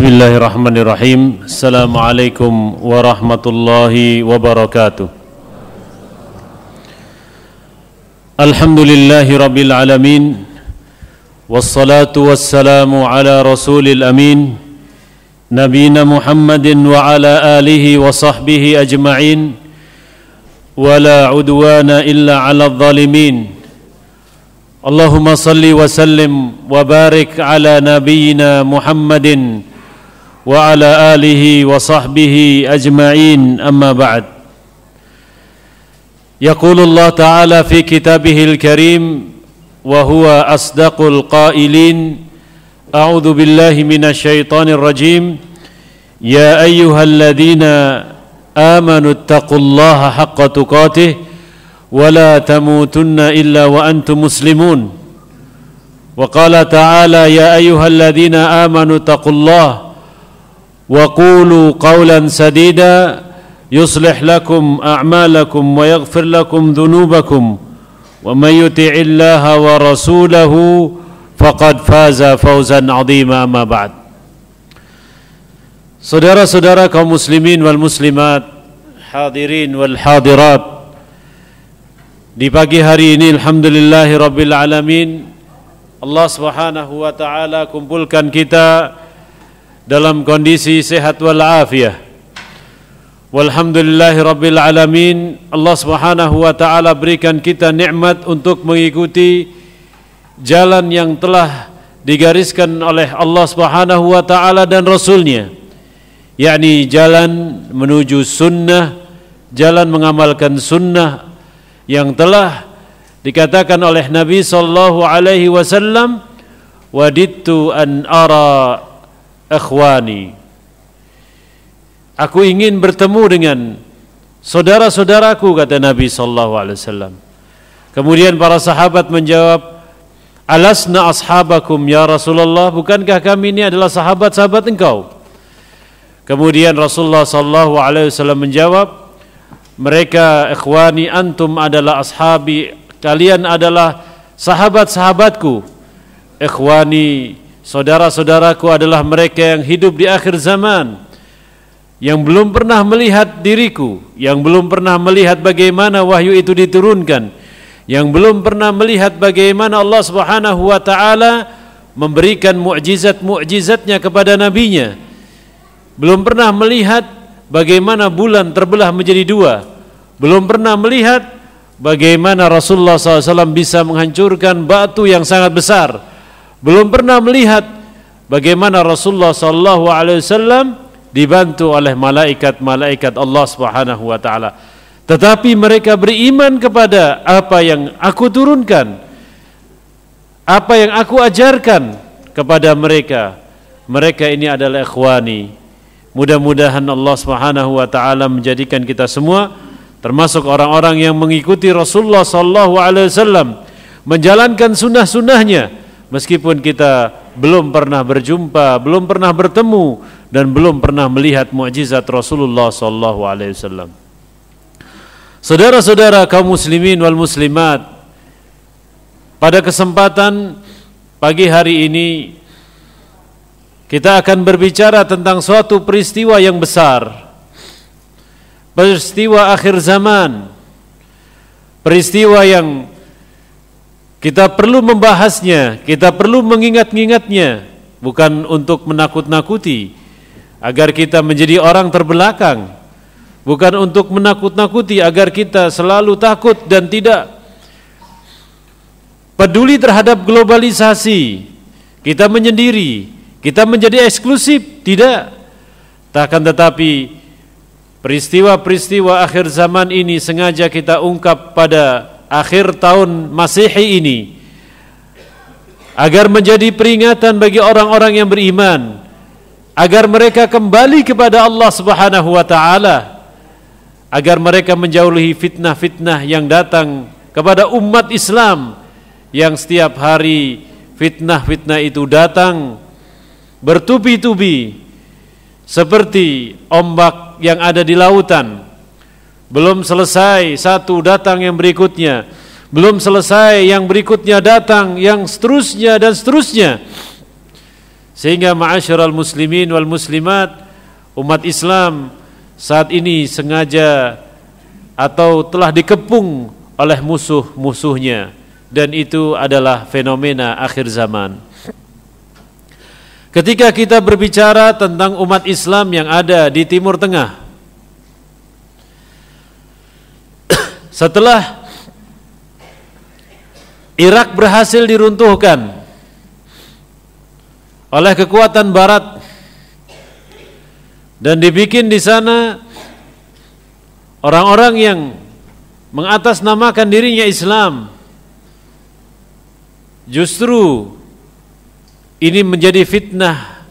بسم الله الرحمن الرحيم السلام عليكم ورحمة الله وبركاته الحمد لله رب العالمين والصلاة والسلام على رسول الأمين نبينا محمد وعلى آله وصحبه أجمعين ولا عدوان إلا على الظالمين اللهم صل وسلم وبارك على نبينا محمدٍ وعلى اله وصحبه اجمعين اما بعد يقول الله تعالى في كتابه الكريم وهو اصدق القائلين اعوذ بالله من الشيطان الرجيم يا ايها الذين امنوا اتقوا الله حق تقاته ولا تموتن الا وانتم مسلمون وقال تعالى يا ايها الذين امنوا اتقوا الله وقولوا قولا سديدا يصلح لكم اعمالكم ويغفر لكم ذنوبكم ومن يطع الله ورسوله فقد فاز فوزا عظيما ما بعد Saudara-saudara kaum muslimin wal muslimat, hadirin wal hadirat. Di pagi hari ini alhamdulillahirabbil alamin Allah Subhanahu wa taala kumpulkan kita dalam kondisi sehat walafiat. Walhamdulillahi rabbil alamin. Allah Subhanahu wa taala berikan kita nikmat untuk mengikuti jalan yang telah digariskan oleh Allah Subhanahu wa taala dan rasulnya. yakni jalan menuju sunnah, jalan mengamalkan sunnah yang telah dikatakan oleh Nabi sallallahu alaihi wasallam wadittu an ara akhwani. Aku ingin bertemu dengan saudara-saudaraku kata Nabi sallallahu alaihi wasallam. Kemudian para sahabat menjawab, "Alasna ashabakum ya Rasulullah? Bukankah kami ini adalah sahabat-sahabat engkau?" Kemudian Rasulullah sallallahu alaihi wasallam menjawab, "Mereka ikhwani antum adalah ashabi, kalian adalah sahabat-sahabatku." Ikhwani Saudara-saudaraku adalah mereka yang hidup di akhir zaman yang belum pernah melihat diriku, yang belum pernah melihat bagaimana wahyu itu diturunkan, yang belum pernah melihat bagaimana Allah Subhanahu wa taala memberikan mukjizat-mukjizatnya kepada nabinya. Belum pernah melihat bagaimana bulan terbelah menjadi dua. Belum pernah melihat bagaimana Rasulullah SAW bisa menghancurkan batu yang sangat besar belum pernah melihat bagaimana Rasulullah Shallallahu Alaihi Wasallam dibantu oleh malaikat-malaikat Allah Subhanahu wa taala. Tetapi mereka beriman kepada apa yang aku turunkan, apa yang aku ajarkan kepada mereka. Mereka ini adalah ikhwani. Mudah-mudahan Allah Subhanahu wa taala menjadikan kita semua termasuk orang-orang yang mengikuti Rasulullah sallallahu alaihi wasallam menjalankan sunnah-sunnahnya meskipun kita belum pernah berjumpa, belum pernah bertemu dan belum pernah melihat mukjizat Rasulullah sallallahu alaihi wasallam. Saudara-saudara kaum muslimin wal muslimat, pada kesempatan pagi hari ini kita akan berbicara tentang suatu peristiwa yang besar. Peristiwa akhir zaman. Peristiwa yang kita perlu membahasnya, kita perlu mengingat-ingatnya, bukan untuk menakut-nakuti, agar kita menjadi orang terbelakang, bukan untuk menakut-nakuti, agar kita selalu takut dan tidak peduli terhadap globalisasi, kita menyendiri, kita menjadi eksklusif, tidak. Takkan tetapi peristiwa-peristiwa akhir zaman ini sengaja kita ungkap pada akhir tahun Masehi ini agar menjadi peringatan bagi orang-orang yang beriman agar mereka kembali kepada Allah Subhanahu wa taala agar mereka menjauhi fitnah-fitnah yang datang kepada umat Islam yang setiap hari fitnah-fitnah itu datang bertubi-tubi seperti ombak yang ada di lautan belum selesai, satu datang yang berikutnya. Belum selesai, yang berikutnya datang, yang seterusnya dan seterusnya. Sehingga ma'asyiral muslimin wal muslimat umat Islam saat ini sengaja atau telah dikepung oleh musuh-musuhnya dan itu adalah fenomena akhir zaman. Ketika kita berbicara tentang umat Islam yang ada di Timur Tengah, Setelah Irak berhasil diruntuhkan oleh kekuatan Barat dan dibikin di sana orang-orang yang mengatasnamakan dirinya Islam justru ini menjadi fitnah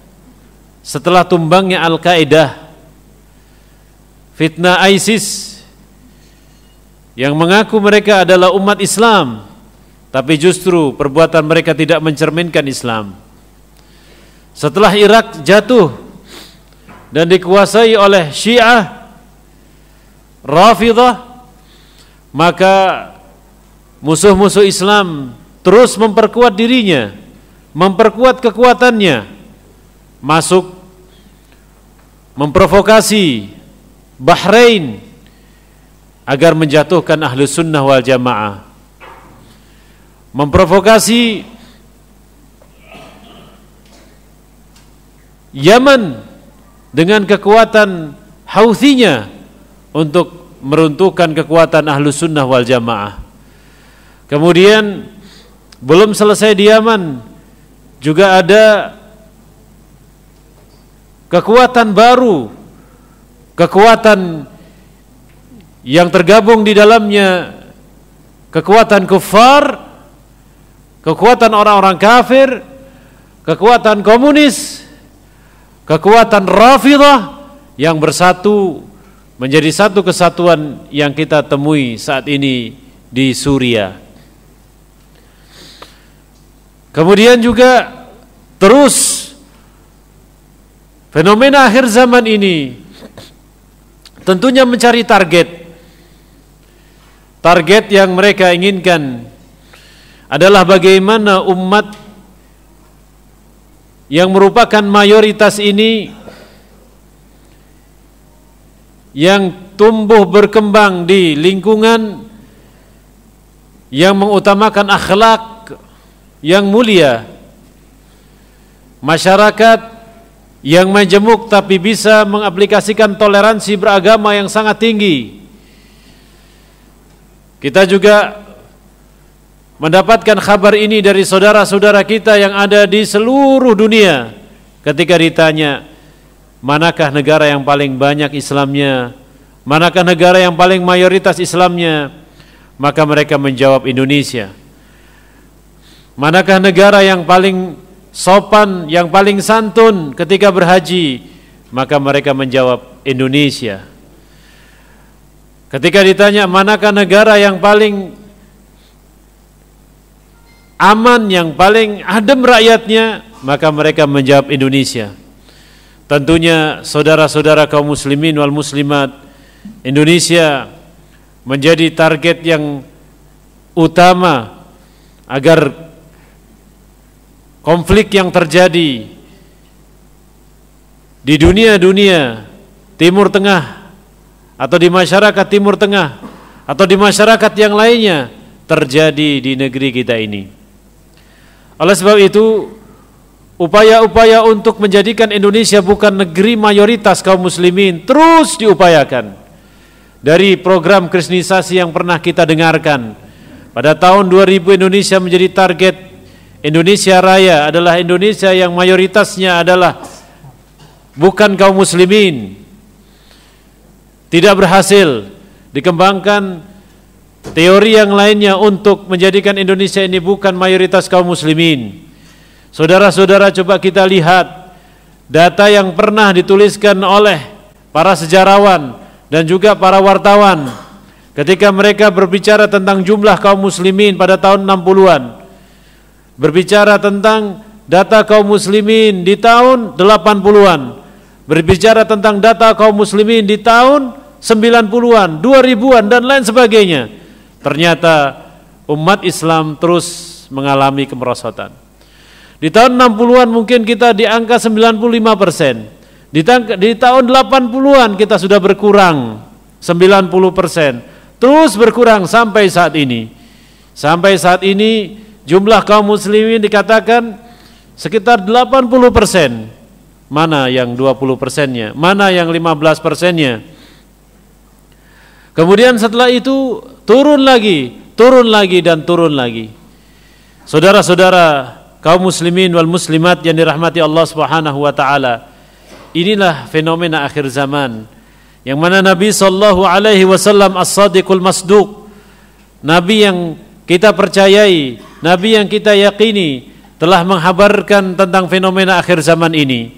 setelah tumbangnya Al-Qaeda fitnah ISIS yang mengaku mereka adalah umat Islam tapi justru perbuatan mereka tidak mencerminkan Islam. Setelah Irak jatuh dan dikuasai oleh Syiah Rafidah maka musuh-musuh Islam terus memperkuat dirinya, memperkuat kekuatannya, masuk memprovokasi Bahrain agar menjatuhkan ahlu sunnah wal jamaah memprovokasi Yaman dengan kekuatan hausinya untuk meruntuhkan kekuatan ahlu sunnah wal jamaah kemudian belum selesai di Yaman juga ada kekuatan baru kekuatan yang tergabung di dalamnya kekuatan kufar, kekuatan orang-orang kafir, kekuatan komunis, kekuatan rafidah yang bersatu menjadi satu kesatuan yang kita temui saat ini di Suria. Kemudian juga terus fenomena akhir zaman ini tentunya mencari target Target yang mereka inginkan adalah bagaimana umat yang merupakan mayoritas ini yang tumbuh berkembang di lingkungan yang mengutamakan akhlak yang mulia masyarakat yang majemuk tapi bisa mengaplikasikan toleransi beragama yang sangat tinggi kita juga mendapatkan kabar ini dari saudara-saudara kita yang ada di seluruh dunia ketika ditanya manakah negara yang paling banyak Islamnya, manakah negara yang paling mayoritas Islamnya, maka mereka menjawab Indonesia. Manakah negara yang paling sopan, yang paling santun ketika berhaji, maka mereka menjawab Indonesia. Ketika ditanya manakah negara yang paling aman, yang paling adem rakyatnya, maka mereka menjawab Indonesia. Tentunya saudara-saudara kaum muslimin wal muslimat, Indonesia menjadi target yang utama agar konflik yang terjadi di dunia-dunia Timur Tengah atau di masyarakat Timur Tengah atau di masyarakat yang lainnya terjadi di negeri kita ini. Oleh sebab itu, upaya-upaya untuk menjadikan Indonesia bukan negeri mayoritas kaum muslimin terus diupayakan. Dari program kristenisasi yang pernah kita dengarkan, pada tahun 2000 Indonesia menjadi target Indonesia Raya adalah Indonesia yang mayoritasnya adalah bukan kaum muslimin, tidak berhasil dikembangkan teori yang lainnya untuk menjadikan Indonesia ini bukan mayoritas kaum muslimin. Saudara-saudara coba kita lihat data yang pernah dituliskan oleh para sejarawan dan juga para wartawan ketika mereka berbicara tentang jumlah kaum muslimin pada tahun 60-an. Berbicara tentang data kaum muslimin di tahun 80-an. Berbicara tentang data kaum muslimin di tahun 90-an, 2000-an dan lain sebagainya. Ternyata umat Islam terus mengalami kemerosotan. Di tahun 60-an mungkin kita di angka 95 persen. Di, di tahun 80-an kita sudah berkurang 90 persen. Terus berkurang sampai saat ini. Sampai saat ini jumlah kaum muslimin dikatakan sekitar 80 persen. Mana yang 20 persennya? Mana yang 15 persennya? Kemudian setelah itu turun lagi, turun lagi dan turun lagi. Saudara-saudara kaum muslimin wal muslimat yang dirahmati Allah Subhanahu wa taala. Inilah fenomena akhir zaman yang mana Nabi sallallahu alaihi wasallam as-sadiqul masduq. Nabi yang kita percayai, nabi yang kita yakini telah menghabarkan tentang fenomena akhir zaman ini.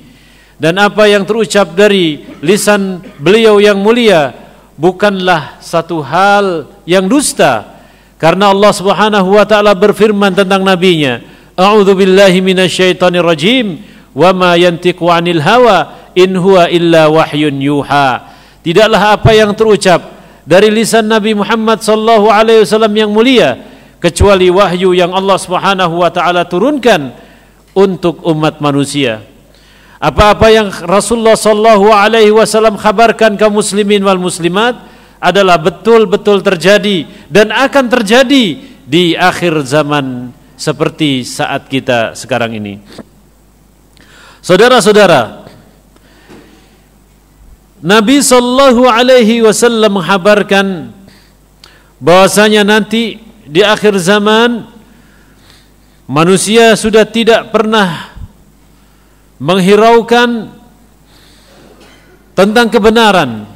Dan apa yang terucap dari lisan beliau yang mulia bukanlah satu hal yang dusta karena Allah Subhanahu wa taala berfirman tentang nabinya A'udzu billahi minasyaitonir rajim wa ma yantiqu 'anil hawa in huwa illa wahyun yuha tidaklah apa yang terucap dari lisan Nabi Muhammad sallallahu alaihi wasallam yang mulia kecuali wahyu yang Allah Subhanahu wa taala turunkan untuk umat manusia apa-apa yang Rasulullah SAW Alaihi Wasallam kabarkan kaum muslimin wal muslimat adalah betul-betul terjadi dan akan terjadi di akhir zaman seperti saat kita sekarang ini. Saudara-saudara, Nabi Sallallahu Alaihi Wasallam menghabarkan bahwasanya nanti di akhir zaman manusia sudah tidak pernah menghiraukan tentang kebenaran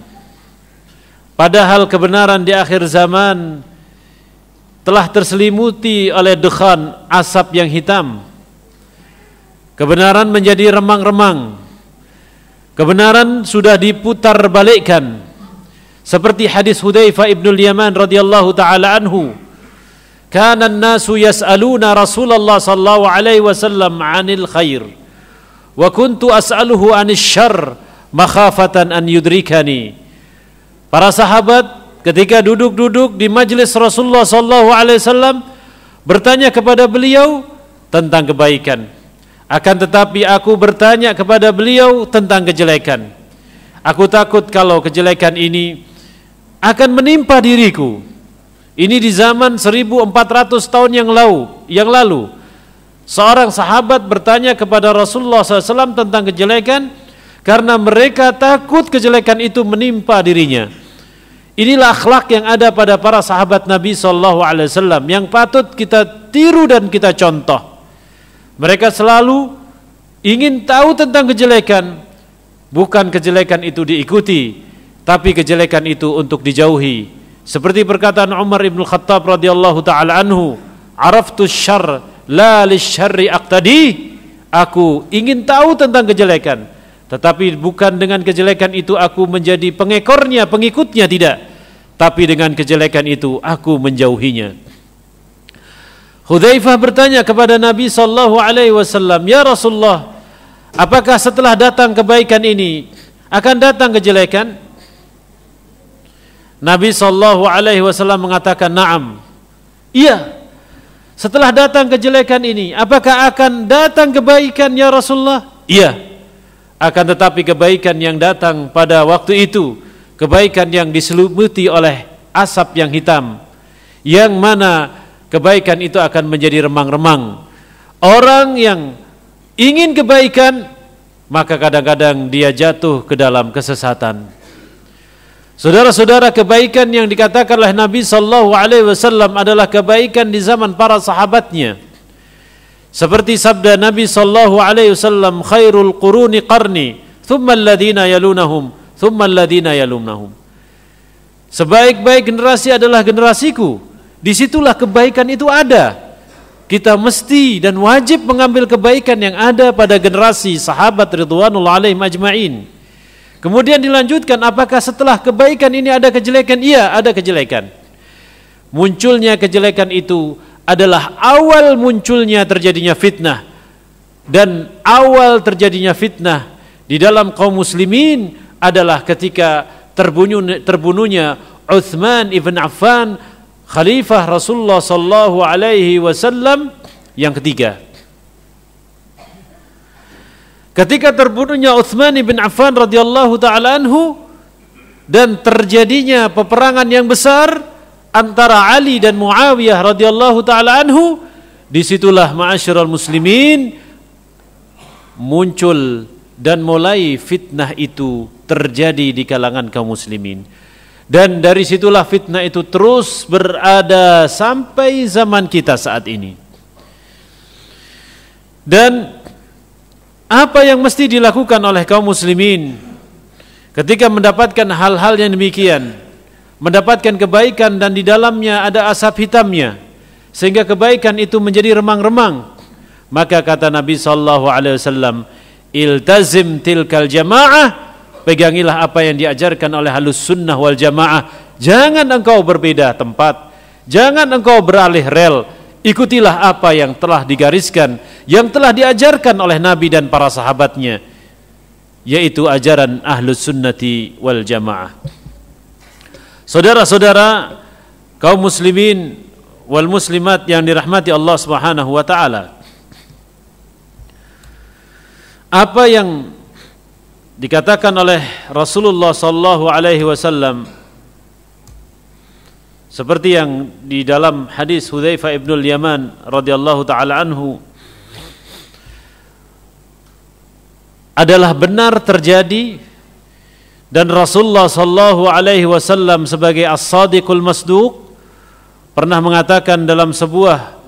padahal kebenaran di akhir zaman telah terselimuti oleh dukhan asap yang hitam kebenaran menjadi remang-remang kebenaran sudah diputar balikkan seperti hadis Hudzaifah ibnul Yaman radhiyallahu taala anhu kana an-nasu yas'aluna Rasulullah sallallahu alaihi wasallam 'anil khair Wa kuntu as'aluhu anis makhafatan an yudrikani. Para sahabat ketika duduk-duduk di majelis Rasulullah sallallahu alaihi wasallam bertanya kepada beliau tentang kebaikan. Akan tetapi aku bertanya kepada beliau tentang kejelekan. Aku takut kalau kejelekan ini akan menimpa diriku. Ini di zaman 1400 tahun yang lalu, yang lalu Seorang sahabat bertanya kepada Rasulullah SAW tentang kejelekan karena mereka takut kejelekan itu menimpa dirinya. Inilah akhlak yang ada pada para sahabat Nabi SAW yang patut kita tiru dan kita contoh. Mereka selalu ingin tahu tentang kejelekan, bukan kejelekan itu diikuti, tapi kejelekan itu untuk dijauhi. Seperti perkataan Umar ibn Khattab radhiyallahu taala anhu, "Araftu syarr la lisyarri aqtadi aku ingin tahu tentang kejelekan tetapi bukan dengan kejelekan itu aku menjadi pengekornya pengikutnya tidak tapi dengan kejelekan itu aku menjauhinya Hudzaifah bertanya kepada Nabi sallallahu alaihi wasallam ya Rasulullah apakah setelah datang kebaikan ini akan datang kejelekan Nabi sallallahu alaihi wasallam mengatakan na'am iya setelah datang kejelekan ini, apakah akan datang kebaikan ya Rasulullah? Iya. Akan tetapi kebaikan yang datang pada waktu itu, kebaikan yang diselimuti oleh asap yang hitam, yang mana kebaikan itu akan menjadi remang-remang. Orang yang ingin kebaikan, maka kadang-kadang dia jatuh ke dalam kesesatan. Saudara-saudara kebaikan yang dikatakan oleh Nabi Sallallahu Alaihi Wasallam adalah kebaikan di zaman para sahabatnya. Seperti sabda Nabi Sallallahu Alaihi Wasallam, khairul quruni qarni, thumma alladhina yalunahum, thumma alladhina yalunahum. Sebaik-baik generasi adalah generasiku. Disitulah kebaikan itu ada. Kita mesti dan wajib mengambil kebaikan yang ada pada generasi sahabat Ridwanul alaihim ajma'in. Kemudian dilanjutkan apakah setelah kebaikan ini ada kejelekan? Iya, ada kejelekan. Munculnya kejelekan itu adalah awal munculnya terjadinya fitnah dan awal terjadinya fitnah di dalam kaum muslimin adalah ketika terbunuh, terbunuhnya Uthman ibn Affan khalifah Rasulullah sallallahu alaihi wasallam yang ketiga Ketika terbunuhnya Utsman bin Affan radhiyallahu taala anhu dan terjadinya peperangan yang besar antara Ali dan Muawiyah radhiyallahu taala anhu, disitulah ma'asyiral muslimin muncul dan mulai fitnah itu terjadi di kalangan kaum muslimin. Dan dari situlah fitnah itu terus berada sampai zaman kita saat ini. Dan apa yang mesti dilakukan oleh kaum muslimin ketika mendapatkan hal-hal yang demikian? Mendapatkan kebaikan dan di dalamnya ada asap hitamnya sehingga kebaikan itu menjadi remang-remang. Maka kata Nabi sallallahu alaihi wasallam, "Iltazim tilkal jamaah." Pegangilah apa yang diajarkan oleh halus sunnah wal jamaah. Jangan engkau berbeda tempat. Jangan engkau beralih rel. Ikutilah apa yang telah digariskan, yang telah diajarkan oleh Nabi dan para sahabatnya, yaitu ajaran ahlus sunnati wal jamaah. Saudara-saudara, kaum muslimin wal muslimat yang dirahmati Allah Subhanahu wa taala. Apa yang dikatakan oleh Rasulullah sallallahu alaihi wasallam seperti yang di dalam hadis Hudzaifah ibnul Yaman radhiyallahu taala anhu adalah benar terjadi dan Rasulullah sallallahu alaihi wasallam sebagai as-sadiqul masduq pernah mengatakan dalam sebuah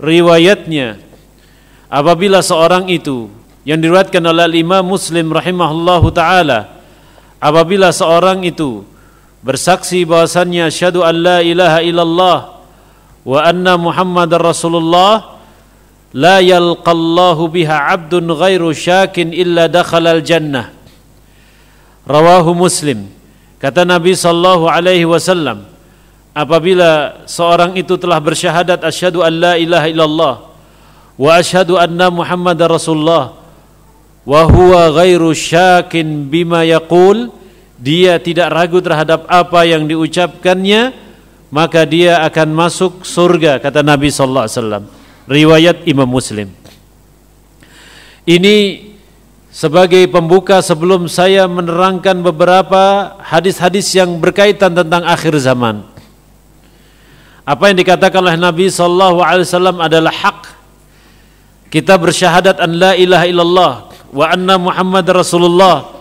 riwayatnya apabila seorang itu yang diriwayatkan oleh Imam Muslim rahimahullahu taala apabila seorang itu bersaksi bahwasannya syadu an la ilaha illallah wa anna muhammadar rasulullah la yalqallahu biha abdun ghairu syakin illa dakhala al jannah rawahu muslim kata nabi sallallahu alaihi wasallam apabila seorang itu telah bersyahadat asyhadu an la ilaha illallah wa asyhadu anna muhammadar rasulullah wa huwa ghairu syakin bima yaqul dia tidak ragu terhadap apa yang diucapkannya maka dia akan masuk surga kata Nabi sallallahu alaihi wasallam riwayat Imam Muslim ini sebagai pembuka sebelum saya menerangkan beberapa hadis-hadis yang berkaitan tentang akhir zaman apa yang dikatakan oleh Nabi sallallahu alaihi wasallam adalah hak kita bersyahadat an la ilaha illallah wa anna muhammad rasulullah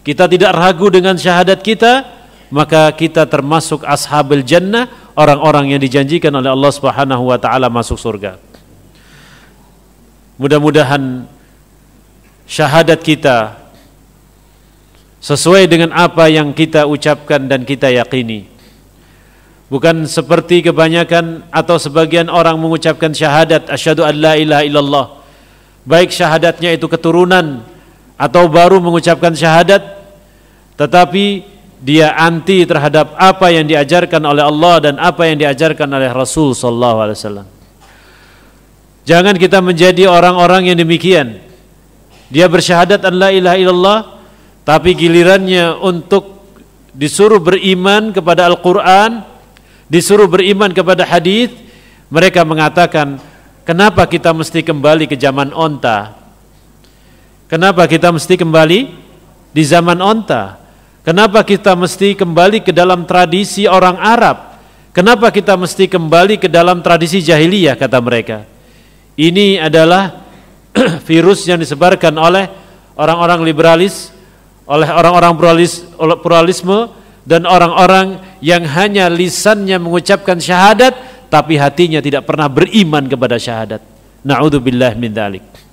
kita tidak ragu dengan syahadat kita, maka kita termasuk ashabul jannah, orang-orang yang dijanjikan oleh Allah Subhanahu wa taala masuk surga. Mudah-mudahan syahadat kita sesuai dengan apa yang kita ucapkan dan kita yakini. Bukan seperti kebanyakan atau sebagian orang mengucapkan syahadat asyhadu an la ilaha illallah. Baik syahadatnya itu keturunan atau baru mengucapkan syahadat tetapi dia anti terhadap apa yang diajarkan oleh Allah dan apa yang diajarkan oleh Rasul sallallahu alaihi wasallam. Jangan kita menjadi orang-orang yang demikian. Dia bersyahadat an la ilaha illallah tapi gilirannya untuk disuruh beriman kepada Al-Qur'an, disuruh beriman kepada hadis, mereka mengatakan, "Kenapa kita mesti kembali ke zaman onta?" Kenapa kita mesti kembali di zaman onta? Kenapa kita mesti kembali ke dalam tradisi orang Arab? Kenapa kita mesti kembali ke dalam tradisi jahiliyah kata mereka? Ini adalah virus yang disebarkan oleh orang-orang liberalis, oleh orang-orang pluralisme dan orang-orang yang hanya lisannya mengucapkan syahadat tapi hatinya tidak pernah beriman kepada syahadat. Na'udzubillah min dzalik.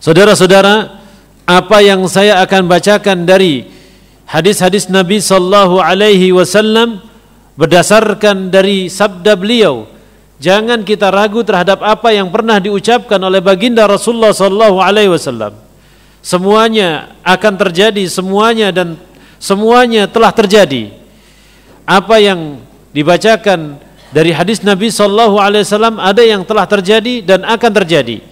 Saudara-saudara, apa yang saya akan bacakan dari hadis-hadis Nabi sallallahu alaihi wasallam berdasarkan dari sabda beliau. Jangan kita ragu terhadap apa yang pernah diucapkan oleh baginda Rasulullah sallallahu alaihi wasallam. Semuanya akan terjadi, semuanya dan semuanya telah terjadi. Apa yang dibacakan dari hadis Nabi sallallahu alaihi wasallam ada yang telah terjadi dan akan terjadi.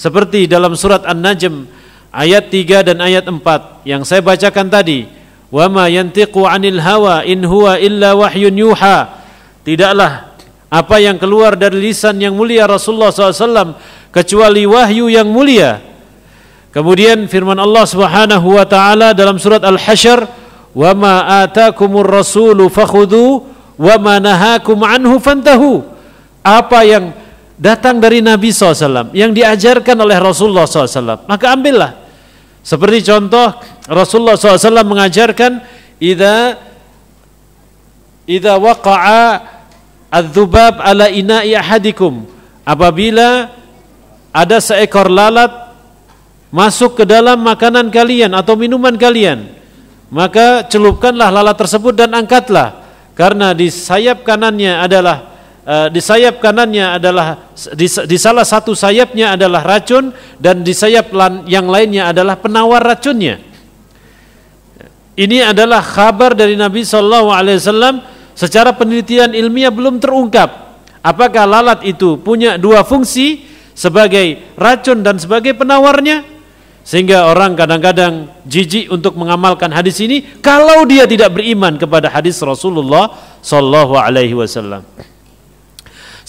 Seperti dalam surat An-Najm ayat 3 dan ayat 4 yang saya bacakan tadi, "Wa ma yantiqu 'anil hawa in huwa illa wahyun yuha." Tidaklah apa yang keluar dari lisan yang mulia Rasulullah SAW kecuali wahyu yang mulia. Kemudian firman Allah Subhanahu wa taala dalam surat Al-Hasyr, "Wa ma atakumur rasulu fakhudhu wa ma nahakum anhu fantahu." Apa yang datang dari Nabi SAW yang diajarkan oleh Rasulullah SAW maka ambillah seperti contoh Rasulullah SAW mengajarkan ida ida waqa'a adzubab ala ina'i ahadikum apabila ada seekor lalat masuk ke dalam makanan kalian atau minuman kalian maka celupkanlah lalat tersebut dan angkatlah karena di sayap kanannya adalah Eh, di sayap kanannya adalah di, di salah satu sayapnya adalah racun dan di sayap lan yang lainnya adalah penawar racunnya. Ini adalah kabar dari Nabi Shallallahu Alaihi Wasallam secara penelitian ilmiah belum terungkap. Apakah lalat itu punya dua fungsi sebagai racun dan sebagai penawarnya? Sehingga orang kadang-kadang jijik untuk mengamalkan hadis ini kalau dia tidak beriman kepada hadis Rasulullah Shallallahu Alaihi Wasallam.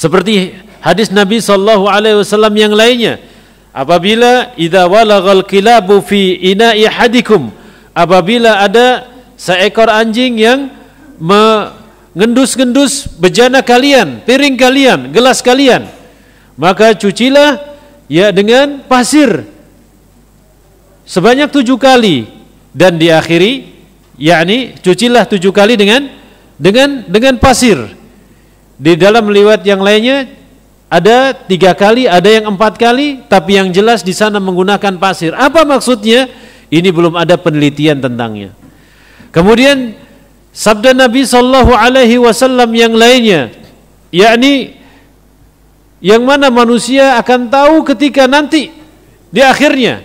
Seperti hadis Nabi Shallallahu Alaihi Wasallam yang lainnya, apabila idza walagal kilabu fi ina'i hadikum, apabila ada seekor anjing yang mengendus-gendus bejana kalian, piring kalian, gelas kalian, maka cucilah ya dengan pasir sebanyak tujuh kali dan diakhiri yakni cucilah tujuh kali dengan dengan dengan pasir di dalam lewat yang lainnya ada tiga kali, ada yang empat kali, tapi yang jelas di sana menggunakan pasir. Apa maksudnya? Ini belum ada penelitian tentangnya. Kemudian sabda Nabi Shallallahu Alaihi Wasallam yang lainnya, yakni yang mana manusia akan tahu ketika nanti di akhirnya.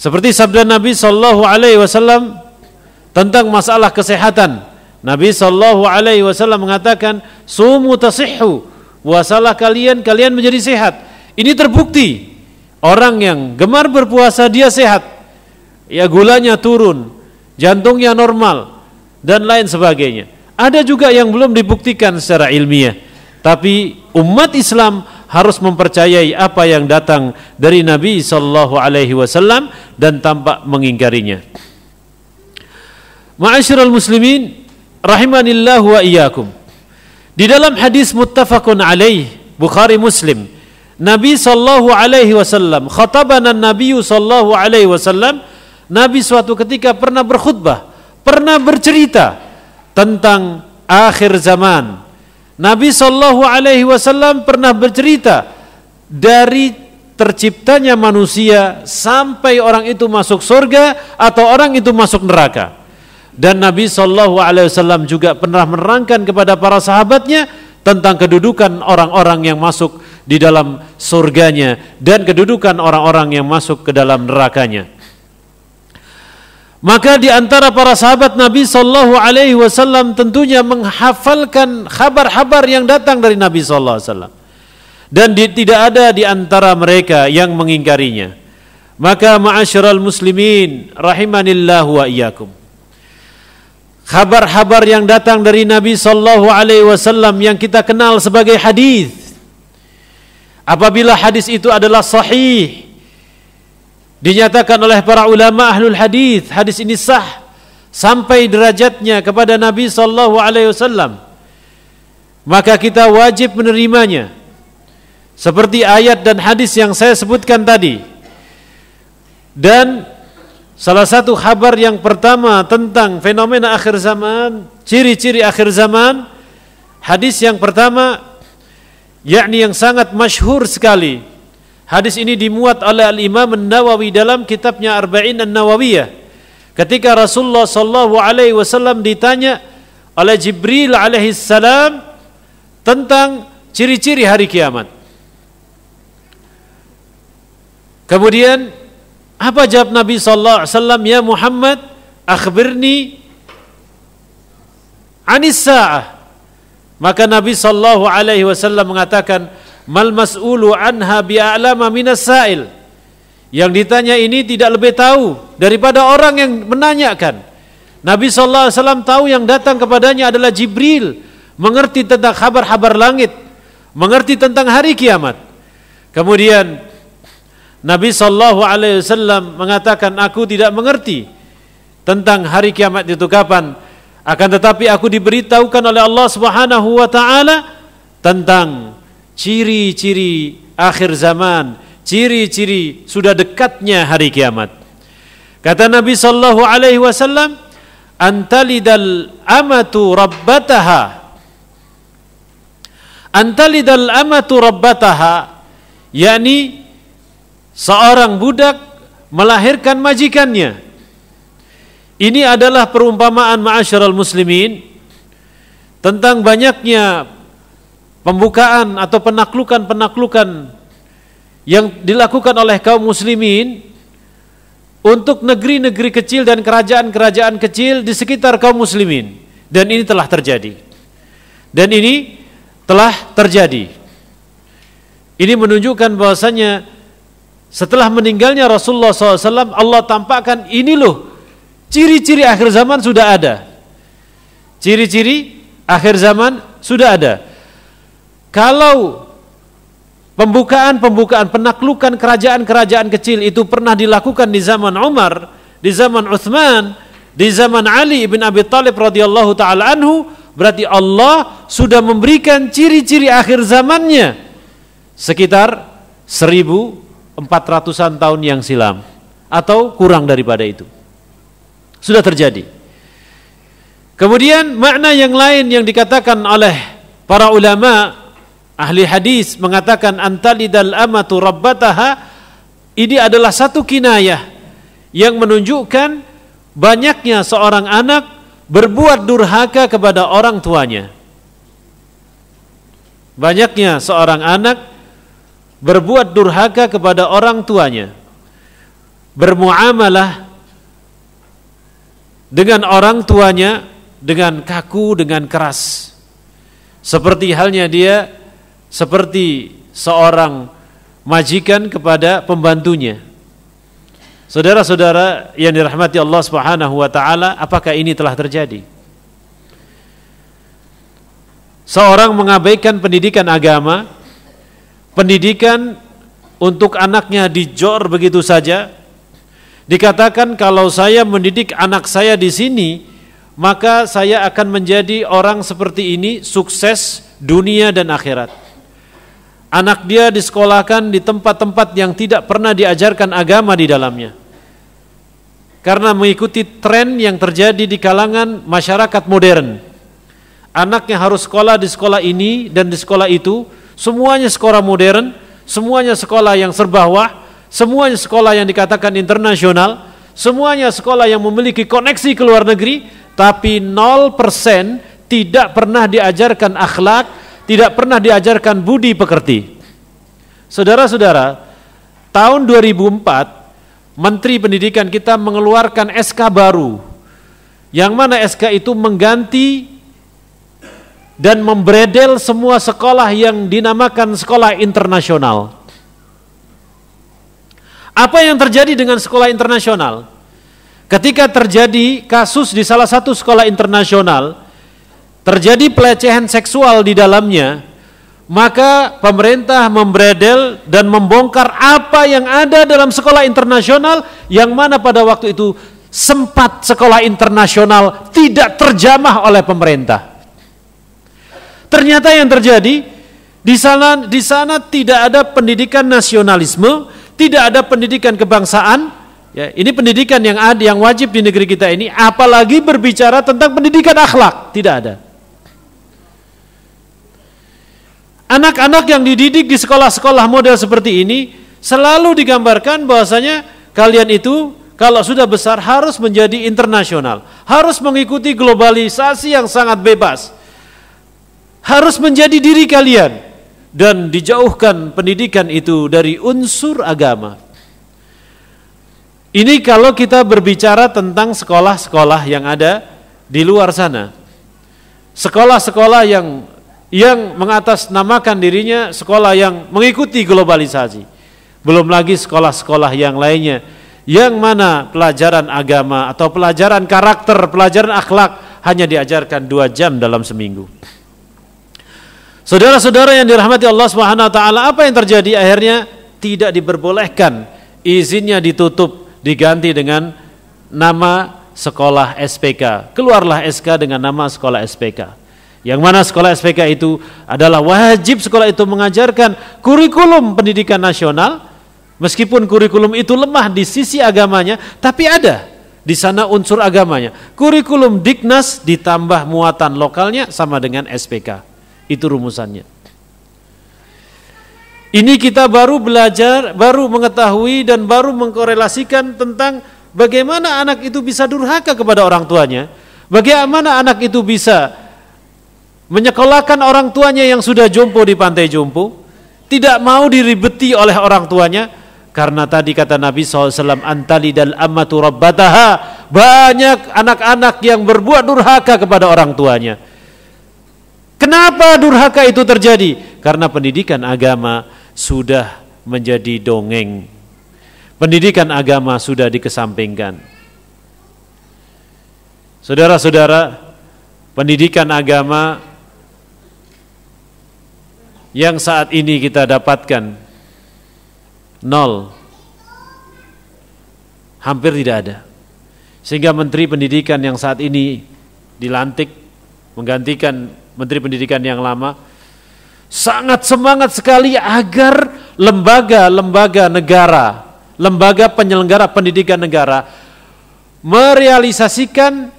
Seperti sabda Nabi Shallallahu Alaihi Wasallam tentang masalah kesehatan. Nabi Shallallahu Alaihi Wasallam mengatakan, sumu tasihhu, puasalah kalian, kalian menjadi sehat. Ini terbukti orang yang gemar berpuasa dia sehat, ya gulanya turun, jantungnya normal dan lain sebagainya. Ada juga yang belum dibuktikan secara ilmiah, tapi umat Islam harus mempercayai apa yang datang dari Nabi Shallallahu Alaihi Wasallam dan tampak mengingkarinya. Ma'asyiral muslimin, rahimanillah wa iyyakum. Di dalam hadis muttafaqun alaih Bukhari Muslim, Nabi sallallahu alaihi wasallam, khatabana Nabi sallallahu alaihi wasallam, Nabi suatu ketika pernah berkhutbah, pernah bercerita tentang akhir zaman. Nabi sallallahu alaihi wasallam pernah bercerita dari terciptanya manusia sampai orang itu masuk surga atau orang itu masuk neraka. Dan Nabi Shallallahu Alaihi Wasallam juga pernah menerangkan kepada para sahabatnya tentang kedudukan orang-orang yang masuk di dalam surganya dan kedudukan orang-orang yang masuk ke dalam nerakanya. Maka di antara para sahabat Nabi Shallallahu Alaihi Wasallam tentunya menghafalkan kabar-kabar yang datang dari Nabi Shallallahu Alaihi Wasallam dan di, tidak ada di antara mereka yang mengingkarinya. Maka ma'asyiral muslimin rahimanillah wa iyyakum. Kabar-kabar yang datang dari Nabi Shallallahu Alaihi Wasallam yang kita kenal sebagai hadis. Apabila hadis itu adalah sahih, dinyatakan oleh para ulama ahlul hadis, hadis ini sah sampai derajatnya kepada Nabi Shallallahu Alaihi Wasallam, maka kita wajib menerimanya. Seperti ayat dan hadis yang saya sebutkan tadi. Dan Salah satu kabar yang pertama tentang fenomena akhir zaman, ciri-ciri akhir zaman, hadis yang pertama yakni yang sangat masyhur sekali. Hadis ini dimuat oleh Al-Imam An-Nawawi dalam kitabnya Arba'in An-Nawawiyah. Ketika Rasulullah sallallahu alaihi wasallam ditanya oleh Jibril alaihi salam tentang ciri-ciri hari kiamat. Kemudian apa jawab Nabi sallallahu alaihi wasallam, "Ya Muhammad, akhbirni anis sa'ah." Maka Nabi sallallahu alaihi wasallam mengatakan, "Mal mas'ulu anha bi'alama minas sa'il." Yang ditanya ini tidak lebih tahu daripada orang yang menanyakan. Nabi sallallahu alaihi wasallam tahu yang datang kepadanya adalah Jibril, mengerti tentang kabar-kabar langit, mengerti tentang hari kiamat. Kemudian Nabi Shallallahu Alaihi Wasallam mengatakan, aku tidak mengerti tentang hari kiamat itu kapan. Akan tetapi aku diberitahukan oleh Allah Subhanahu Wa Taala tentang ciri-ciri akhir zaman, ciri-ciri sudah dekatnya hari kiamat. Kata Nabi Shallallahu Alaihi Wasallam, antalidal amatu rabbataha antalidal amatu rabbataha yakni seorang budak melahirkan majikannya. Ini adalah perumpamaan ma'asyiral muslimin tentang banyaknya pembukaan atau penaklukan-penaklukan yang dilakukan oleh kaum muslimin untuk negeri-negeri kecil dan kerajaan-kerajaan kecil di sekitar kaum muslimin dan ini telah terjadi. Dan ini telah terjadi. Ini menunjukkan bahwasanya setelah meninggalnya Rasulullah SAW, Allah tampakkan ini loh, ciri-ciri akhir zaman sudah ada. Ciri-ciri akhir zaman sudah ada. Kalau pembukaan-pembukaan penaklukan kerajaan-kerajaan kecil itu pernah dilakukan di zaman Umar, di zaman Uthman, di zaman Ali bin Abi Talib radhiyallahu taala anhu, berarti Allah sudah memberikan ciri-ciri akhir zamannya sekitar seribu 400-an tahun yang silam atau kurang daripada itu. Sudah terjadi. Kemudian makna yang lain yang dikatakan oleh para ulama ahli hadis mengatakan antalidal amatu rabbataha ini adalah satu kinayah yang menunjukkan banyaknya seorang anak berbuat durhaka kepada orang tuanya. Banyaknya seorang anak berbuat durhaka kepada orang tuanya, bermuamalah dengan orang tuanya dengan kaku, dengan keras. Seperti halnya dia seperti seorang majikan kepada pembantunya. Saudara-saudara yang dirahmati Allah Subhanahu wa taala, apakah ini telah terjadi? Seorang mengabaikan pendidikan agama, pendidikan untuk anaknya dijor begitu saja. Dikatakan kalau saya mendidik anak saya di sini, maka saya akan menjadi orang seperti ini sukses dunia dan akhirat. Anak dia disekolahkan di tempat-tempat yang tidak pernah diajarkan agama di dalamnya. Karena mengikuti tren yang terjadi di kalangan masyarakat modern. Anaknya harus sekolah di sekolah ini dan di sekolah itu Semuanya sekolah modern, semuanya sekolah yang serba wah, semuanya sekolah yang dikatakan internasional, semuanya sekolah yang memiliki koneksi ke luar negeri, tapi 0% tidak pernah diajarkan akhlak, tidak pernah diajarkan budi pekerti. Saudara-saudara, tahun 2004 Menteri Pendidikan kita mengeluarkan SK baru yang mana SK itu mengganti dan membredel semua sekolah yang dinamakan sekolah internasional. Apa yang terjadi dengan sekolah internasional? Ketika terjadi kasus di salah satu sekolah internasional, terjadi pelecehan seksual di dalamnya, maka pemerintah membredel dan membongkar apa yang ada dalam sekolah internasional yang mana pada waktu itu sempat sekolah internasional tidak terjamah oleh pemerintah. Ternyata yang terjadi di sana di sana tidak ada pendidikan nasionalisme, tidak ada pendidikan kebangsaan. Ya, ini pendidikan yang ada yang wajib di negeri kita ini, apalagi berbicara tentang pendidikan akhlak, tidak ada. Anak-anak yang dididik di sekolah-sekolah model seperti ini selalu digambarkan bahwasanya kalian itu kalau sudah besar harus menjadi internasional, harus mengikuti globalisasi yang sangat bebas harus menjadi diri kalian dan dijauhkan pendidikan itu dari unsur agama. Ini kalau kita berbicara tentang sekolah-sekolah yang ada di luar sana. Sekolah-sekolah yang yang mengatasnamakan dirinya sekolah yang mengikuti globalisasi. Belum lagi sekolah-sekolah yang lainnya yang mana pelajaran agama atau pelajaran karakter, pelajaran akhlak hanya diajarkan dua jam dalam seminggu. Saudara-saudara yang dirahmati Allah Subhanahu wa taala, apa yang terjadi akhirnya tidak diperbolehkan. Izinnya ditutup, diganti dengan nama sekolah SPK. Keluarlah SK dengan nama sekolah SPK. Yang mana sekolah SPK itu adalah wajib sekolah itu mengajarkan kurikulum pendidikan nasional meskipun kurikulum itu lemah di sisi agamanya, tapi ada di sana unsur agamanya. Kurikulum Diknas ditambah muatan lokalnya sama dengan SPK. Itu rumusannya. Ini kita baru belajar, baru mengetahui dan baru mengkorelasikan tentang bagaimana anak itu bisa durhaka kepada orang tuanya, bagaimana anak itu bisa menyekolahkan orang tuanya yang sudah jompo di pantai jompo, tidak mau diribeti oleh orang tuanya, karena tadi kata Nabi SAW antali dal amatu rabbataha banyak anak-anak yang berbuat durhaka kepada orang tuanya Kenapa durhaka itu terjadi? Karena pendidikan agama sudah menjadi dongeng. Pendidikan agama sudah dikesampingkan. Saudara-saudara, pendidikan agama yang saat ini kita dapatkan nol hampir tidak ada sehingga menteri pendidikan yang saat ini dilantik menggantikan Menteri Pendidikan yang lama sangat semangat sekali agar lembaga-lembaga negara, lembaga penyelenggara pendidikan negara merealisasikan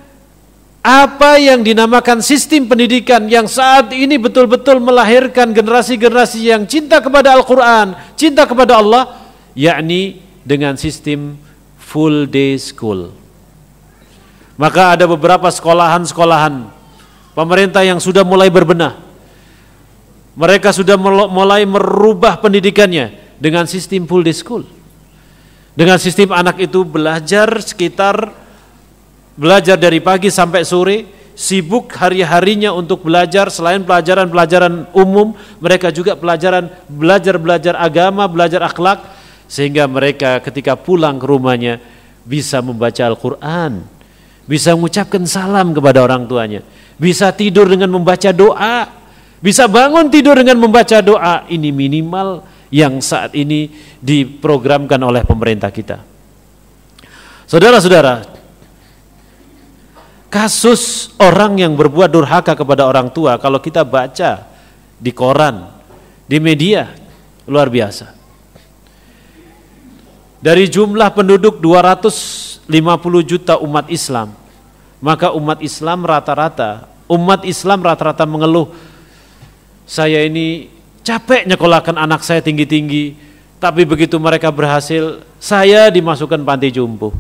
apa yang dinamakan sistem pendidikan yang saat ini betul-betul melahirkan generasi-generasi yang cinta kepada Al-Quran, cinta kepada Allah, yakni dengan sistem full day school. Maka ada beberapa sekolahan-sekolahan pemerintah yang sudah mulai berbenah. Mereka sudah mulai merubah pendidikannya dengan sistem full day school. Dengan sistem anak itu belajar sekitar belajar dari pagi sampai sore, sibuk hari-harinya untuk belajar selain pelajaran-pelajaran umum, mereka juga pelajaran belajar-belajar agama, belajar akhlak sehingga mereka ketika pulang ke rumahnya bisa membaca Al-Qur'an, bisa mengucapkan salam kepada orang tuanya bisa tidur dengan membaca doa, bisa bangun tidur dengan membaca doa. Ini minimal yang saat ini diprogramkan oleh pemerintah kita. Saudara-saudara, kasus orang yang berbuat durhaka kepada orang tua kalau kita baca di koran, di media luar biasa. Dari jumlah penduduk 250 juta umat Islam, maka umat Islam rata-rata, umat Islam rata-rata mengeluh, saya ini capek nyekolahkan anak saya tinggi-tinggi, tapi begitu mereka berhasil, saya dimasukkan panti jumbo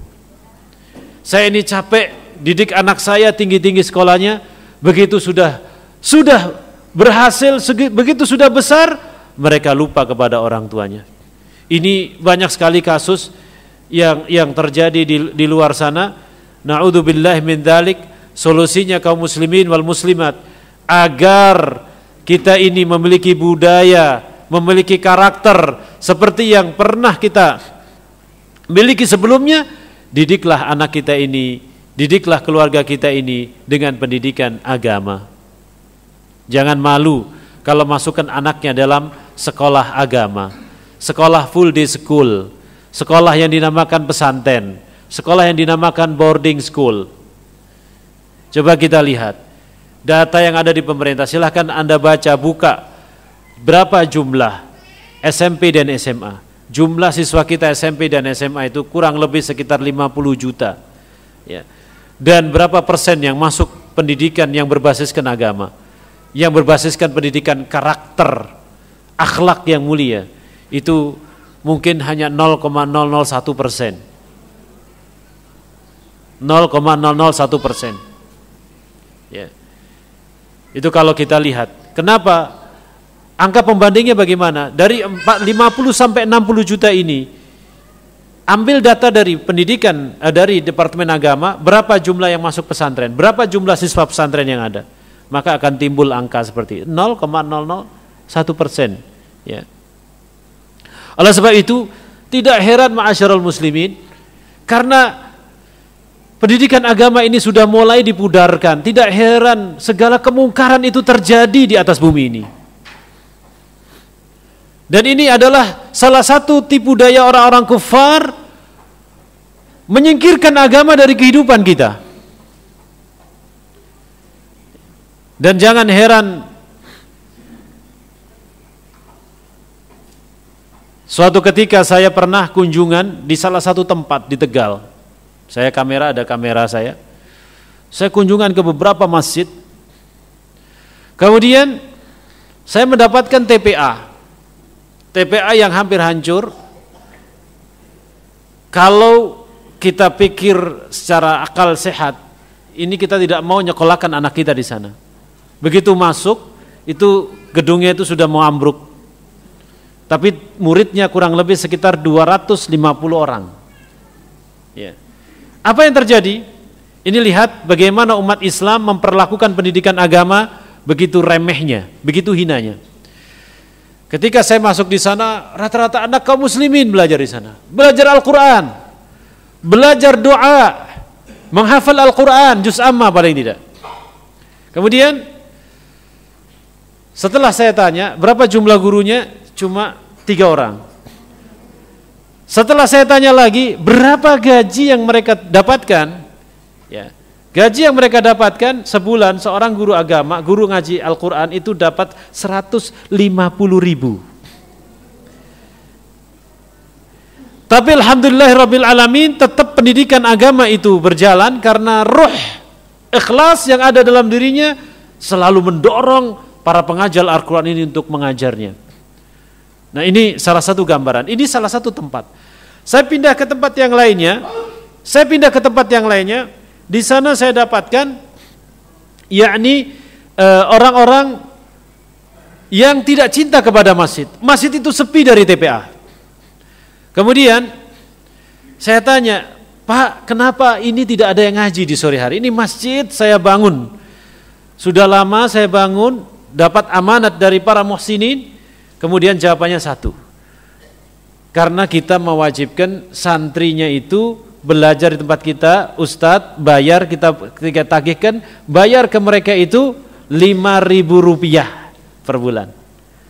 Saya ini capek didik anak saya tinggi-tinggi sekolahnya, begitu sudah sudah berhasil begitu sudah besar mereka lupa kepada orang tuanya. Ini banyak sekali kasus yang yang terjadi di, di luar sana Na'udzubillah min dalik. Solusinya kaum muslimin wal muslimat agar kita ini memiliki budaya, memiliki karakter seperti yang pernah kita miliki sebelumnya, didiklah anak kita ini, didiklah keluarga kita ini dengan pendidikan agama. Jangan malu kalau masukkan anaknya dalam sekolah agama, sekolah full day school, sekolah yang dinamakan pesantren. Sekolah yang dinamakan boarding school. Coba kita lihat data yang ada di pemerintah. Silahkan Anda baca, buka berapa jumlah SMP dan SMA. Jumlah siswa kita SMP dan SMA itu kurang lebih sekitar 50 juta. Ya. Dan berapa persen yang masuk pendidikan yang berbasiskan agama, yang berbasiskan pendidikan karakter, akhlak yang mulia, itu mungkin hanya 0,001 persen. 0,001 persen. Ya. Itu kalau kita lihat. Kenapa? Angka pembandingnya bagaimana? Dari 50 sampai 60 juta ini, ambil data dari pendidikan, eh, dari Departemen Agama, berapa jumlah yang masuk pesantren, berapa jumlah siswa pesantren yang ada. Maka akan timbul angka seperti 0,001 persen. Ya. Oleh sebab itu, tidak heran ma'asyarul muslimin, karena Pendidikan agama ini sudah mulai dipudarkan. Tidak heran segala kemungkaran itu terjadi di atas bumi ini. Dan ini adalah salah satu tipu daya orang-orang kufar menyingkirkan agama dari kehidupan kita. Dan jangan heran suatu ketika saya pernah kunjungan di salah satu tempat di Tegal saya kamera ada kamera saya. Saya kunjungan ke beberapa masjid. Kemudian saya mendapatkan TPA. TPA yang hampir hancur. Kalau kita pikir secara akal sehat, ini kita tidak mau nyekolahkan anak kita di sana. Begitu masuk, itu gedungnya itu sudah mau ambruk. Tapi muridnya kurang lebih sekitar 250 orang. Ya. Yeah. Apa yang terjadi? Ini lihat bagaimana umat Islam memperlakukan pendidikan agama begitu remehnya, begitu hinanya. Ketika saya masuk di sana, rata-rata anak kaum muslimin belajar di sana. Belajar Al-Quran, belajar doa, menghafal Al-Quran, juz amma paling tidak. Kemudian, setelah saya tanya, berapa jumlah gurunya? Cuma tiga orang. Setelah saya tanya lagi, berapa gaji yang mereka dapatkan? Ya. Gaji yang mereka dapatkan sebulan seorang guru agama, guru ngaji Al-Qur'an itu dapat 150 ribu. Tapi alhamdulillah rabbil alamin tetap pendidikan agama itu berjalan karena ruh ikhlas yang ada dalam dirinya selalu mendorong para pengajar Al-Qur'an ini untuk mengajarnya. Nah ini salah satu gambaran, ini salah satu tempat. Saya pindah ke tempat yang lainnya, saya pindah ke tempat yang lainnya, di sana saya dapatkan yakni eh, orang-orang e, yang tidak cinta kepada masjid. Masjid itu sepi dari TPA. Kemudian saya tanya, Pak kenapa ini tidak ada yang ngaji di sore hari? Ini masjid saya bangun. Sudah lama saya bangun, dapat amanat dari para muhsinin, Kemudian jawabannya satu. Karena kita mewajibkan santrinya itu belajar di tempat kita, ustadz bayar kita ketika tagihkan, bayar ke mereka itu lima ribu rupiah per bulan.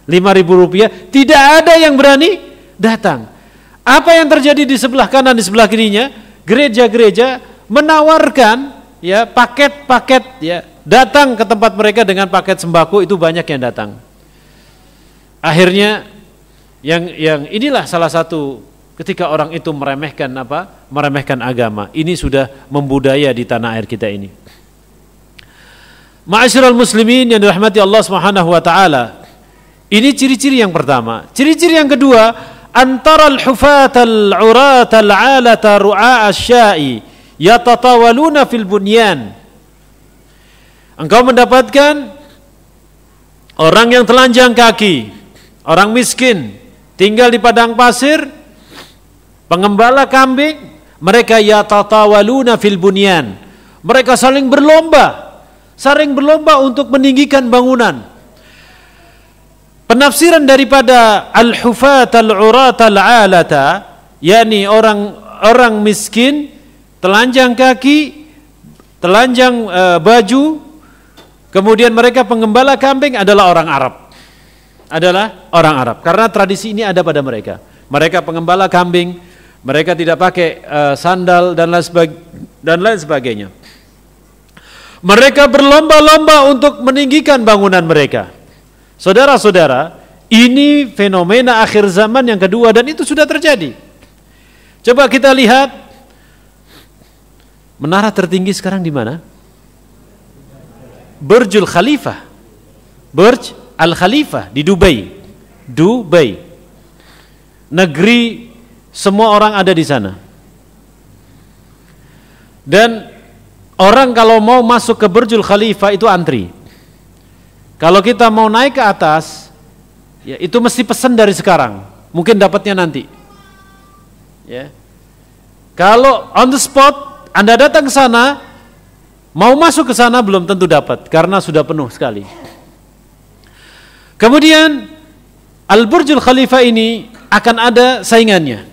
lima ribu rupiah, tidak ada yang berani datang. Apa yang terjadi di sebelah kanan di sebelah kirinya? Gereja-gereja menawarkan ya paket-paket ya datang ke tempat mereka dengan paket sembako itu banyak yang datang. Akhirnya yang yang inilah salah satu ketika orang itu meremehkan apa? Meremehkan agama. Ini sudah membudaya di tanah air kita ini. Ma'asyiral muslimin yang dirahmati Allah Subhanahu wa taala. Ini ciri-ciri yang pertama. Ciri-ciri yang kedua, antara al-hufat al-urat al-alata ru'a asy-sya'i yatatawaluna fil bunyan. Engkau mendapatkan orang yang telanjang kaki orang miskin tinggal di padang pasir, pengembala kambing, mereka tatawaluna fil bunyan. Mereka saling berlomba, saling berlomba untuk meninggikan bangunan. Penafsiran daripada al-hufat al-urat al-alata, yakni orang orang miskin, telanjang kaki, telanjang uh, baju, kemudian mereka pengembala kambing adalah orang Arab adalah orang Arab karena tradisi ini ada pada mereka. Mereka pengembala kambing, mereka tidak pakai uh, sandal dan lain, dan lain sebagainya. Mereka berlomba-lomba untuk meninggikan bangunan mereka. Saudara-saudara, ini fenomena akhir zaman yang kedua dan itu sudah terjadi. Coba kita lihat menara tertinggi sekarang di mana? Burjul Khalifah. Burj Al Khalifah di Dubai. Dubai. Negeri semua orang ada di sana. Dan orang kalau mau masuk ke Burjul Khalifah itu antri. Kalau kita mau naik ke atas, ya itu mesti pesan dari sekarang. Mungkin dapatnya nanti. Ya. Kalau on the spot, Anda datang ke sana, mau masuk ke sana belum tentu dapat karena sudah penuh sekali. Kemudian Al-Burjul Khalifah ini akan ada saingannya.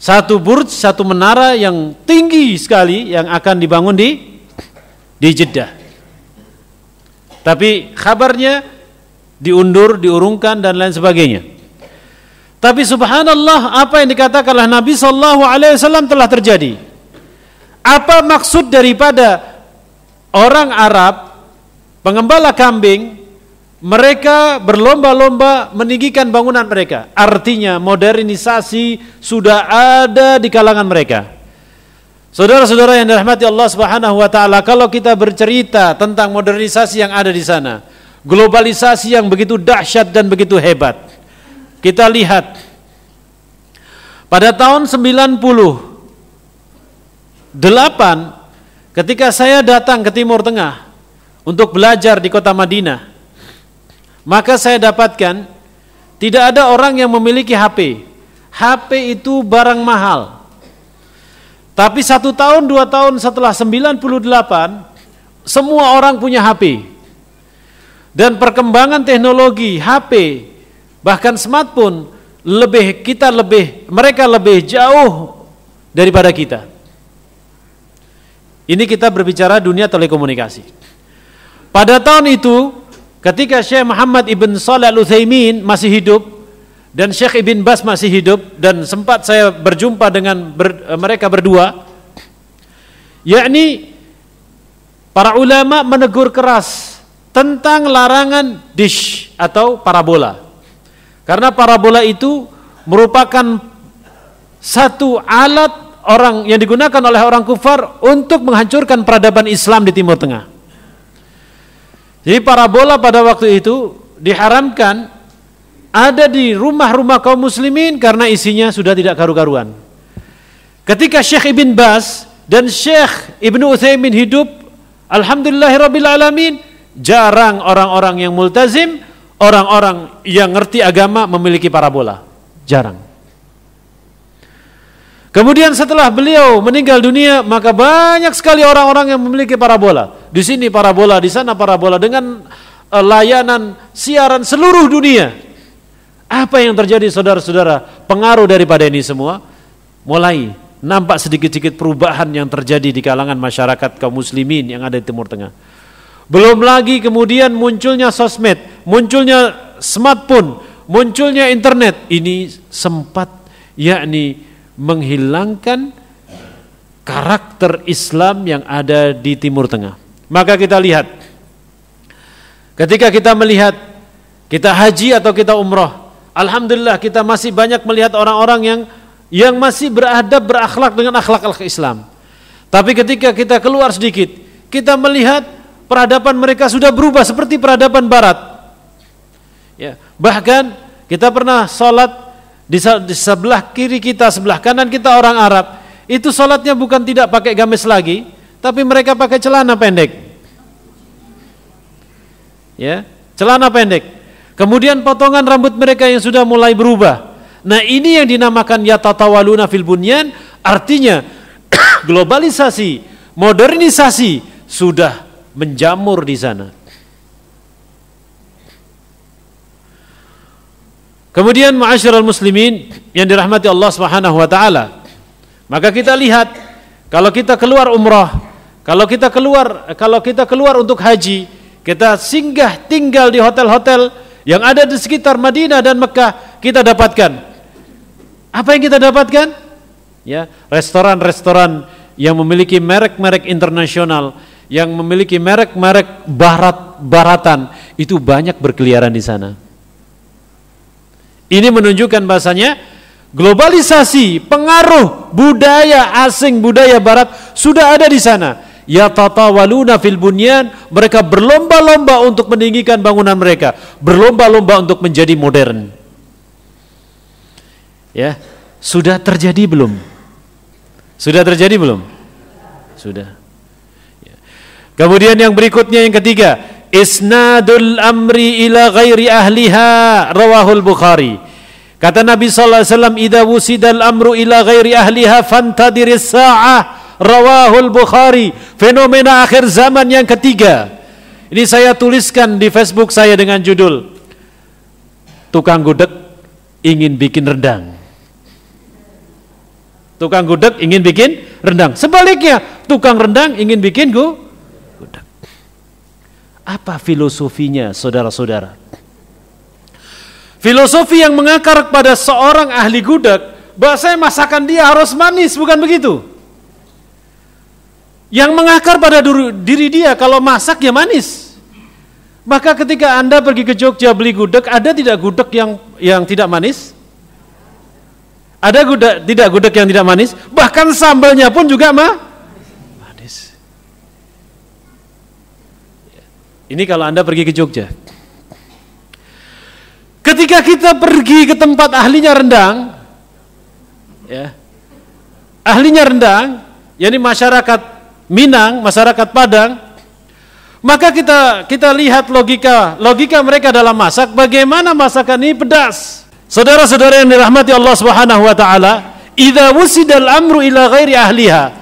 Satu burj, satu menara yang tinggi sekali yang akan dibangun di di Jeddah. Tapi kabarnya diundur, diurungkan dan lain sebagainya. Tapi subhanallah apa yang dikatakan oleh Nabi sallallahu alaihi wasallam telah terjadi. Apa maksud daripada orang Arab pengembala kambing mereka berlomba-lomba meninggikan bangunan mereka. Artinya modernisasi sudah ada di kalangan mereka. Saudara-saudara yang dirahmati Allah Subhanahu wa taala, kalau kita bercerita tentang modernisasi yang ada di sana, globalisasi yang begitu dahsyat dan begitu hebat. Kita lihat pada tahun 90 8 ketika saya datang ke Timur Tengah untuk belajar di kota Madinah maka saya dapatkan tidak ada orang yang memiliki HP. HP itu barang mahal. Tapi satu tahun, dua tahun setelah 98, semua orang punya HP. Dan perkembangan teknologi HP, bahkan smartphone, lebih kita lebih mereka lebih jauh daripada kita. Ini kita berbicara dunia telekomunikasi. Pada tahun itu Ketika Syekh Muhammad Ibn Salih Al-Uthaymin masih hidup dan Syekh Ibn Bas masih hidup dan sempat saya berjumpa dengan ber, eh, mereka berdua yakni para ulama menegur keras tentang larangan dish atau parabola. Karena parabola itu merupakan satu alat orang yang digunakan oleh orang kufar untuk menghancurkan peradaban Islam di Timur Tengah. Jadi parabola pada waktu itu diharamkan ada di rumah-rumah kaum muslimin karena isinya sudah tidak karu-karuan. Ketika Syekh Ibn Bas dan Syekh Ibnu Utsaimin hidup, alhamdulillahirabbil jarang orang-orang yang multazim, orang-orang yang ngerti agama memiliki parabola. Jarang. Kemudian setelah beliau meninggal dunia, maka banyak sekali orang-orang yang memiliki parabola. Di sini parabola, di sana parabola dengan eh, layanan siaran seluruh dunia. Apa yang terjadi saudara-saudara? Pengaruh daripada ini semua mulai nampak sedikit-sedikit perubahan yang terjadi di kalangan masyarakat kaum muslimin yang ada di Timur Tengah. Belum lagi kemudian munculnya sosmed, munculnya smartphone, munculnya internet. Ini sempat yakni menghilangkan karakter Islam yang ada di Timur Tengah. Maka kita lihat, ketika kita melihat kita haji atau kita umroh, alhamdulillah kita masih banyak melihat orang-orang yang yang masih beradab berakhlak dengan akhlak-akhlak Islam. Tapi ketika kita keluar sedikit, kita melihat peradaban mereka sudah berubah seperti peradaban Barat. Ya, bahkan kita pernah sholat di sebelah kiri kita, sebelah kanan kita orang Arab, itu sholatnya bukan tidak pakai gamis lagi, tapi mereka pakai celana pendek. Ya, celana pendek. Kemudian potongan rambut mereka yang sudah mulai berubah. Nah ini yang dinamakan yatatawaluna fil bunyan, artinya globalisasi, modernisasi sudah menjamur di sana. Kemudian ma'asyiral muslimin yang dirahmati Allah Subhanahu wa taala. Maka kita lihat kalau kita keluar umrah, kalau kita keluar kalau kita keluar untuk haji, kita singgah tinggal di hotel-hotel yang ada di sekitar Madinah dan Mekah, kita dapatkan. Apa yang kita dapatkan? Ya, restoran-restoran yang memiliki merek-merek internasional, yang memiliki merek-merek barat baratan itu banyak berkeliaran di sana. Ini menunjukkan bahasanya globalisasi, pengaruh budaya asing, budaya barat sudah ada di sana. Ya tata waluna fil bunyan, mereka berlomba-lomba untuk meninggikan bangunan mereka, berlomba-lomba untuk menjadi modern. Ya, sudah terjadi belum? Sudah terjadi belum? Sudah. Ya. Kemudian yang berikutnya yang ketiga, isnadul amri ila ghairi ahliha rawahul bukhari kata nabi sallallahu alaihi wasallam idza wusidal amru ila ghairi ahliha fantadiris saah rawahul bukhari fenomena akhir zaman yang ketiga ini saya tuliskan di Facebook saya dengan judul tukang gudeg ingin bikin rendang tukang gudeg ingin bikin rendang sebaliknya tukang rendang ingin bikin gu apa filosofinya saudara-saudara? Filosofi yang mengakar kepada seorang ahli gudeg, bahasanya masakan dia harus manis, bukan begitu? Yang mengakar pada diri dia kalau masak ya manis. Maka ketika Anda pergi ke Jogja beli gudeg, ada tidak gudeg yang yang tidak manis? Ada gudeg, tidak gudeg yang tidak manis? Bahkan sambalnya pun juga mah Ini kalau Anda pergi ke Jogja. Ketika kita pergi ke tempat ahlinya rendang, ya, ahlinya rendang, yakni masyarakat Minang, masyarakat Padang, maka kita kita lihat logika logika mereka dalam masak bagaimana masakan ini pedas. Saudara-saudara yang dirahmati Allah Subhanahu wa taala, idza wusidal amru ila ghairi ahliha.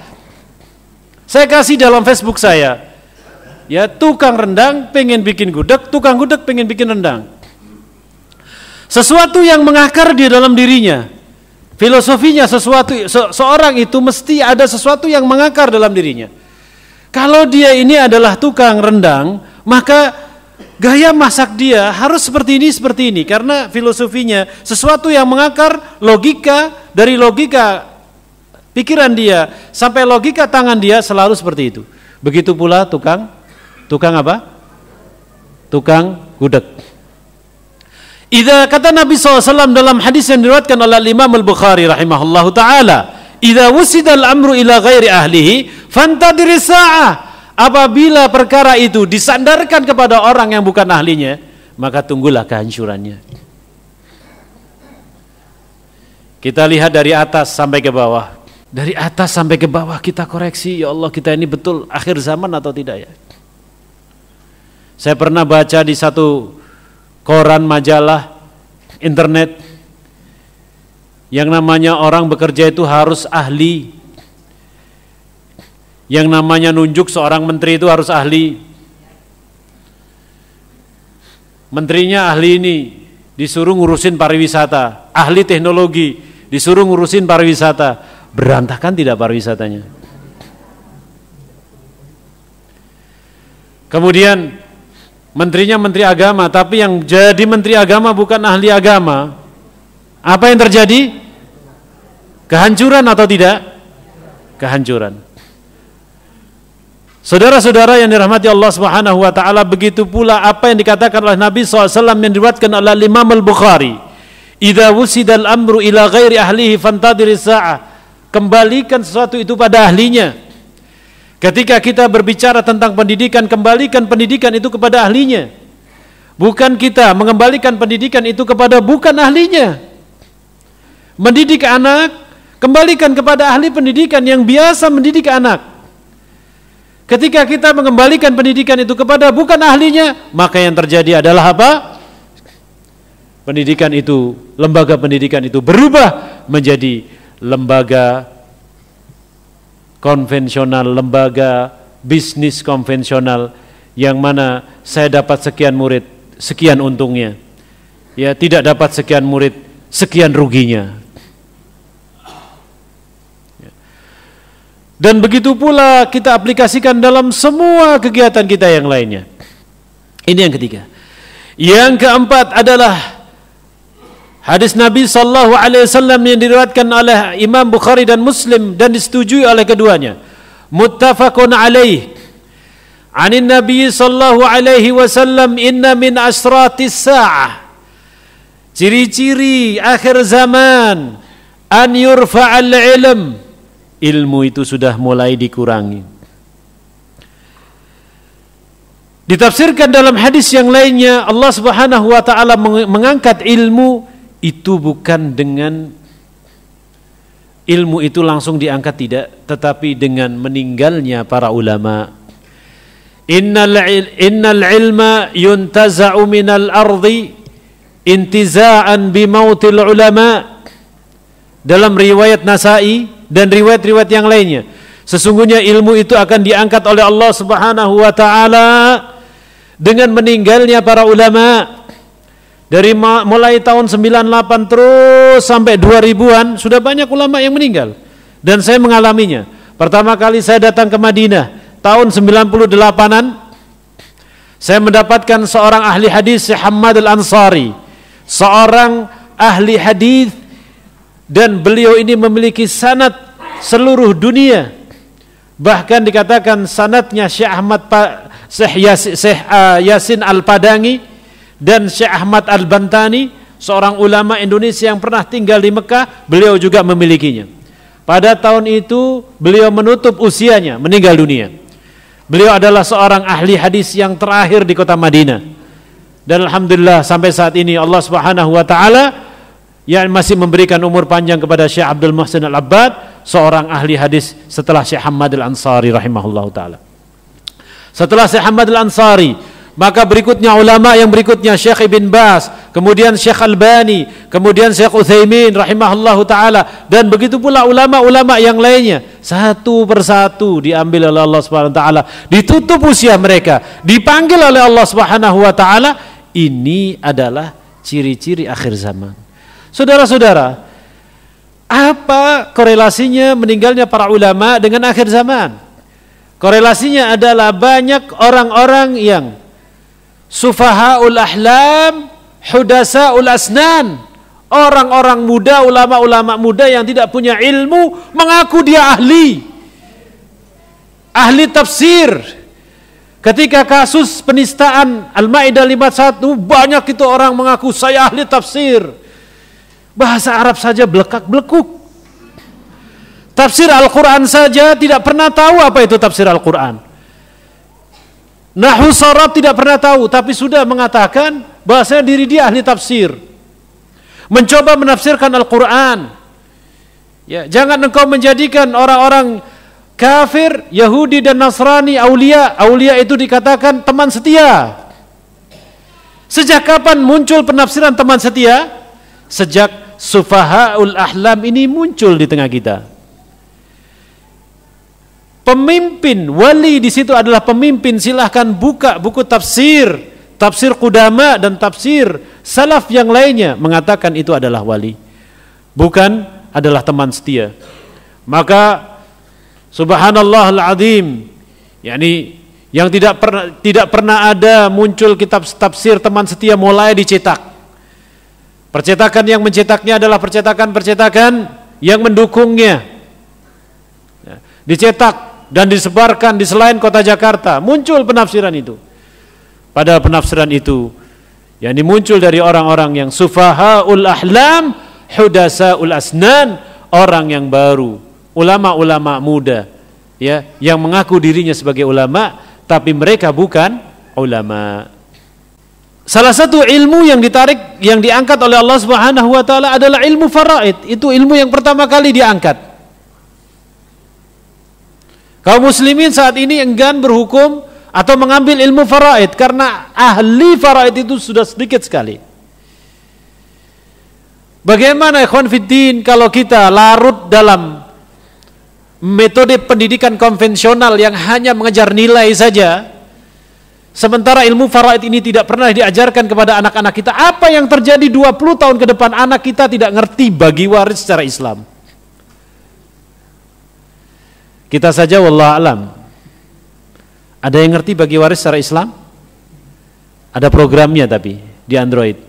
Saya kasih dalam Facebook saya. Ya tukang rendang pengen bikin gudeg, tukang gudeg pengen bikin rendang. Sesuatu yang mengakar di dalam dirinya. Filosofinya sesuatu se seorang itu mesti ada sesuatu yang mengakar dalam dirinya. Kalau dia ini adalah tukang rendang, maka gaya masak dia harus seperti ini seperti ini karena filosofinya sesuatu yang mengakar logika dari logika pikiran dia sampai logika tangan dia selalu seperti itu. Begitu pula tukang Tukang apa? Tukang gudeg. Ida kata Nabi SAW dalam hadis yang diriwayatkan oleh Imam Al-Bukhari rahimahullahu taala, ida wusid al-amru ila ghairi ahlihi, fanta dirisaah. Apabila perkara itu disandarkan kepada orang yang bukan ahlinya, maka tunggulah kehancurannya. Kita lihat dari atas sampai ke bawah. Dari atas sampai ke bawah kita koreksi, ya Allah kita ini betul akhir zaman atau tidak ya? Saya pernah baca di satu koran majalah internet yang namanya orang bekerja itu harus ahli. Yang namanya nunjuk seorang menteri itu harus ahli. Menterinya ahli ini disuruh ngurusin pariwisata, ahli teknologi disuruh ngurusin pariwisata. Berantakan tidak pariwisatanya? Kemudian menterinya menteri agama, tapi yang jadi menteri agama bukan ahli agama, apa yang terjadi? Kehancuran atau tidak? Kehancuran. Saudara-saudara yang dirahmati Allah Subhanahu wa taala, begitu pula apa yang dikatakan oleh Nabi SAW yang diriwayatkan oleh Imam Al-Bukhari. "Idza wusidal amru ila ghairi ahlihi fantadhir sa'ah." Kembalikan sesuatu itu pada ahlinya. Ketika kita berbicara tentang pendidikan, kembalikan pendidikan itu kepada ahlinya. Bukan kita mengembalikan pendidikan itu kepada bukan ahlinya. Mendidik anak, kembalikan kepada ahli pendidikan yang biasa mendidik anak. Ketika kita mengembalikan pendidikan itu kepada bukan ahlinya, maka yang terjadi adalah apa? Pendidikan itu, lembaga pendidikan itu berubah menjadi lembaga konvensional, lembaga bisnis konvensional yang mana saya dapat sekian murid, sekian untungnya. Ya, tidak dapat sekian murid, sekian ruginya. Ya. Dan begitu pula kita aplikasikan dalam semua kegiatan kita yang lainnya. Ini yang ketiga. Yang keempat adalah Hadis Nabi sallallahu alaihi wasallam yang diriwayatkan oleh Imam Bukhari dan Muslim dan disetujui oleh keduanya. Muttafaqun alaih. Anin Nabi sallallahu alaihi wasallam inna min asratis sa'ah. Ciri-ciri akhir zaman an yurfa'al ilm. Ilmu itu sudah mulai dikurangi. Ditafsirkan dalam hadis yang lainnya Allah Subhanahu wa taala mengangkat ilmu itu bukan dengan ilmu itu langsung diangkat tidak tetapi dengan meninggalnya para ulama innal, il, innal ilma yuntaza'u minal ardi intiza'an bimautil ulama dalam riwayat Nasai dan riwayat-riwayat yang lainnya sesungguhnya ilmu itu akan diangkat oleh Allah Subhanahu wa taala dengan meninggalnya para ulama dari mulai tahun 98 terus sampai 2000-an sudah banyak ulama yang meninggal dan saya mengalaminya. Pertama kali saya datang ke Madinah tahun 98-an saya mendapatkan seorang ahli hadis Hamad Al-Ansari, seorang ahli hadis dan beliau ini memiliki sanat seluruh dunia. Bahkan dikatakan sanatnya Syekh Ahmad Pak Syekh Syekh eh, Yasin Al-Padangi dan Syekh Ahmad Al-Bantani, seorang ulama Indonesia yang pernah tinggal di Mekah, beliau juga memilikinya. Pada tahun itu beliau menutup usianya, meninggal dunia. Beliau adalah seorang ahli hadis yang terakhir di kota Madinah. Dan alhamdulillah sampai saat ini Allah Subhanahu wa taala yang masih memberikan umur panjang kepada Syekh Abdul Muhsin Al-Abbad, seorang ahli hadis setelah Syekh Ahmad Al-Ansari rahimahullah taala. Setelah Syekh Ahmad Al-Ansari maka berikutnya ulama yang berikutnya Syekh Ibn Bas, kemudian Syekh Albani, kemudian Syekh Uthaymin rahimahullahu taala dan begitu pula ulama-ulama yang lainnya. Satu persatu diambil oleh Allah Subhanahu wa taala, ditutup usia mereka, dipanggil oleh Allah Subhanahu wa taala. Ini adalah ciri-ciri akhir zaman. Saudara-saudara, apa korelasinya meninggalnya para ulama dengan akhir zaman? Korelasinya adalah banyak orang-orang yang sufahaul ahlam, hudasaul asnan. Orang-orang muda, ulama-ulama muda yang tidak punya ilmu mengaku dia ahli. Ahli tafsir. Ketika kasus penistaan Al-Maidah 51 banyak itu orang mengaku saya ahli tafsir. Bahasa Arab saja belekak-belekuk. Tafsir Al-Quran saja tidak pernah tahu apa itu tafsir Al-Quran. Nahu sorab tidak pernah tahu, tapi sudah mengatakan bahasanya diri dia ahli tafsir. Mencoba menafsirkan Al-Quran. Ya, jangan engkau menjadikan orang-orang kafir, Yahudi dan Nasrani, Aulia. Aulia itu dikatakan teman setia. Sejak kapan muncul penafsiran teman setia? Sejak sufahaul ahlam ini muncul di tengah kita. Pemimpin, wali di situ adalah pemimpin. Silahkan buka buku tafsir, tafsir Kudama dan tafsir salaf yang lainnya mengatakan itu adalah wali. Bukan adalah teman setia. Maka subhanallah al-azim, yakni yang tidak pernah tidak pernah ada muncul kitab tafsir teman setia mulai dicetak. Percetakan yang mencetaknya adalah percetakan-percetakan yang mendukungnya. Ya, dicetak dan disebarkan di selain kota Jakarta. Muncul penafsiran itu. Padahal penafsiran itu yang dimuncul dari orang-orang yang sufahaul ahlam, hudasaul asnan, orang yang baru, ulama-ulama muda ya, yang mengaku dirinya sebagai ulama tapi mereka bukan ulama. Salah satu ilmu yang ditarik yang diangkat oleh Allah Subhanahu wa taala adalah ilmu faraid. Itu ilmu yang pertama kali diangkat. Kaum muslimin saat ini enggan berhukum atau mengambil ilmu faraid karena ahli faraid itu sudah sedikit sekali. Bagaimana ikhwan fiddin kalau kita larut dalam metode pendidikan konvensional yang hanya mengejar nilai saja sementara ilmu faraid ini tidak pernah diajarkan kepada anak-anak kita apa yang terjadi 20 tahun ke depan anak kita tidak ngerti bagi waris secara Islam kita saja wallah alam. Ada yang ngerti bagi waris secara Islam? Ada programnya tapi di Android.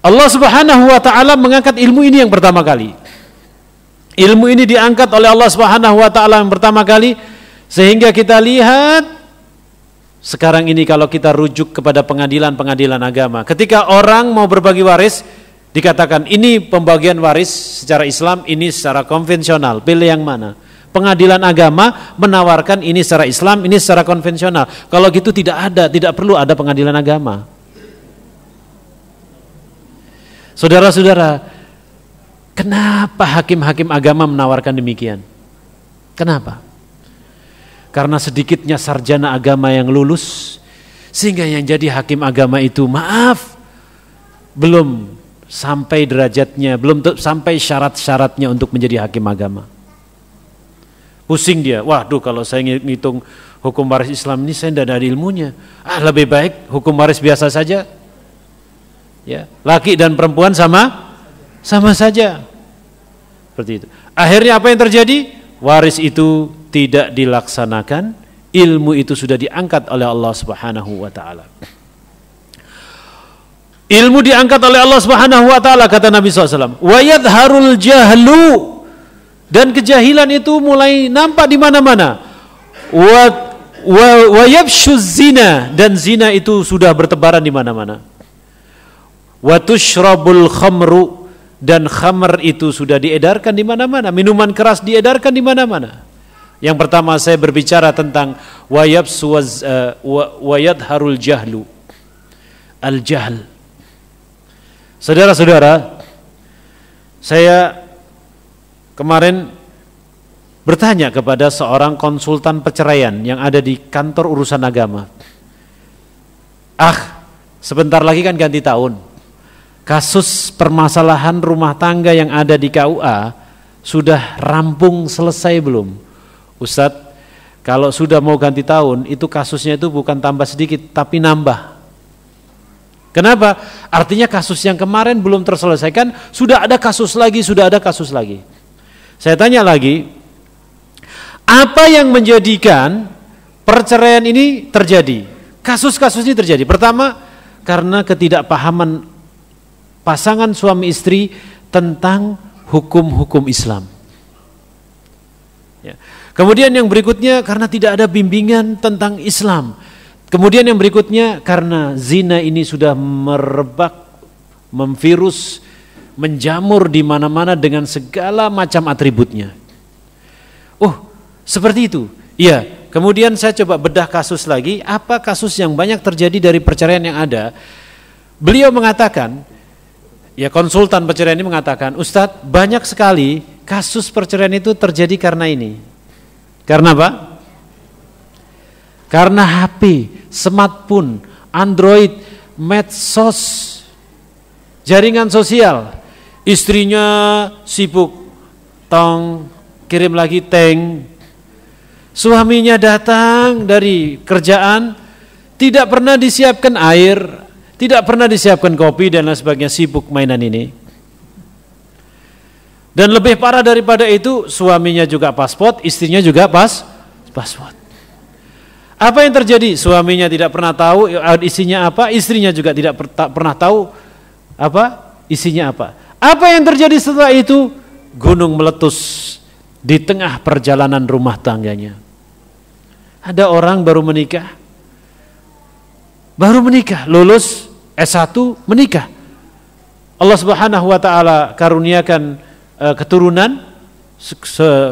Allah Subhanahu wa taala mengangkat ilmu ini yang pertama kali. Ilmu ini diangkat oleh Allah Subhanahu wa taala yang pertama kali sehingga kita lihat sekarang ini kalau kita rujuk kepada pengadilan-pengadilan agama, ketika orang mau berbagi waris, Dikatakan ini pembagian waris secara Islam, ini secara konvensional. Pilih yang mana? Pengadilan agama menawarkan ini secara Islam, ini secara konvensional. Kalau gitu tidak ada, tidak perlu ada pengadilan agama. Saudara-saudara, kenapa hakim-hakim agama menawarkan demikian? Kenapa? Karena sedikitnya sarjana agama yang lulus, sehingga yang jadi hakim agama itu, maaf, belum sampai derajatnya, belum sampai syarat-syaratnya untuk menjadi hakim agama. Pusing dia, waduh kalau saya ngitung hukum waris Islam ini saya tidak ada ilmunya. Ah lebih baik hukum waris biasa saja. Ya, laki dan perempuan sama sama saja. Seperti itu. Akhirnya apa yang terjadi? Waris itu tidak dilaksanakan, ilmu itu sudah diangkat oleh Allah Subhanahu wa taala. Ilmu diangkat oleh Allah Subhanahu wa taala kata Nabi SAW. Wa yadharul jahlu dan kejahilan itu mulai nampak di mana-mana. Wa zina dan zina itu sudah bertebaran di mana-mana. Wa tushrabul khamru dan khamr itu sudah diedarkan di mana-mana. Minuman keras diedarkan di mana-mana. Yang pertama saya berbicara tentang suwaz uh, harul jahlu. Al-jahl Saudara-saudara, saya kemarin bertanya kepada seorang konsultan perceraian yang ada di kantor urusan agama. Ah, sebentar lagi kan ganti tahun. Kasus permasalahan rumah tangga yang ada di KUA sudah rampung selesai belum? Ustadz, kalau sudah mau ganti tahun, itu kasusnya itu bukan tambah sedikit, tapi nambah Kenapa? Artinya kasus yang kemarin belum terselesaikan, sudah ada kasus lagi, sudah ada kasus lagi. Saya tanya lagi, apa yang menjadikan perceraian ini terjadi? Kasus-kasus ini terjadi. Pertama, karena ketidakpahaman pasangan suami istri tentang hukum-hukum Islam. Ya. Kemudian yang berikutnya karena tidak ada bimbingan tentang Islam Kemudian yang berikutnya karena zina ini sudah merebak, memvirus, menjamur di mana-mana dengan segala macam atributnya. Oh, seperti itu. Iya. Kemudian saya coba bedah kasus lagi, apa kasus yang banyak terjadi dari perceraian yang ada? Beliau mengatakan, ya konsultan perceraian ini mengatakan, Ustadz banyak sekali kasus perceraian itu terjadi karena ini. Karena apa? Karena HP, smartphone, Android, medsos, jaringan sosial, istrinya sibuk, tong kirim lagi tank, suaminya datang dari kerjaan, tidak pernah disiapkan air, tidak pernah disiapkan kopi dan lain sebagainya, sibuk mainan ini. Dan lebih parah daripada itu, suaminya juga paspor, istrinya juga pas paspor. Apa yang terjadi? Suaminya tidak pernah tahu eh, isinya apa, istrinya juga tidak pernah tahu apa isinya apa. Apa yang terjadi setelah itu? Gunung meletus di tengah perjalanan rumah tangganya. Ada orang baru menikah, baru menikah, lulus S1, menikah. Allah Subhanahu wa taala karuniakan eh, keturunan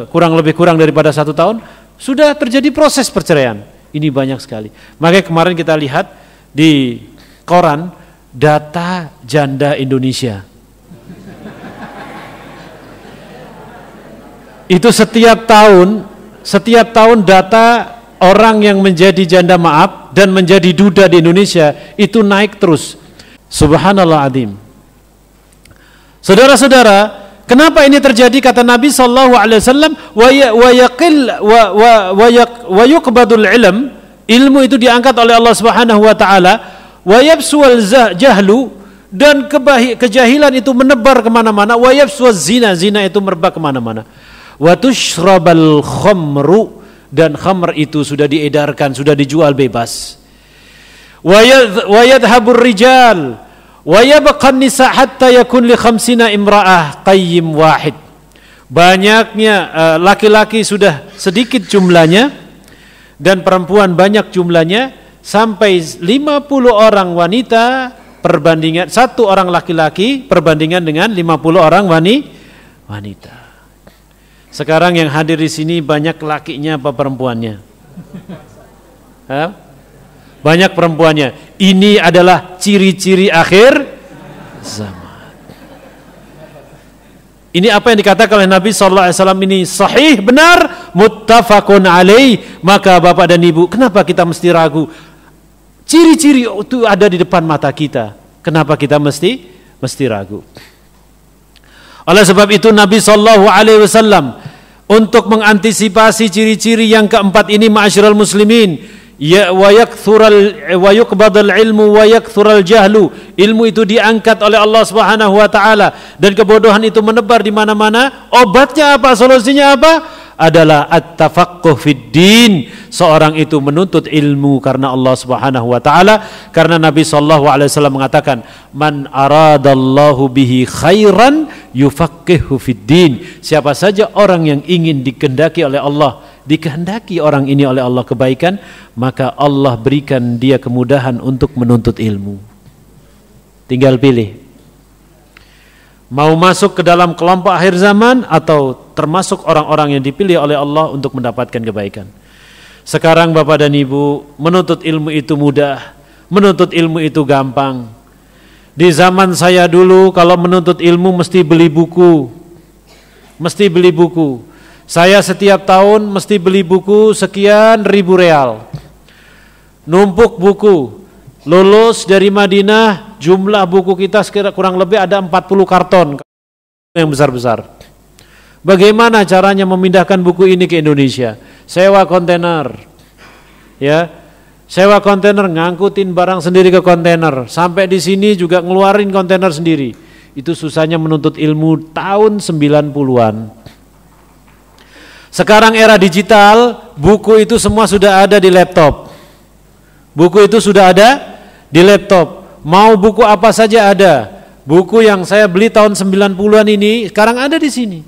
kurang lebih kurang daripada satu tahun, sudah terjadi proses perceraian. Ini banyak sekali. Makanya kemarin kita lihat di koran data janda Indonesia. Itu setiap tahun, setiap tahun data orang yang menjadi janda maaf dan menjadi duda di Indonesia itu naik terus. Subhanallah adim. Saudara-saudara, Kenapa ini terjadi kata Nabi sallallahu alaihi wasallam wa ya, yaqil wa wa yuqbadul ilm ilmu itu diangkat oleh Allah Subhanahu wa taala wa yabsuwal jahlu dan kejahilan itu menebar kemana-mana wa yabsuwaz zina zina itu merbak kemana-mana wa tushrabal khamru dan khamr itu sudah diedarkan sudah dijual bebas wa yadhhabur rijal Wa hatta yakun li khamsina imra'ah qayyim wahid. Banyaknya eh, laki-laki sudah sedikit jumlahnya dan perempuan banyak jumlahnya sampai 50 orang wanita perbandingan satu orang laki-laki perbandingan dengan 50 orang wanita. Sekarang yang hadir di sini banyak lakinya apa perempuannya? banyak perempuannya. Ini adalah ciri-ciri akhir zaman. Ini apa yang dikatakan oleh Nabi Shallallahu Alaihi Wasallam ini sahih benar muttafaqun alaih. Maka bapak dan ibu, kenapa kita mesti ragu? Ciri-ciri itu ada di depan mata kita. Kenapa kita mesti mesti ragu? Oleh sebab itu Nabi Shallallahu Alaihi Wasallam untuk mengantisipasi ciri-ciri yang keempat ini, masyarul muslimin, ya wa yakthural wa ilmu jahlu ilmu itu diangkat oleh Allah Subhanahu wa taala dan kebodohan itu menebar di mana-mana obatnya apa solusinya apa adalah at-tafaqquh fid din seorang itu menuntut ilmu karena Allah Subhanahu wa taala karena Nabi sallallahu alaihi wasallam mengatakan man aradallahu bihi khairan yufaqihu fid din siapa saja orang yang ingin dikendaki oleh Allah dikehendaki orang ini oleh Allah kebaikan, maka Allah berikan dia kemudahan untuk menuntut ilmu. Tinggal pilih. Mau masuk ke dalam kelompok akhir zaman atau termasuk orang-orang yang dipilih oleh Allah untuk mendapatkan kebaikan. Sekarang Bapak dan Ibu, menuntut ilmu itu mudah, menuntut ilmu itu gampang. Di zaman saya dulu kalau menuntut ilmu mesti beli buku. Mesti beli buku. Saya setiap tahun mesti beli buku sekian ribu real. Numpuk buku. Lulus dari Madinah, jumlah buku kita sekira kurang lebih ada 40 karton yang besar-besar. Bagaimana caranya memindahkan buku ini ke Indonesia? Sewa kontainer. Ya. Sewa kontainer, ngangkutin barang sendiri ke kontainer. Sampai di sini juga ngeluarin kontainer sendiri. Itu susahnya menuntut ilmu tahun 90-an. Sekarang era digital, buku itu semua sudah ada di laptop. Buku itu sudah ada di laptop. Mau buku apa saja ada. Buku yang saya beli tahun 90-an ini sekarang ada di sini.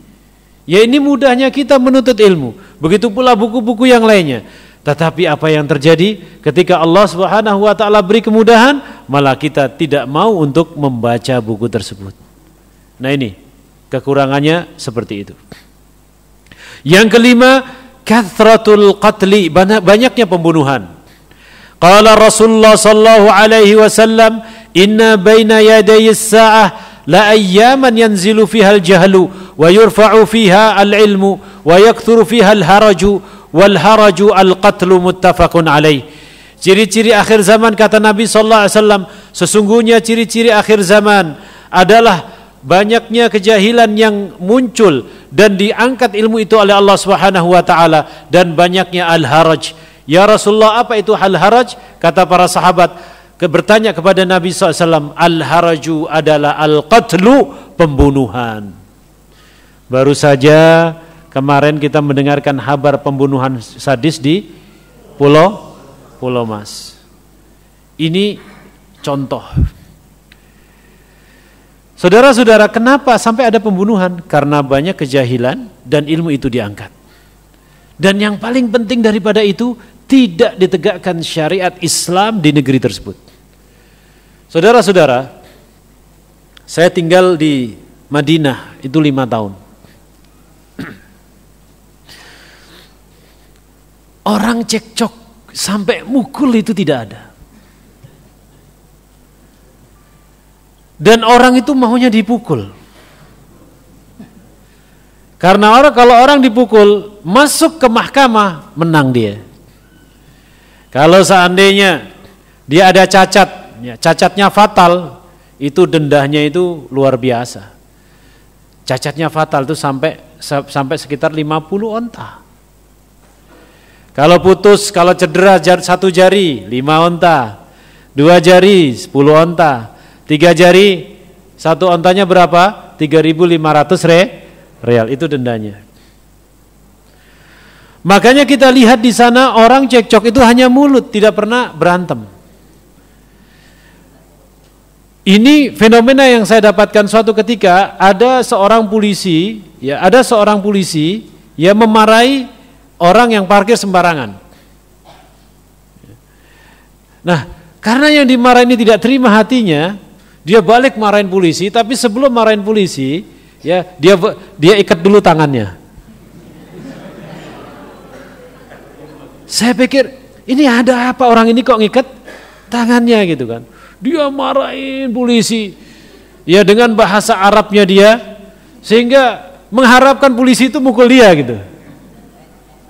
Ya ini mudahnya kita menuntut ilmu. Begitu pula buku-buku yang lainnya. Tetapi apa yang terjadi ketika Allah Subhanahu wa taala beri kemudahan, malah kita tidak mau untuk membaca buku tersebut. Nah ini kekurangannya seperti itu. Yang kelima, kathratul qatli, banyaknya pembunuhan. Qala Rasulullah sallallahu alaihi wasallam, "Inna baina yaday as-sa'ah la ayyaman yanzilu fiha al-jahlu wa yurfa'u fiha al-ilmu wa yakthuru fiha al-haraju wal haraju al-qatlu muttafaqun alaihi. Ciri-ciri akhir zaman kata Nabi sallallahu alaihi wasallam, sesungguhnya ciri-ciri akhir zaman adalah banyaknya kejahilan yang muncul dan diangkat ilmu itu oleh Allah Subhanahu wa taala dan banyaknya al-haraj. Ya Rasulullah, apa itu al-haraj? Kata para sahabat, bertanya kepada Nabi SAW, al-haraju adalah al-qatlu, pembunuhan. Baru saja kemarin kita mendengarkan kabar pembunuhan sadis di Pulau Pulau Mas. Ini contoh Saudara-saudara, kenapa sampai ada pembunuhan? Karena banyak kejahilan dan ilmu itu diangkat. Dan yang paling penting daripada itu, tidak ditegakkan syariat Islam di negeri tersebut. Saudara-saudara, saya tinggal di Madinah itu lima tahun. Orang cekcok sampai mukul itu tidak ada. Dan orang itu maunya dipukul. Karena orang kalau orang dipukul masuk ke mahkamah menang dia. Kalau seandainya dia ada cacat, ya, cacatnya fatal, itu dendahnya itu luar biasa. Cacatnya fatal itu sampai sampai sekitar 50 onta. Kalau putus, kalau cedera satu jari, 5 onta. Dua jari, 10 onta. Tiga jari satu ontanya berapa? 3.500 re, real itu dendanya. Makanya kita lihat di sana orang cekcok itu hanya mulut, tidak pernah berantem. Ini fenomena yang saya dapatkan suatu ketika ada seorang polisi, ya ada seorang polisi yang memarahi orang yang parkir sembarangan. Nah, karena yang dimarahi ini tidak terima hatinya, dia balik marahin polisi, tapi sebelum marahin polisi, ya dia dia ikat dulu tangannya. Saya pikir ini ada apa orang ini kok ngikat tangannya gitu kan? Dia marahin polisi, ya dengan bahasa Arabnya dia, sehingga mengharapkan polisi itu mukul dia gitu.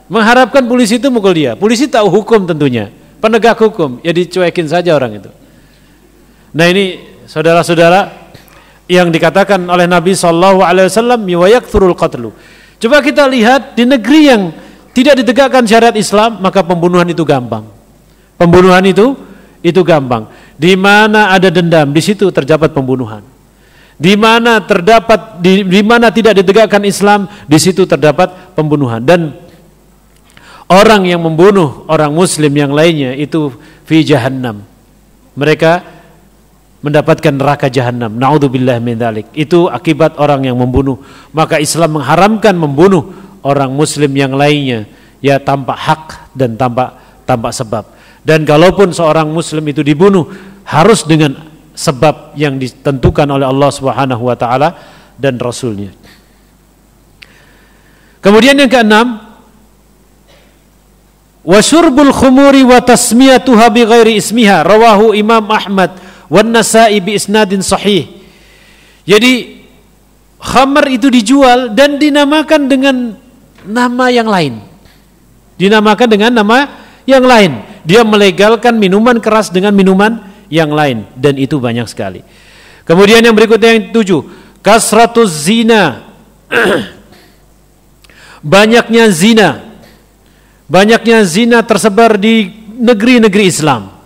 Mengharapkan polisi itu mukul dia. Polisi tahu hukum tentunya, penegak hukum, ya dicuekin saja orang itu. Nah ini saudara-saudara yang dikatakan oleh Nabi Shallallahu Alaihi Wasallam turul qatlu. Coba kita lihat di negeri yang tidak ditegakkan syariat Islam maka pembunuhan itu gampang. Pembunuhan itu itu gampang. Di mana ada dendam di situ terdapat pembunuhan. Di mana terdapat di, di mana tidak ditegakkan Islam di situ terdapat pembunuhan dan orang yang membunuh orang muslim yang lainnya itu fi jahannam. Mereka mendapatkan neraka jahanam. Naudzubillah min dalik. Itu akibat orang yang membunuh. Maka Islam mengharamkan membunuh orang muslim yang lainnya ya tampak hak dan tampak tanpa sebab. Dan kalaupun seorang muslim itu dibunuh harus dengan sebab yang ditentukan oleh Allah Subhanahu wa taala dan rasulnya. Kemudian yang keenam wasurbul khumuri wa tasmiyatuha bi ghairi ismiha rawahu Imam Ahmad wan Nasa'i bi isnadin sahih. Jadi khamar itu dijual dan dinamakan dengan nama yang lain. Dinamakan dengan nama yang lain. Dia melegalkan minuman keras dengan minuman yang lain dan itu banyak sekali. Kemudian yang berikutnya yang tujuh, kasratuz zina. Banyaknya zina. Banyaknya zina tersebar di negeri-negeri Islam.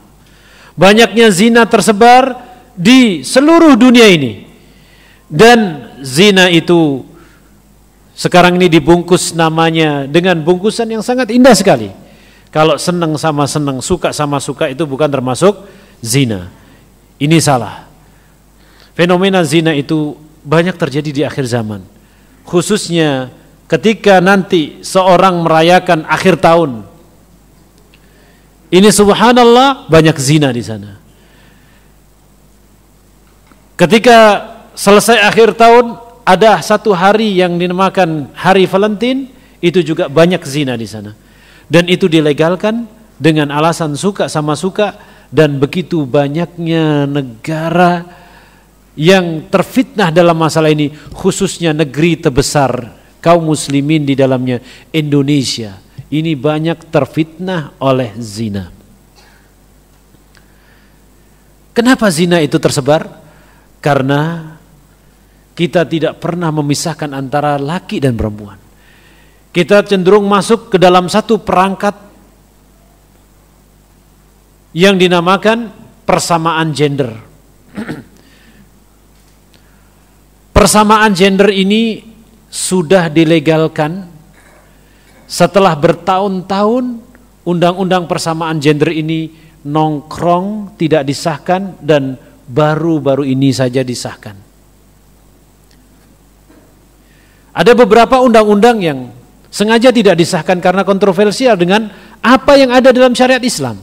Banyaknya zina tersebar di seluruh dunia ini. Dan zina itu sekarang ini dibungkus namanya dengan bungkusan yang sangat indah sekali. Kalau senang sama senang, suka sama suka itu bukan termasuk zina. Ini salah. Fenomena zina itu banyak terjadi di akhir zaman. Khususnya ketika nanti seorang merayakan akhir tahun ini subhanallah banyak zina di sana. Ketika selesai akhir tahun ada satu hari yang dinamakan Hari Valentine, itu juga banyak zina di sana. Dan itu dilegalkan dengan alasan suka sama suka dan begitu banyaknya negara yang terfitnah dalam masalah ini, khususnya negeri terbesar kaum muslimin di dalamnya Indonesia ini banyak terfitnah oleh zina. Kenapa zina itu tersebar? Karena kita tidak pernah memisahkan antara laki dan perempuan. Kita cenderung masuk ke dalam satu perangkat yang dinamakan persamaan gender. persamaan gender ini sudah dilegalkan setelah bertahun-tahun undang-undang persamaan gender ini nongkrong tidak disahkan dan baru-baru ini saja disahkan. Ada beberapa undang-undang yang sengaja tidak disahkan karena kontroversial dengan apa yang ada dalam syariat Islam.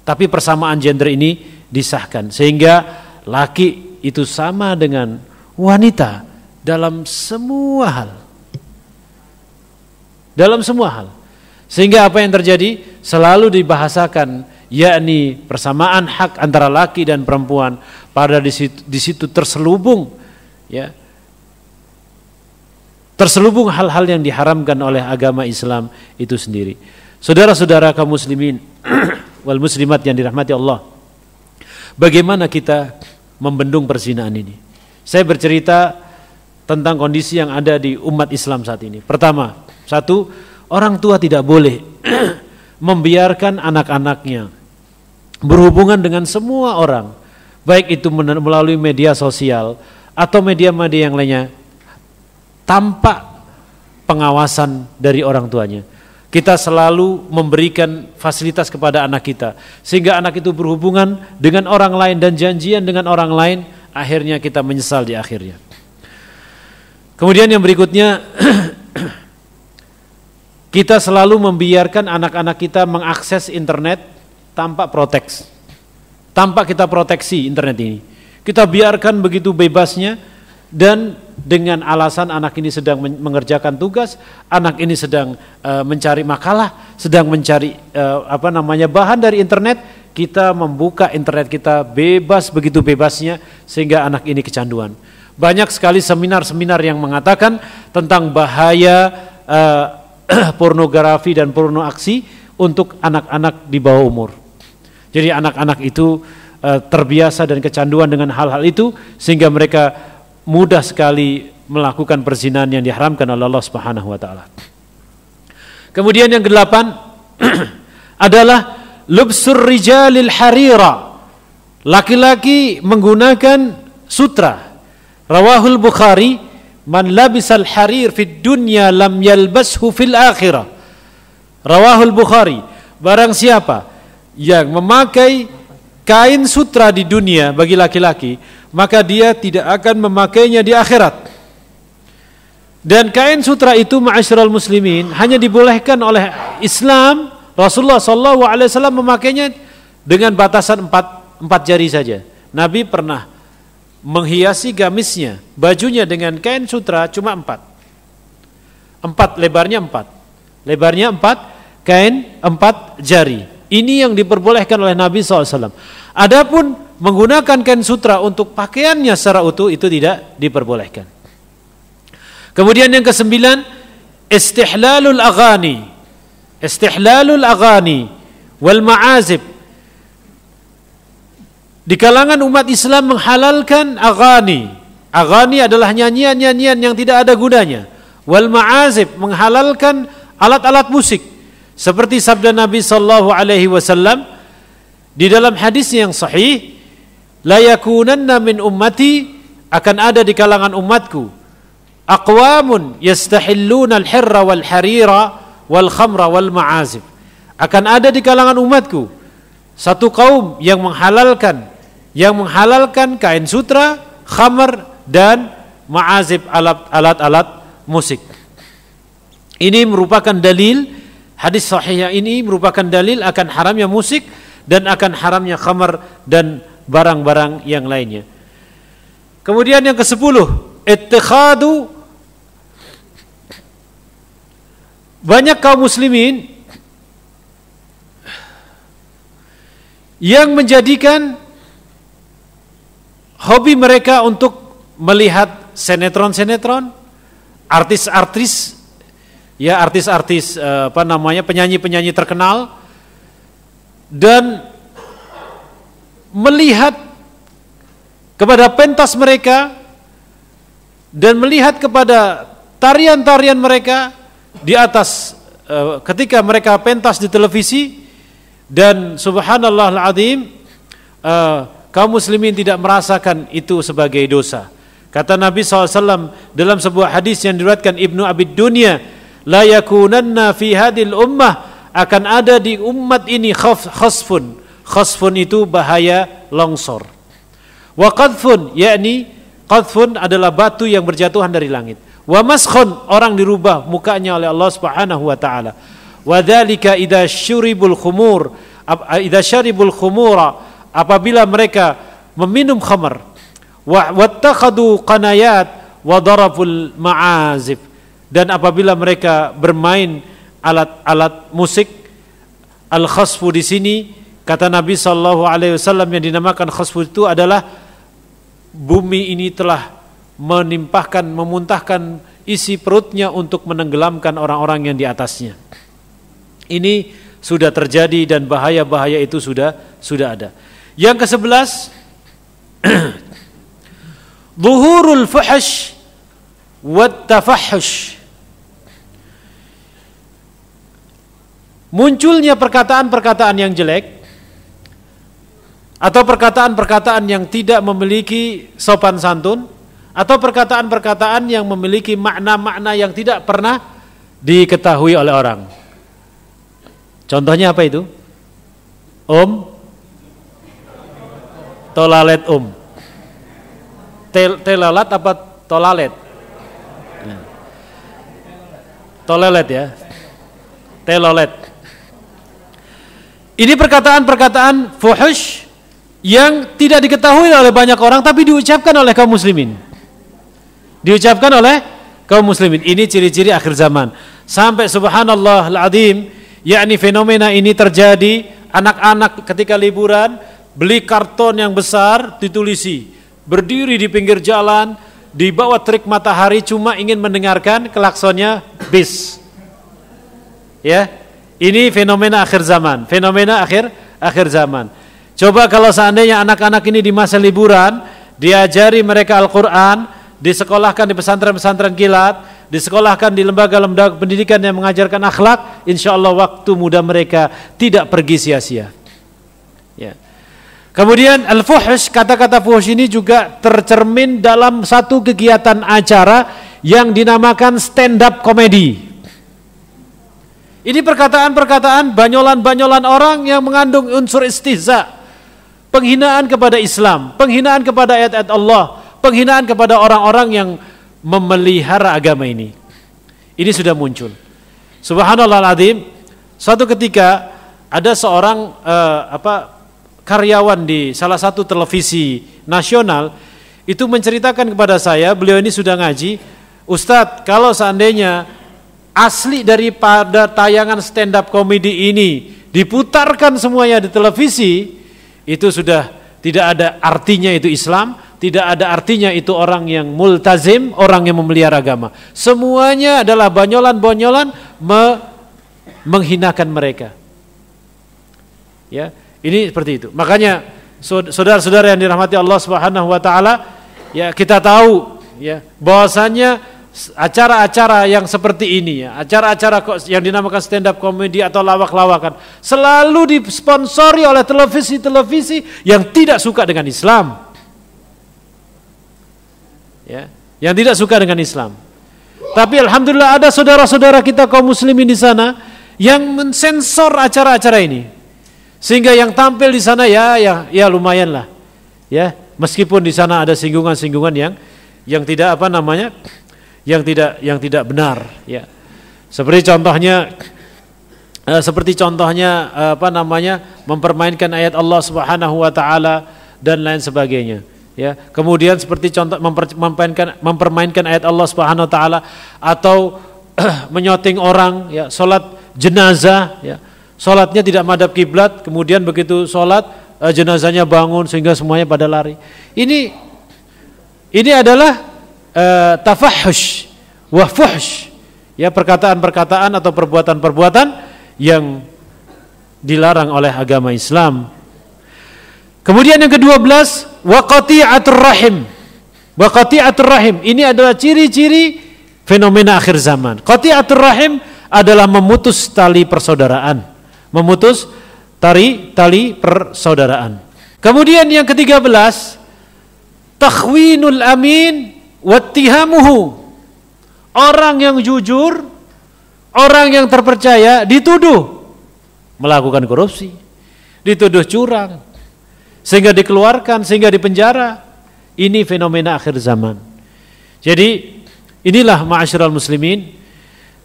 Tapi persamaan gender ini disahkan sehingga laki itu sama dengan wanita dalam semua hal. Dalam semua hal. Sehingga apa yang terjadi selalu dibahasakan yakni persamaan hak antara laki dan perempuan pada di situ, di situ terselubung ya terselubung hal-hal yang diharamkan oleh agama Islam itu sendiri. Saudara-saudara kaum muslimin wal muslimat yang dirahmati Allah. Bagaimana kita membendung perzinaan ini? Saya bercerita tentang kondisi yang ada di umat Islam saat ini. Pertama, satu, orang tua tidak boleh membiarkan anak-anaknya berhubungan dengan semua orang, baik itu melalui media sosial atau media-media yang lainnya, tanpa pengawasan dari orang tuanya. Kita selalu memberikan fasilitas kepada anak kita, sehingga anak itu berhubungan dengan orang lain dan janjian dengan orang lain, akhirnya kita menyesal di akhirnya. Kemudian yang berikutnya Kita selalu membiarkan anak-anak kita mengakses internet tanpa proteks. Tanpa kita proteksi internet ini. Kita biarkan begitu bebasnya dan dengan alasan anak ini sedang mengerjakan tugas, anak ini sedang uh, mencari makalah, sedang mencari uh, apa namanya bahan dari internet, kita membuka internet kita bebas begitu bebasnya sehingga anak ini kecanduan. Banyak sekali seminar-seminar yang mengatakan tentang bahaya uh, pornografi dan porno aksi untuk anak-anak di bawah umur. Jadi anak-anak itu uh, terbiasa dan kecanduan dengan hal-hal itu sehingga mereka mudah sekali melakukan perzinahan yang diharamkan oleh Allah Subhanahu wa taala. Kemudian yang kedelapan adalah lubsur rijalil harira. Laki-laki menggunakan sutra. Rawahul Bukhari Man labisal harir fid dunya lam yalbashu fil akhirah. Rawahul Bukhari. Barang siapa yang memakai kain sutra di dunia bagi laki-laki, maka dia tidak akan memakainya di akhirat. Dan kain sutra itu ma'asyiral muslimin hanya dibolehkan oleh Islam Rasulullah SAW memakainya dengan batasan empat, empat jari saja. Nabi pernah menghiasi gamisnya, bajunya dengan kain sutra cuma empat. Empat, lebarnya empat. Lebarnya empat, kain empat jari. Ini yang diperbolehkan oleh Nabi SAW. Adapun menggunakan kain sutra untuk pakaiannya secara utuh itu tidak diperbolehkan. Kemudian yang kesembilan, istihlalul agani, Istihlalul agani, wal ma'azib di kalangan umat Islam menghalalkan agani. Agani adalah nyanyian-nyanyian yang tidak ada gunanya. Wal ma'azib menghalalkan alat-alat musik. Seperti sabda Nabi sallallahu alaihi wasallam di dalam hadis yang sahih, la yakunanna min ummati akan ada di kalangan umatku aqwamun yastahilluna al-hirra wal harira wal khamra wal ma'azib akan ada di kalangan umatku satu kaum yang menghalalkan yang menghalalkan kain sutra, khamar dan ma'azib alat-alat musik. Ini merupakan dalil hadis sahihnya ini merupakan dalil akan haramnya musik dan akan haramnya khamar dan barang-barang yang lainnya. Kemudian yang ke-10, ittikhadu banyak kaum muslimin yang menjadikan hobi mereka untuk melihat sinetron-sinetron, artis-artis, ya artis-artis eh, apa namanya penyanyi-penyanyi terkenal dan melihat kepada pentas mereka dan melihat kepada tarian-tarian mereka di atas eh, ketika mereka pentas di televisi dan Subhanallah azim uh, kaum muslimin tidak merasakan itu sebagai dosa. Kata Nabi SAW dalam sebuah hadis yang diriwayatkan Ibnu Abid Dunya, la yakunanna fi hadil ummah akan ada di umat ini khasfun. Khasfun itu bahaya longsor. Wa qadfun yakni qadfun adalah batu yang berjatuhan dari langit. Wa maskhun orang dirubah mukanya oleh Allah Subhanahu wa taala. Wa dzalika idza syuribul khumur idza syaribul khumura apabila mereka meminum khamar wattakhadu qanayat wa daraful ma'azib dan apabila mereka bermain alat-alat musik al khasfu di sini kata Nabi sallallahu alaihi wasallam yang dinamakan khasfu itu adalah bumi ini telah menimpahkan memuntahkan isi perutnya untuk menenggelamkan orang-orang yang di atasnya ini sudah terjadi dan bahaya-bahaya itu sudah sudah ada yang ke-11 Zuhurul fuhash wat Munculnya perkataan-perkataan yang jelek atau perkataan-perkataan yang tidak memiliki sopan santun atau perkataan-perkataan yang memiliki makna-makna yang tidak pernah diketahui oleh orang. Contohnya apa itu? Om tolalet um Tel, telalat apa tolalet ya. tolalet ya Telalet. ini perkataan-perkataan fuhush yang tidak diketahui oleh banyak orang tapi diucapkan oleh kaum muslimin diucapkan oleh kaum muslimin ini ciri-ciri akhir zaman sampai subhanallah al-azim yakni fenomena ini terjadi anak-anak ketika liburan beli karton yang besar ditulisi berdiri di pinggir jalan di bawah terik matahari cuma ingin mendengarkan kelaksonnya bis ya ini fenomena akhir zaman fenomena akhir akhir zaman coba kalau seandainya anak-anak ini di masa liburan diajari mereka Al-Quran disekolahkan di pesantren-pesantren kilat disekolahkan di lembaga-lembaga pendidikan yang mengajarkan akhlak, insya Allah waktu muda mereka tidak pergi sia-sia. Ya. Kemudian al-fuhsh, kata-kata fuhsh ini juga tercermin dalam satu kegiatan acara yang dinamakan stand up comedy. Ini perkataan-perkataan banyolan-banyolan orang yang mengandung unsur istihza, penghinaan kepada Islam, penghinaan kepada ayat-ayat Allah, penghinaan kepada orang-orang yang memelihara agama ini. Ini sudah muncul. Subhanallah azim, suatu ketika ada seorang uh, apa karyawan di salah satu televisi nasional itu menceritakan kepada saya, beliau ini sudah ngaji, Ustadz kalau seandainya asli daripada tayangan stand up komedi ini diputarkan semuanya di televisi, itu sudah tidak ada artinya itu Islam, tidak ada artinya itu orang yang multazim, orang yang memelihara agama. Semuanya adalah banyolan-banyolan me menghinakan mereka. Ya, ini seperti itu. Makanya saudara-saudara yang dirahmati Allah Subhanahu wa taala, ya kita tahu ya bahwasanya acara-acara yang seperti ini ya, acara-acara yang dinamakan stand up comedy atau lawak-lawakan selalu disponsori oleh televisi-televisi yang tidak suka dengan Islam. Ya, yang tidak suka dengan Islam. Tapi alhamdulillah ada saudara-saudara kita kaum muslimin di sana yang mensensor acara-acara ini. Sehingga yang tampil di sana ya ya ya lumayan lah. Ya, meskipun di sana ada singgungan-singgungan yang yang tidak apa namanya? yang tidak yang tidak benar, ya. Seperti contohnya eh, seperti contohnya eh, apa namanya? mempermainkan ayat Allah Subhanahu wa taala dan lain sebagainya ya kemudian seperti contoh mempermainkan mempermainkan ayat Allah Subhanahu wa taala atau menyoting orang ya salat jenazah ya Sholatnya tidak madap kiblat, kemudian begitu sholat eh, jenazahnya bangun sehingga semuanya pada lari. Ini ini adalah eh, tafahush, wafush ya perkataan-perkataan atau perbuatan-perbuatan yang dilarang oleh agama Islam. Kemudian yang kedua belas, atur rahim. wakati atur rahim ini adalah ciri-ciri fenomena akhir zaman. Wakati atur rahim adalah memutus tali persaudaraan memutus tari tali persaudaraan. Kemudian yang ketiga belas, takhwinul amin wattihamuhu. Orang yang jujur, orang yang terpercaya dituduh melakukan korupsi, dituduh curang, sehingga dikeluarkan, sehingga dipenjara. Ini fenomena akhir zaman. Jadi inilah ma'asyiral muslimin,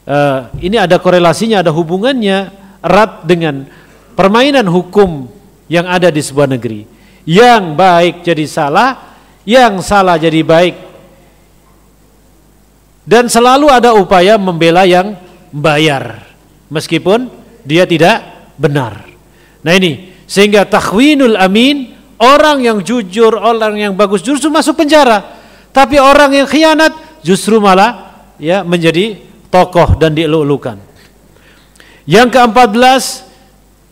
uh, ini ada korelasinya, ada hubungannya erat dengan permainan hukum yang ada di sebuah negeri. Yang baik jadi salah, yang salah jadi baik. Dan selalu ada upaya membela yang bayar meskipun dia tidak benar. Nah ini sehingga takhwinul amin orang yang jujur, orang yang bagus justru masuk penjara. Tapi orang yang khianat justru malah ya menjadi tokoh dan dielulukan. Yang ke-14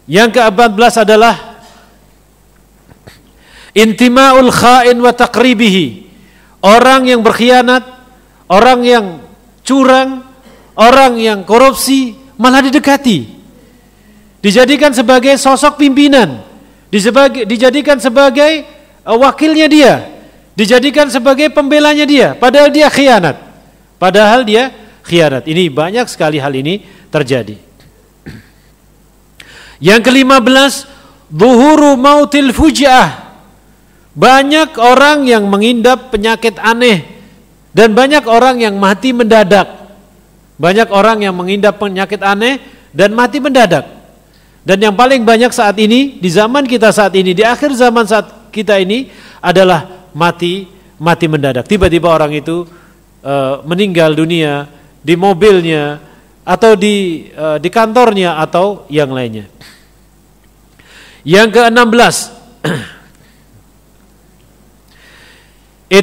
yang ke-14 adalah intimaul khain wa taqribihi. Orang yang berkhianat, orang yang curang, orang yang korupsi malah didekati. Dijadikan sebagai sosok pimpinan, dijadikan sebagai eh, wakilnya dia, dijadikan sebagai pembelanya dia, padahal dia khianat. Padahal dia khianat. Ini banyak sekali hal ini terjadi. Yang kelima belas, Zuhuru mautil fujah. Banyak orang yang mengindap penyakit aneh dan banyak orang yang mati mendadak. Banyak orang yang mengindap penyakit aneh dan mati mendadak. Dan yang paling banyak saat ini di zaman kita saat ini di akhir zaman saat kita ini adalah mati mati mendadak. Tiba-tiba orang itu uh, meninggal dunia di mobilnya atau di uh, di kantornya atau yang lainnya. Yang ke-16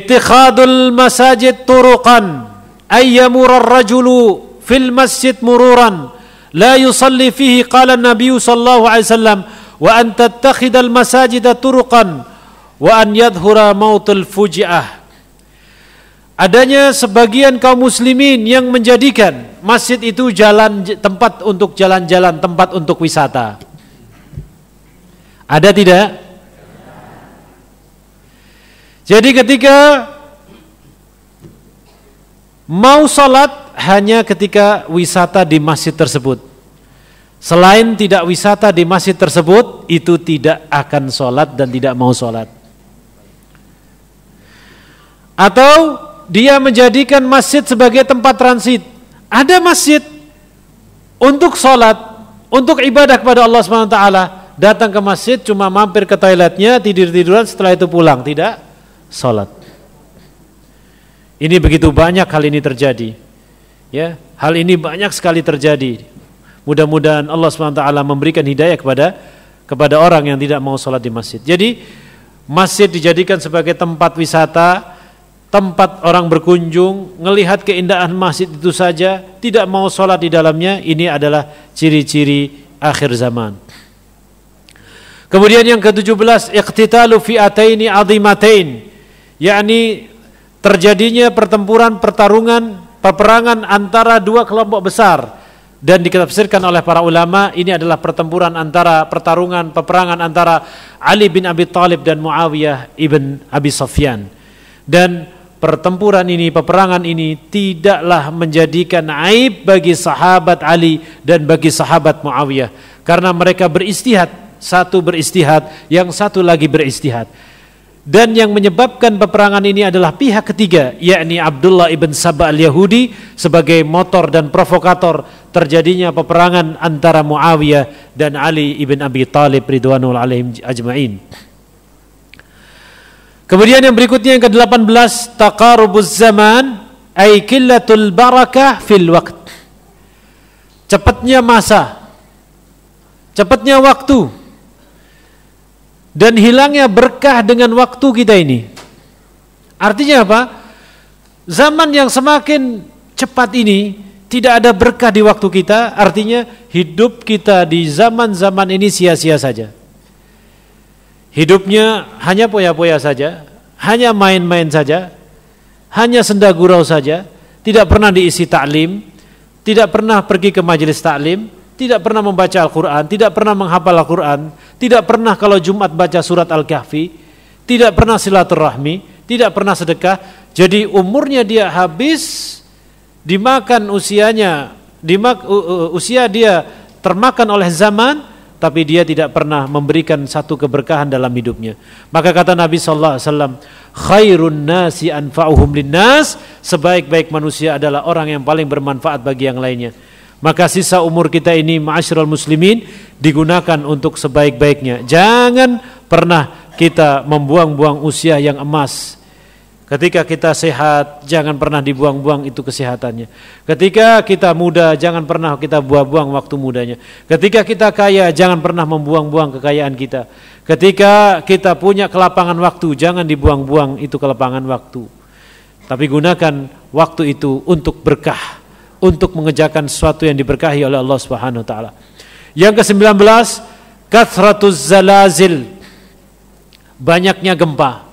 Ittikhadul masajid turuqan ayyamura ar-rajulu fil masjid mururan la yusalli fihi qala an-nabiy sallallahu alaihi wasallam wa an tattakhidal masajida turuqan wa an yadhura mautul fuji'ah adanya sebagian kaum muslimin yang menjadikan masjid itu jalan tempat untuk jalan-jalan, tempat untuk wisata. Ada tidak? Jadi ketika mau sholat hanya ketika wisata di masjid tersebut. Selain tidak wisata di masjid tersebut, itu tidak akan sholat dan tidak mau sholat. Atau dia menjadikan masjid sebagai tempat transit. Ada masjid untuk sholat, untuk ibadah kepada Allah Subhanahu Wa Taala. Datang ke masjid cuma mampir ke toiletnya, tidur tiduran setelah itu pulang, tidak sholat. Ini begitu banyak hal ini terjadi. Ya, hal ini banyak sekali terjadi. Mudah-mudahan Allah Subhanahu wa taala memberikan hidayah kepada kepada orang yang tidak mau sholat di masjid. Jadi masjid dijadikan sebagai tempat wisata, tempat orang berkunjung, ngelihat keindahan masjid itu saja, tidak mau sholat di dalamnya, ini adalah ciri-ciri akhir zaman. Kemudian yang ke-17, iqtitalu fi'ataini azimatain, yakni terjadinya pertempuran, pertarungan, peperangan antara dua kelompok besar dan ditafsirkan oleh para ulama ini adalah pertempuran antara pertarungan peperangan antara Ali bin Abi Talib dan Muawiyah ibn Abi Sofyan Dan pertempuran ini, peperangan ini tidaklah menjadikan aib bagi sahabat Ali dan bagi sahabat Muawiyah karena mereka beristihad, satu beristihad, yang satu lagi beristihad. Dan yang menyebabkan peperangan ini adalah pihak ketiga, yakni Abdullah ibn Sabah al-Yahudi sebagai motor dan provokator terjadinya peperangan antara Muawiyah dan Ali ibn Abi Talib ridwanul alaihim ajma'in. Kemudian yang berikutnya yang ke-18 taqarubuz zaman ay qillatul barakah fil waqt. Cepatnya masa. Cepatnya waktu. Dan hilangnya berkah dengan waktu kita ini. Artinya apa? Zaman yang semakin cepat ini tidak ada berkah di waktu kita, artinya hidup kita di zaman-zaman ini sia-sia saja. Hidupnya hanya poya-poya saja, hanya main-main saja, hanya senda gurau saja, tidak pernah diisi taklim, tidak pernah pergi ke majelis taklim, tidak pernah membaca Al-Quran, tidak pernah menghafal Al-Quran, tidak pernah kalau Jumat baca surat Al-Kahfi, tidak pernah silaturahmi, tidak pernah sedekah. Jadi umurnya dia habis dimakan usianya, dimak, uh, uh, usia dia termakan oleh zaman, tapi dia tidak pernah memberikan satu keberkahan dalam hidupnya. Maka kata Nabi sallallahu alaihi wasallam, khairun nasi anfa'uhum linnas, sebaik-baik manusia adalah orang yang paling bermanfaat bagi yang lainnya. Maka sisa umur kita ini ma'asyiral muslimin digunakan untuk sebaik-baiknya. Jangan pernah kita membuang-buang usia yang emas Ketika kita sehat, jangan pernah dibuang-buang itu kesehatannya. Ketika kita muda, jangan pernah kita buang-buang waktu mudanya. Ketika kita kaya, jangan pernah membuang-buang kekayaan kita. Ketika kita punya kelapangan waktu, jangan dibuang-buang itu kelapangan waktu. Tapi gunakan waktu itu untuk berkah, untuk mengejarkan sesuatu yang diberkahi oleh Allah Subhanahu wa taala. Yang ke-19, kathratuz zalazil. Banyaknya gempa.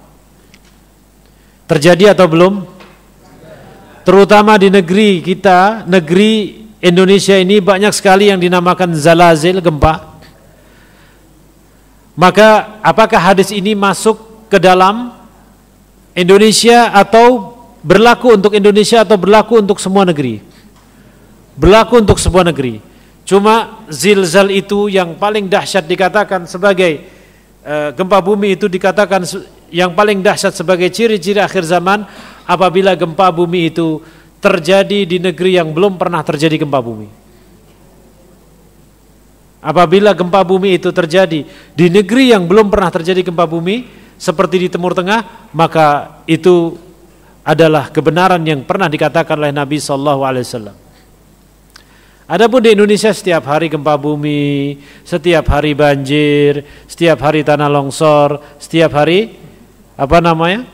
Terjadi atau belum? Terutama di negeri kita, negeri Indonesia ini banyak sekali yang dinamakan zalazil, gempa. Maka apakah hadis ini masuk ke dalam Indonesia atau berlaku untuk Indonesia atau berlaku untuk semua negeri? Berlaku untuk semua negeri. Cuma zilzal itu yang paling dahsyat dikatakan sebagai eh, gempa bumi itu dikatakan yang paling dahsyat sebagai ciri-ciri akhir zaman apabila gempa bumi itu terjadi di negeri yang belum pernah terjadi gempa bumi. Apabila gempa bumi itu terjadi di negeri yang belum pernah terjadi gempa bumi seperti di Timur Tengah, maka itu adalah kebenaran yang pernah dikatakan oleh Nabi Shallallahu Alaihi Wasallam. Adapun di Indonesia setiap hari gempa bumi, setiap hari banjir, setiap hari tanah longsor, setiap hari apa namanya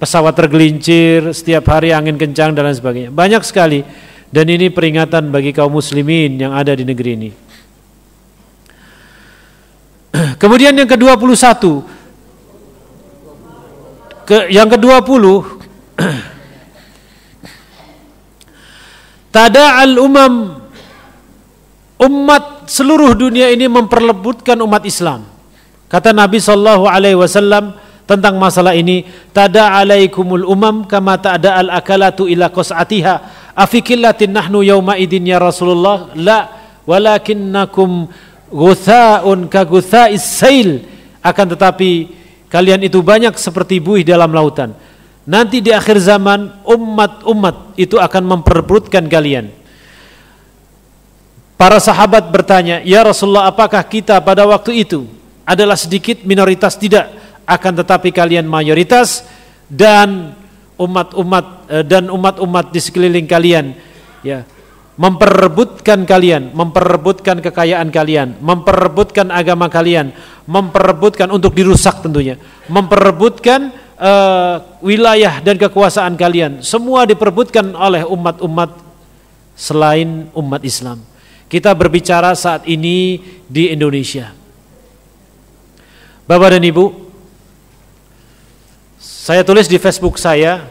pesawat tergelincir setiap hari angin kencang dan lain sebagainya banyak sekali dan ini peringatan bagi kaum muslimin yang ada di negeri ini kemudian yang ke-21 ke, yang ke-20 al umam umat seluruh dunia ini memperlebutkan umat Islam. Kata Nabi sallallahu alaihi wasallam, tentang masalah ini tada alaikumul umam kama ta'da al akalatu ila qas'atiha afikillatin nahnu yauma idin ya Rasulullah la walakinnakum guthaun ka guthais sail akan tetapi kalian itu banyak seperti buih dalam lautan nanti di akhir zaman umat-umat itu akan memperebutkan kalian Para sahabat bertanya, "Ya Rasulullah, apakah kita pada waktu itu adalah sedikit minoritas tidak?" akan tetapi kalian mayoritas dan umat-umat eh, dan umat-umat di sekeliling kalian ya memperebutkan kalian, memperebutkan kekayaan kalian, memperebutkan agama kalian, memperebutkan untuk dirusak tentunya, memperebutkan uh, wilayah dan kekuasaan kalian. Semua diperebutkan oleh umat-umat selain umat Islam. Kita berbicara saat ini di Indonesia. Bapak dan Ibu, saya tulis di Facebook saya,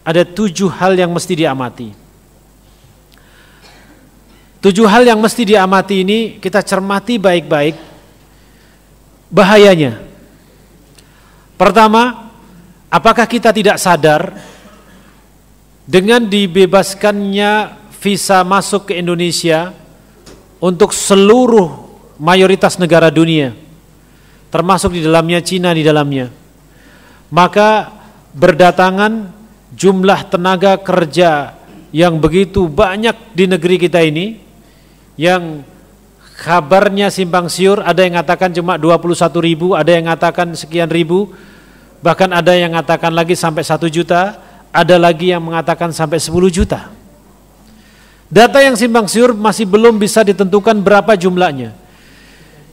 ada tujuh hal yang mesti diamati. Tujuh hal yang mesti diamati ini kita cermati baik-baik bahayanya. Pertama, apakah kita tidak sadar dengan dibebaskannya visa masuk ke Indonesia untuk seluruh mayoritas negara dunia, termasuk di dalamnya Cina di dalamnya maka berdatangan jumlah tenaga kerja yang begitu banyak di negeri kita ini yang kabarnya simpang siur ada yang mengatakan cuma 21 ribu ada yang mengatakan sekian ribu bahkan ada yang mengatakan lagi sampai 1 juta ada lagi yang mengatakan sampai 10 juta data yang simpang siur masih belum bisa ditentukan berapa jumlahnya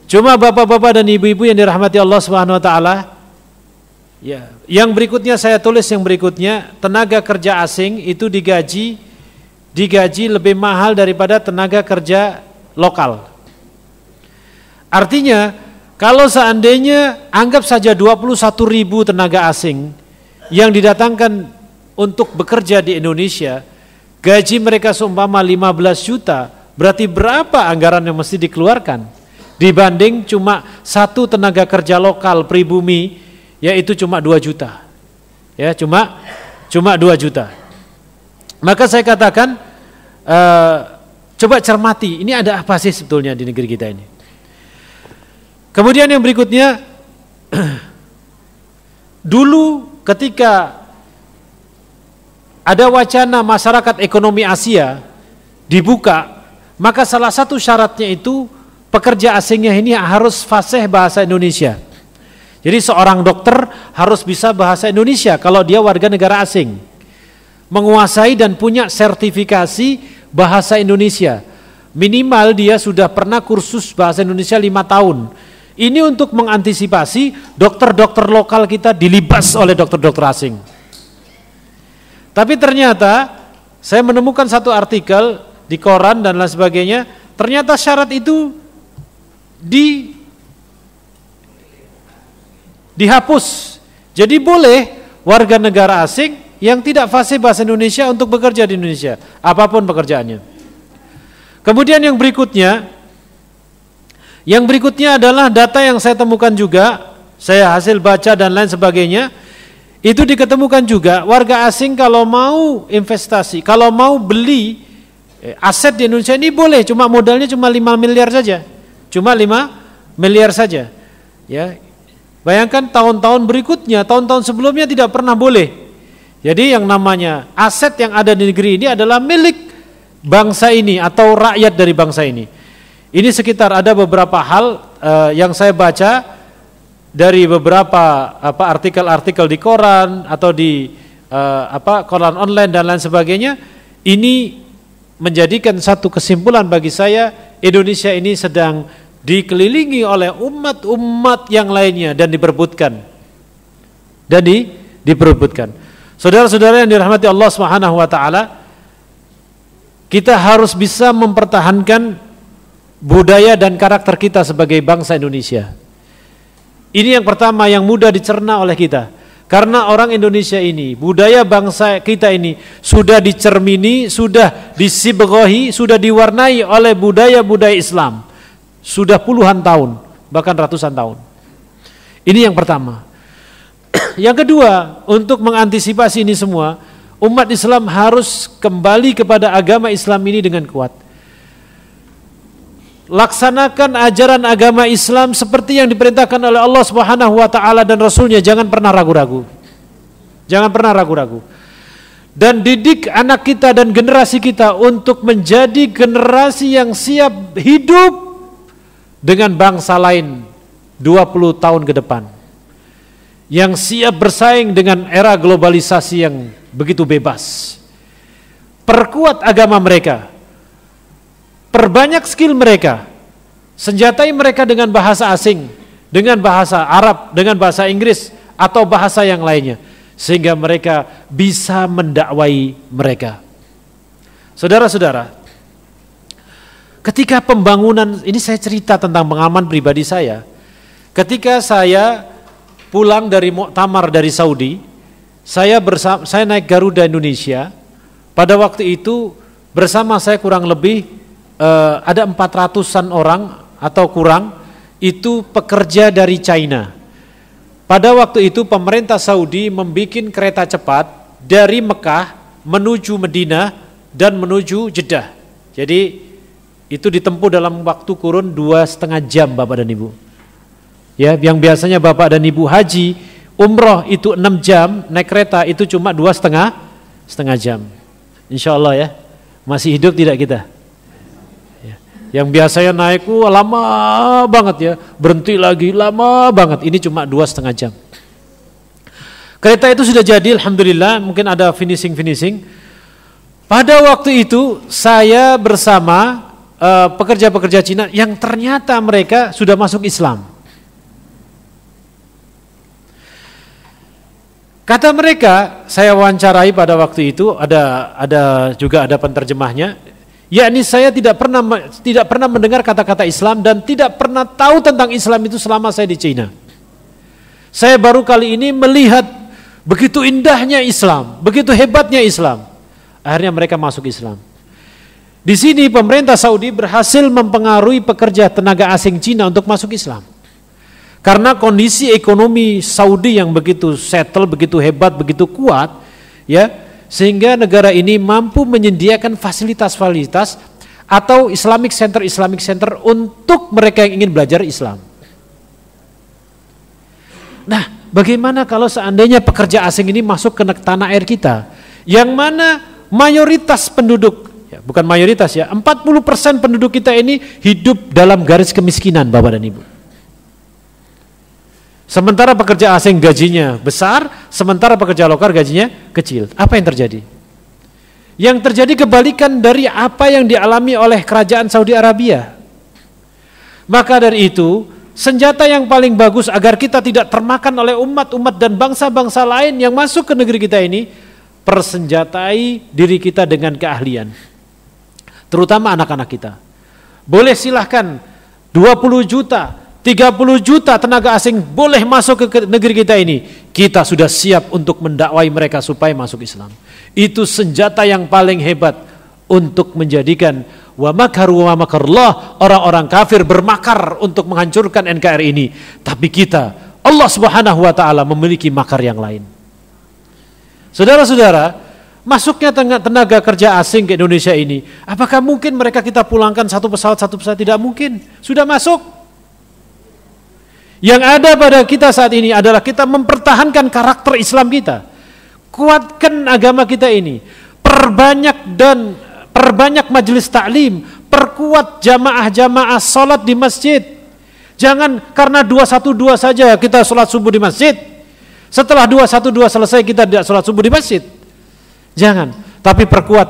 cuma bapak-bapak dan ibu-ibu yang dirahmati Allah Subhanahu wa taala Ya, yang berikutnya saya tulis yang berikutnya tenaga kerja asing itu digaji digaji lebih mahal daripada tenaga kerja lokal. Artinya kalau seandainya anggap saja 21 ribu tenaga asing yang didatangkan untuk bekerja di Indonesia, gaji mereka seumpama 15 juta, berarti berapa anggaran yang mesti dikeluarkan? Dibanding cuma satu tenaga kerja lokal pribumi yaitu cuma 2 juta. Ya, cuma cuma 2 juta. Maka saya katakan uh, coba cermati, ini ada apa sih sebetulnya di negeri kita ini? Kemudian yang berikutnya dulu ketika ada wacana masyarakat ekonomi Asia dibuka, maka salah satu syaratnya itu pekerja asingnya ini harus fasih bahasa Indonesia. Jadi seorang dokter harus bisa bahasa Indonesia kalau dia warga negara asing. Menguasai dan punya sertifikasi bahasa Indonesia. Minimal dia sudah pernah kursus bahasa Indonesia lima tahun. Ini untuk mengantisipasi dokter-dokter lokal kita dilibas oleh dokter-dokter asing. Tapi ternyata saya menemukan satu artikel di koran dan lain sebagainya, ternyata syarat itu di dihapus. Jadi boleh warga negara asing yang tidak fasih bahasa Indonesia untuk bekerja di Indonesia, apapun pekerjaannya. Kemudian yang berikutnya, yang berikutnya adalah data yang saya temukan juga, saya hasil baca dan lain sebagainya, itu diketemukan juga warga asing kalau mau investasi, kalau mau beli eh, aset di Indonesia ini boleh, cuma modalnya cuma 5 miliar saja. Cuma 5 miliar saja. Ya, Bayangkan tahun-tahun berikutnya, tahun-tahun sebelumnya tidak pernah boleh. Jadi yang namanya aset yang ada di negeri ini adalah milik bangsa ini atau rakyat dari bangsa ini. Ini sekitar ada beberapa hal uh, yang saya baca dari beberapa apa artikel-artikel di koran atau di uh, apa koran online dan lain sebagainya. Ini menjadikan satu kesimpulan bagi saya Indonesia ini sedang dikelilingi oleh umat-umat yang lainnya dan diperbutkan dan di, diperbutkan saudara-saudara yang dirahmati Allah Subhanahu wa taala kita harus bisa mempertahankan budaya dan karakter kita sebagai bangsa Indonesia ini yang pertama yang mudah dicerna oleh kita karena orang Indonesia ini, budaya bangsa kita ini sudah dicermini, sudah disibegohi, sudah diwarnai oleh budaya-budaya Islam. Sudah puluhan tahun, bahkan ratusan tahun. Ini yang pertama. yang kedua, untuk mengantisipasi ini semua, umat Islam harus kembali kepada agama Islam ini dengan kuat. Laksanakan ajaran agama Islam seperti yang diperintahkan oleh Allah Subhanahu wa taala dan rasulnya, jangan pernah ragu-ragu. Jangan pernah ragu-ragu dan didik anak kita dan generasi kita untuk menjadi generasi yang siap hidup dengan bangsa lain 20 tahun ke depan yang siap bersaing dengan era globalisasi yang begitu bebas. Perkuat agama mereka, perbanyak skill mereka, senjatai mereka dengan bahasa asing, dengan bahasa Arab, dengan bahasa Inggris, atau bahasa yang lainnya, sehingga mereka bisa mendakwai mereka. Saudara-saudara, Ketika pembangunan, ini saya cerita tentang pengalaman pribadi saya. Ketika saya pulang dari Muktamar dari Saudi, saya bersama, saya naik Garuda Indonesia. Pada waktu itu bersama saya kurang lebih eh, ada 400-an orang atau kurang itu pekerja dari China. Pada waktu itu pemerintah Saudi membuat kereta cepat dari Mekah menuju Medina dan menuju Jeddah. Jadi itu ditempuh dalam waktu kurun dua setengah jam Bapak dan Ibu. Ya, yang biasanya Bapak dan Ibu haji, umroh itu enam jam, naik kereta itu cuma dua setengah setengah jam. Insya Allah ya, masih hidup tidak kita? Ya. Yang biasanya naik uh, lama banget ya, berhenti lagi lama banget. Ini cuma dua setengah jam. Kereta itu sudah jadi, alhamdulillah. Mungkin ada finishing finishing. Pada waktu itu saya bersama Eh, pekerja-pekerja Cina yang ternyata mereka sudah masuk Islam. Kata mereka, saya wawancarai pada waktu itu ada ada juga ada penterjemahnya, Ya ini saya tidak pernah tidak pernah mendengar kata-kata Islam dan tidak pernah tahu tentang Islam itu selama saya di Cina. Saya baru kali ini melihat begitu indahnya Islam, begitu hebatnya Islam. Akhirnya mereka masuk Islam. Di sini pemerintah Saudi berhasil mempengaruhi pekerja tenaga asing Cina untuk masuk Islam. Karena kondisi ekonomi Saudi yang begitu settle, begitu hebat, begitu kuat, ya, sehingga negara ini mampu menyediakan fasilitas-fasilitas atau Islamic Center Islamic Center untuk mereka yang ingin belajar Islam. Nah, bagaimana kalau seandainya pekerja asing ini masuk ke tanah air kita yang mana mayoritas penduduk bukan mayoritas ya, 40% penduduk kita ini hidup dalam garis kemiskinan Bapak dan Ibu. Sementara pekerja asing gajinya besar, sementara pekerja lokal gajinya kecil. Apa yang terjadi? Yang terjadi kebalikan dari apa yang dialami oleh kerajaan Saudi Arabia. Maka dari itu, senjata yang paling bagus agar kita tidak termakan oleh umat-umat dan bangsa-bangsa lain yang masuk ke negeri kita ini, persenjatai diri kita dengan keahlian terutama anak-anak kita. Boleh silahkan 20 juta, 30 juta tenaga asing boleh masuk ke negeri kita ini. Kita sudah siap untuk mendakwai mereka supaya masuk Islam. Itu senjata yang paling hebat untuk menjadikan wa makar wa makarullah orang-orang kafir bermakar untuk menghancurkan NKRI ini. Tapi kita Allah Subhanahu wa taala memiliki makar yang lain. Saudara-saudara, Masuknya tenaga kerja asing ke Indonesia ini, apakah mungkin mereka kita pulangkan satu pesawat satu pesawat tidak mungkin? Sudah masuk. Yang ada pada kita saat ini adalah kita mempertahankan karakter Islam kita. Kuatkan agama kita ini. Perbanyak dan perbanyak majelis taklim, perkuat jamaah-jamaah salat di masjid. Jangan karena dua satu dua saja kita sholat subuh di masjid. Setelah dua satu dua selesai kita tidak sholat subuh di masjid. Jangan, tapi perkuat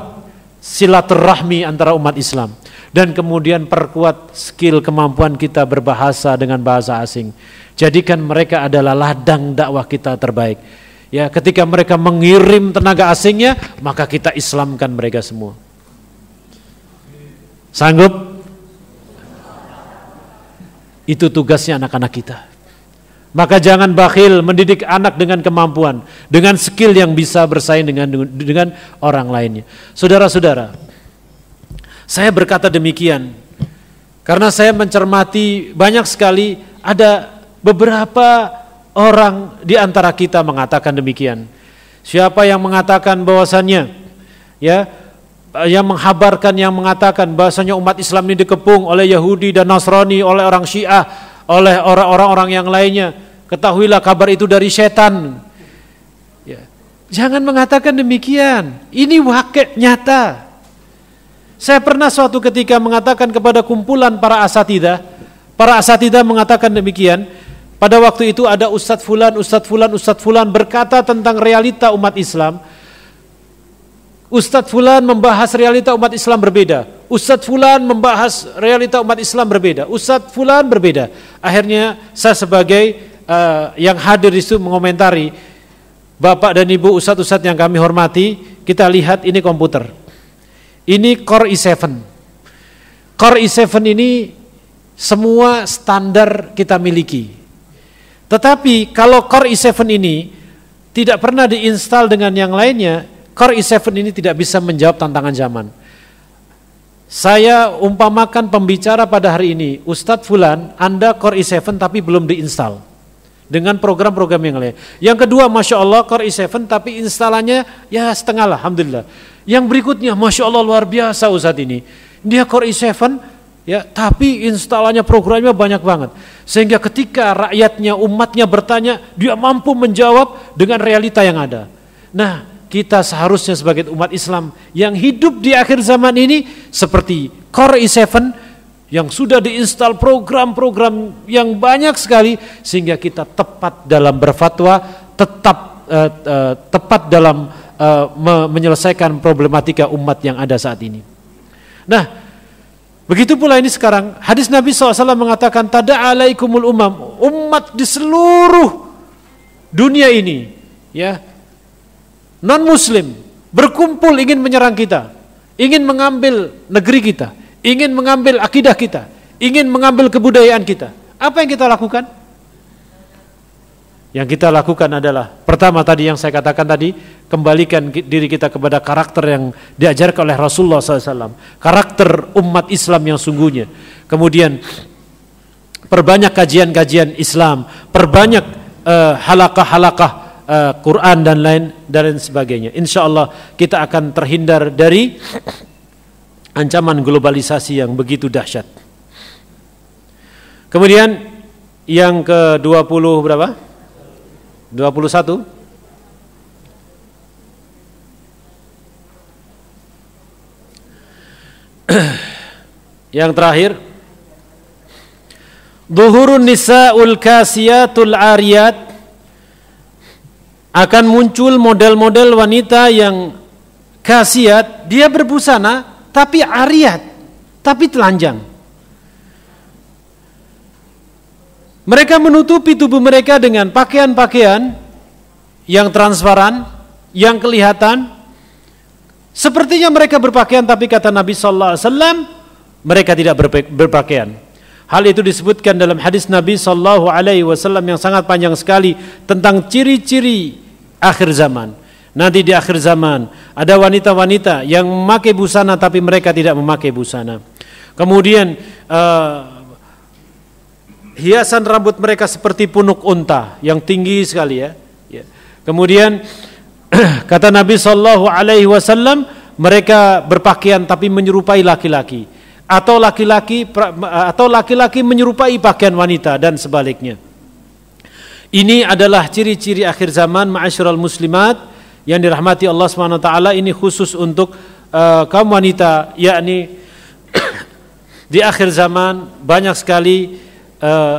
silaturahmi antara umat Islam dan kemudian perkuat skill kemampuan kita berbahasa dengan bahasa asing. Jadikan mereka adalah ladang dakwah kita terbaik. Ya, ketika mereka mengirim tenaga asingnya, maka kita islamkan mereka semua. Sanggup? Itu tugasnya anak-anak kita. Maka jangan bakhil mendidik anak dengan kemampuan, dengan skill yang bisa bersaing dengan dengan orang lainnya. Saudara-saudara, saya berkata demikian karena saya mencermati banyak sekali ada beberapa orang di antara kita mengatakan demikian. Siapa yang mengatakan bahwasannya ya yang menghabarkan yang mengatakan bahasanya umat Islam ini dikepung oleh Yahudi dan Nasrani oleh orang Syiah oleh orang-orang yang lainnya. Ketahuilah kabar itu dari setan. Ya. Jangan mengatakan demikian. Ini wakil nyata. Saya pernah suatu ketika mengatakan kepada kumpulan para asatidah, para asatidah mengatakan demikian, pada waktu itu ada Ustadz Fulan, Ustadz Fulan, Ustadz Fulan berkata tentang realita umat Islam, Ustadz Fulan membahas realita umat Islam berbeda. Ustadz Fulan membahas realita umat Islam berbeda. Ustadz Fulan berbeda. Akhirnya saya sebagai uh, yang hadir di situ mengomentari Bapak dan Ibu Ustadz-Ustadz yang kami hormati, kita lihat ini komputer. Ini Core i7. Core i7 ini semua standar kita miliki. Tetapi kalau Core i7 ini tidak pernah diinstal dengan yang lainnya, Core i7 ini tidak bisa menjawab tantangan zaman. Saya umpamakan pembicara pada hari ini, Ustadz Fulan, Anda Core i7 tapi belum diinstal dengan program-program yang lain. Yang kedua, Masya Allah Core i7 tapi instalannya ya setengah lah, Alhamdulillah. Yang berikutnya, Masya Allah luar biasa Ustadz ini. Dia Core i7 ya tapi instalannya programnya banyak banget. Sehingga ketika rakyatnya, umatnya bertanya, dia mampu menjawab dengan realita yang ada. Nah, kita seharusnya sebagai umat Islam yang hidup di akhir zaman ini seperti Core i7 yang sudah diinstal program-program yang banyak sekali sehingga kita tepat dalam berfatwa, tetap uh, uh, tepat dalam uh, me menyelesaikan problematika umat yang ada saat ini. Nah, begitu pula ini sekarang hadis Nabi SAW mengatakan tada alaikumul umam umat di seluruh dunia ini ya non-muslim berkumpul ingin menyerang kita, ingin mengambil negeri kita, ingin mengambil akidah kita, ingin mengambil kebudayaan kita. Apa yang kita lakukan? Yang kita lakukan adalah pertama tadi yang saya katakan tadi kembalikan diri kita kepada karakter yang diajarkan oleh Rasulullah SAW, karakter umat Islam yang sungguhnya. Kemudian perbanyak kajian-kajian Islam, perbanyak eh, halakah-halakah uh, Eh, Quran dan lain dan lain sebagainya. Insya Allah kita akan terhindar dari ancaman globalisasi yang begitu dahsyat. Kemudian yang ke-20 berapa? 21 Yang terakhir Duhurun nisa'ul kasiyatul ariyat akan muncul model-model wanita yang khasiat, dia berbusana tapi ariat, tapi telanjang. Mereka menutupi tubuh mereka dengan pakaian-pakaian yang transparan, yang kelihatan. Sepertinya mereka berpakaian tapi kata Nabi sallallahu alaihi wasallam mereka tidak berpakaian. Hal itu disebutkan dalam hadis Nabi Shallallahu Alaihi Wasallam yang sangat panjang sekali tentang ciri-ciri akhir zaman. Nanti di akhir zaman ada wanita-wanita yang memakai busana tapi mereka tidak memakai busana. Kemudian uh, hiasan rambut mereka seperti punuk unta yang tinggi sekali ya. ya. Kemudian kata Nabi Shallallahu Alaihi Wasallam mereka berpakaian tapi menyerupai laki-laki atau laki-laki atau laki-laki menyerupai pakaian wanita dan sebaliknya. Ini adalah ciri-ciri akhir zaman ma'asyiral muslimat yang dirahmati Allah Subhanahu wa taala ini khusus untuk uh, kaum wanita yakni di akhir zaman banyak sekali eh,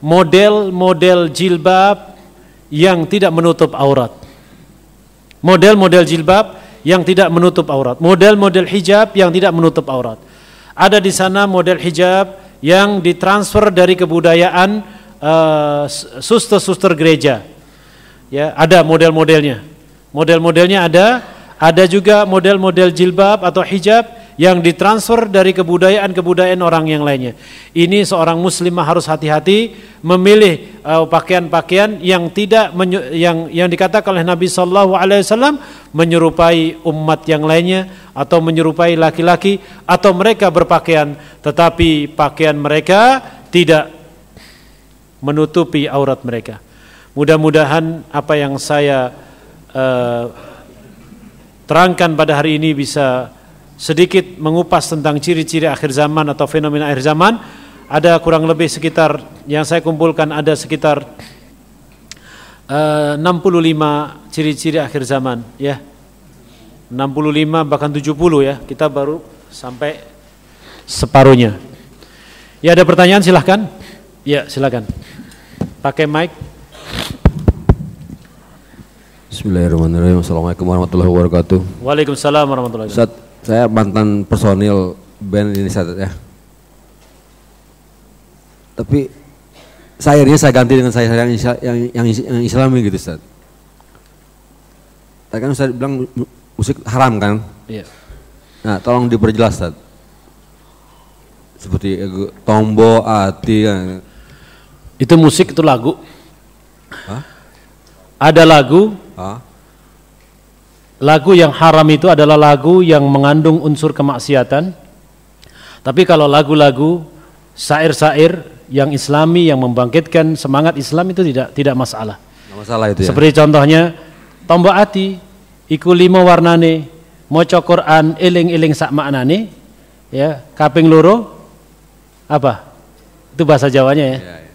model-model uh, jilbab yang tidak menutup aurat. Model-model jilbab yang tidak menutup aurat, model-model hijab yang tidak menutup aurat. Ada di sana model hijab yang ditransfer dari kebudayaan Eh, suster-suster uh, gereja. Ya, ada model-modelnya. Model-modelnya ada, ada juga model-model jilbab atau hijab yang ditransfer dari kebudayaan-kebudayaan orang yang lainnya. Ini seorang muslimah harus hati-hati memilih eh, pakaian-pakaian uh, yang tidak yang yang dikatakan oleh Nabi sallallahu alaihi wasallam menyerupai umat yang lainnya atau menyerupai laki-laki atau mereka berpakaian tetapi pakaian mereka tidak menutupi aurat mereka. Mudah-mudahan apa yang saya uh, terangkan pada hari ini bisa sedikit mengupas tentang ciri-ciri akhir zaman atau fenomena akhir zaman. Ada kurang lebih sekitar yang saya kumpulkan ada sekitar eh, uh, 65 ciri-ciri akhir zaman, ya. 65 bahkan 70 ya. Kita baru sampai separuhnya. Ya ada pertanyaan silahkan. Ya silakan. Pakai mic. Bismillahirrahmanirrahim. Assalamualaikum warahmatullahi wabarakatuh. Waalaikumsalam warahmatullahi wabarakatuh. Ustaz, saya mantan personil band saat ya. Tapi saya ini saya ganti dengan saya yang, yang, yang, yang islami gitu Ustaz. Tadi kan Ustaz bilang musik haram kan? Iya. Nah tolong diperjelas Ustaz. Seperti tombo, ati, kan? Itu musik, itu lagu. Hah? Ada lagu. Hah? Lagu yang haram itu adalah lagu yang mengandung unsur kemaksiatan. Tapi kalau lagu-lagu syair-syair yang islami yang membangkitkan semangat Islam itu tidak tidak masalah. Tidak masalah itu ya. Seperti contohnya tombak ati iku lima warnane maca Quran eling-eling sak maknane ya kaping loro apa? Itu bahasa Jawanya ya. ya, ya.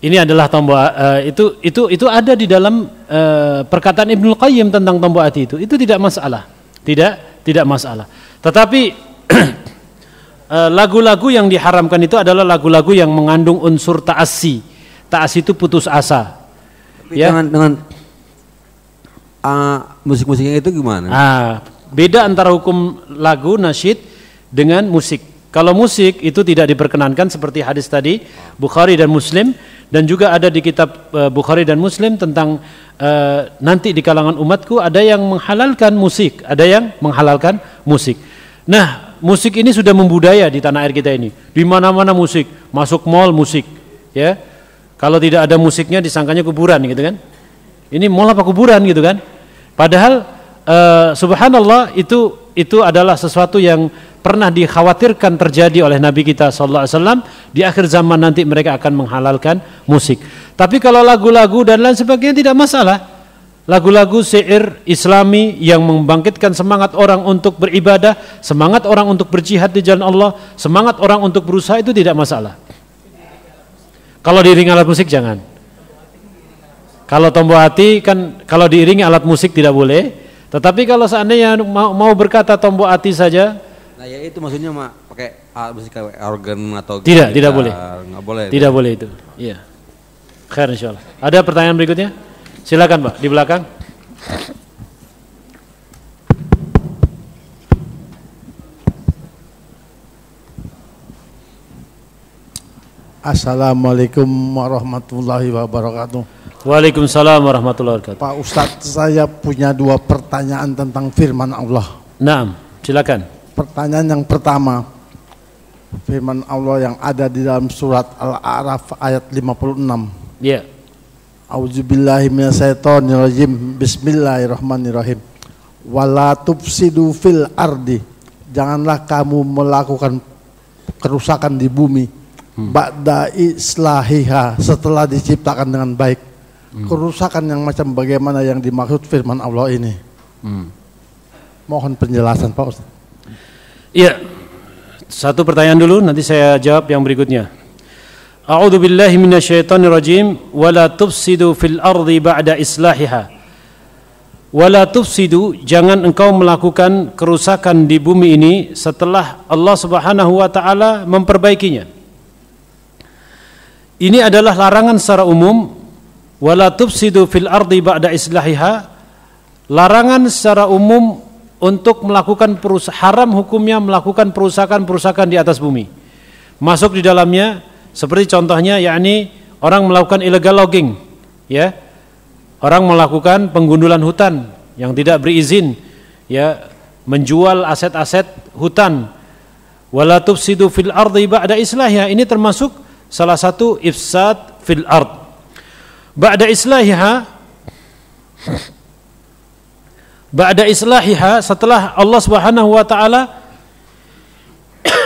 Ini adalah tombol uh, eh, itu itu itu ada di dalam uh, perkataan Ibnu Qayyim tentang tombol hati itu. Itu tidak masalah. Tidak tidak masalah. Tetapi eh, lagu-lagu uh, yang diharamkan itu adalah lagu-lagu yang mengandung unsur taasi. Taasi itu putus asa. Tapi ya. dengan dengan uh, musik-musiknya itu gimana? uh, beda antara hukum lagu nasyid dengan musik. Kalau musik itu tidak diperkenankan seperti hadis tadi Bukhari dan Muslim dan juga ada di kitab eh, Bukhari dan Muslim tentang eh, nanti di kalangan umatku ada yang menghalalkan musik, ada yang menghalalkan musik. Nah, musik ini sudah membudaya di tanah air kita ini. Di mana-mana musik, masuk mall musik, ya. Kalau tidak ada musiknya disangkanya kuburan gitu kan. Ini mall apa kuburan gitu kan? Padahal uh, subhanallah itu itu adalah sesuatu yang pernah dikhawatirkan terjadi oleh Nabi kita Shallallahu Alaihi Wasallam di akhir zaman nanti mereka akan menghalalkan musik. Tapi kalau lagu-lagu dan lain sebagainya tidak masalah. Lagu-lagu syair Islami yang membangkitkan semangat orang untuk beribadah, semangat orang untuk berjihad di jalan Allah, semangat orang untuk berusaha itu tidak masalah. Kalau diiringi alat musik jangan. Kalau tombol hati kan kalau diiringi alat musik tidak boleh, tetapi kalau seandainya mau, mau berkata tombok hati saja, nah ya itu maksudnya mak pakai musik organ atau tidak gitar, tidak boleh, nggak boleh, tidak itu. boleh itu, iya. Khair insyaallah. Ada pertanyaan berikutnya? Silakan pak di belakang. Assalamualaikum warahmatullahi wabarakatuh. Waalaikumsalam warahmatullahi wabarakatuh. Pak Ustadz, saya punya dua pertanyaan tentang firman Allah. Naam, silakan. Pertanyaan yang pertama, firman Allah yang ada di dalam surat Al-A'raf ayat 56. Iya. Yeah. Auzubillahi minasyaitonirrajim. Bismillahirrahmanirrahim. Wala tufsidu fil ardi. Janganlah kamu melakukan kerusakan di bumi. Hmm. Ba'da islahiha setelah diciptakan dengan baik hmm. kerusakan yang macam bagaimana yang dimaksud firman Allah ini. Hmm. Mohon penjelasan Pak Ustaz. Iya. Satu pertanyaan dulu nanti saya jawab yang berikutnya. A'udzu billahi minasyaitonir rajim la tufsidu fil ardi ba'da islahiha. Wala tufsidu jangan engkau melakukan kerusakan di bumi ini setelah Allah Subhanahu wa taala memperbaikinya. Ini adalah larangan secara umum wala tufsidu fil ardi ba'da islahiha larangan secara umum untuk melakukan haram hukumnya melakukan perusakan-perusakan di atas bumi masuk di dalamnya seperti contohnya yakni orang melakukan illegal logging ya orang melakukan penggundulan hutan yang tidak berizin ya menjual aset-aset hutan wala tufsidu fil ardi ba'da islahiha ini termasuk salah satu ifsad fil ard ba'da islahiha ba'da islahiha setelah Allah Subhanahu wa taala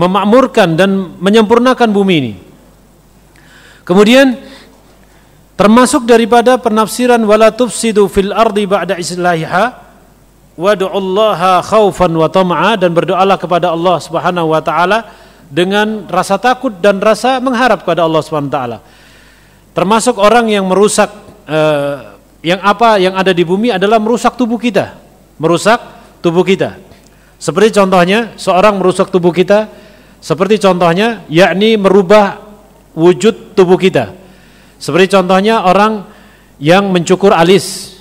memakmurkan dan menyempurnakan bumi ini. Kemudian termasuk daripada penafsiran wala tufsidu fil ardi ba'da islahiha wad'ullaha khaufan wa tama'a dan berdoalah kepada Allah Subhanahu wa taala dengan rasa takut dan rasa mengharap kepada Allah Subhanahu wa taala. Termasuk orang yang merusak eh, yang apa yang ada di bumi adalah merusak tubuh kita, merusak tubuh kita. Seperti contohnya seorang merusak tubuh kita, seperti contohnya yakni merubah wujud tubuh kita. Seperti contohnya orang yang mencukur alis.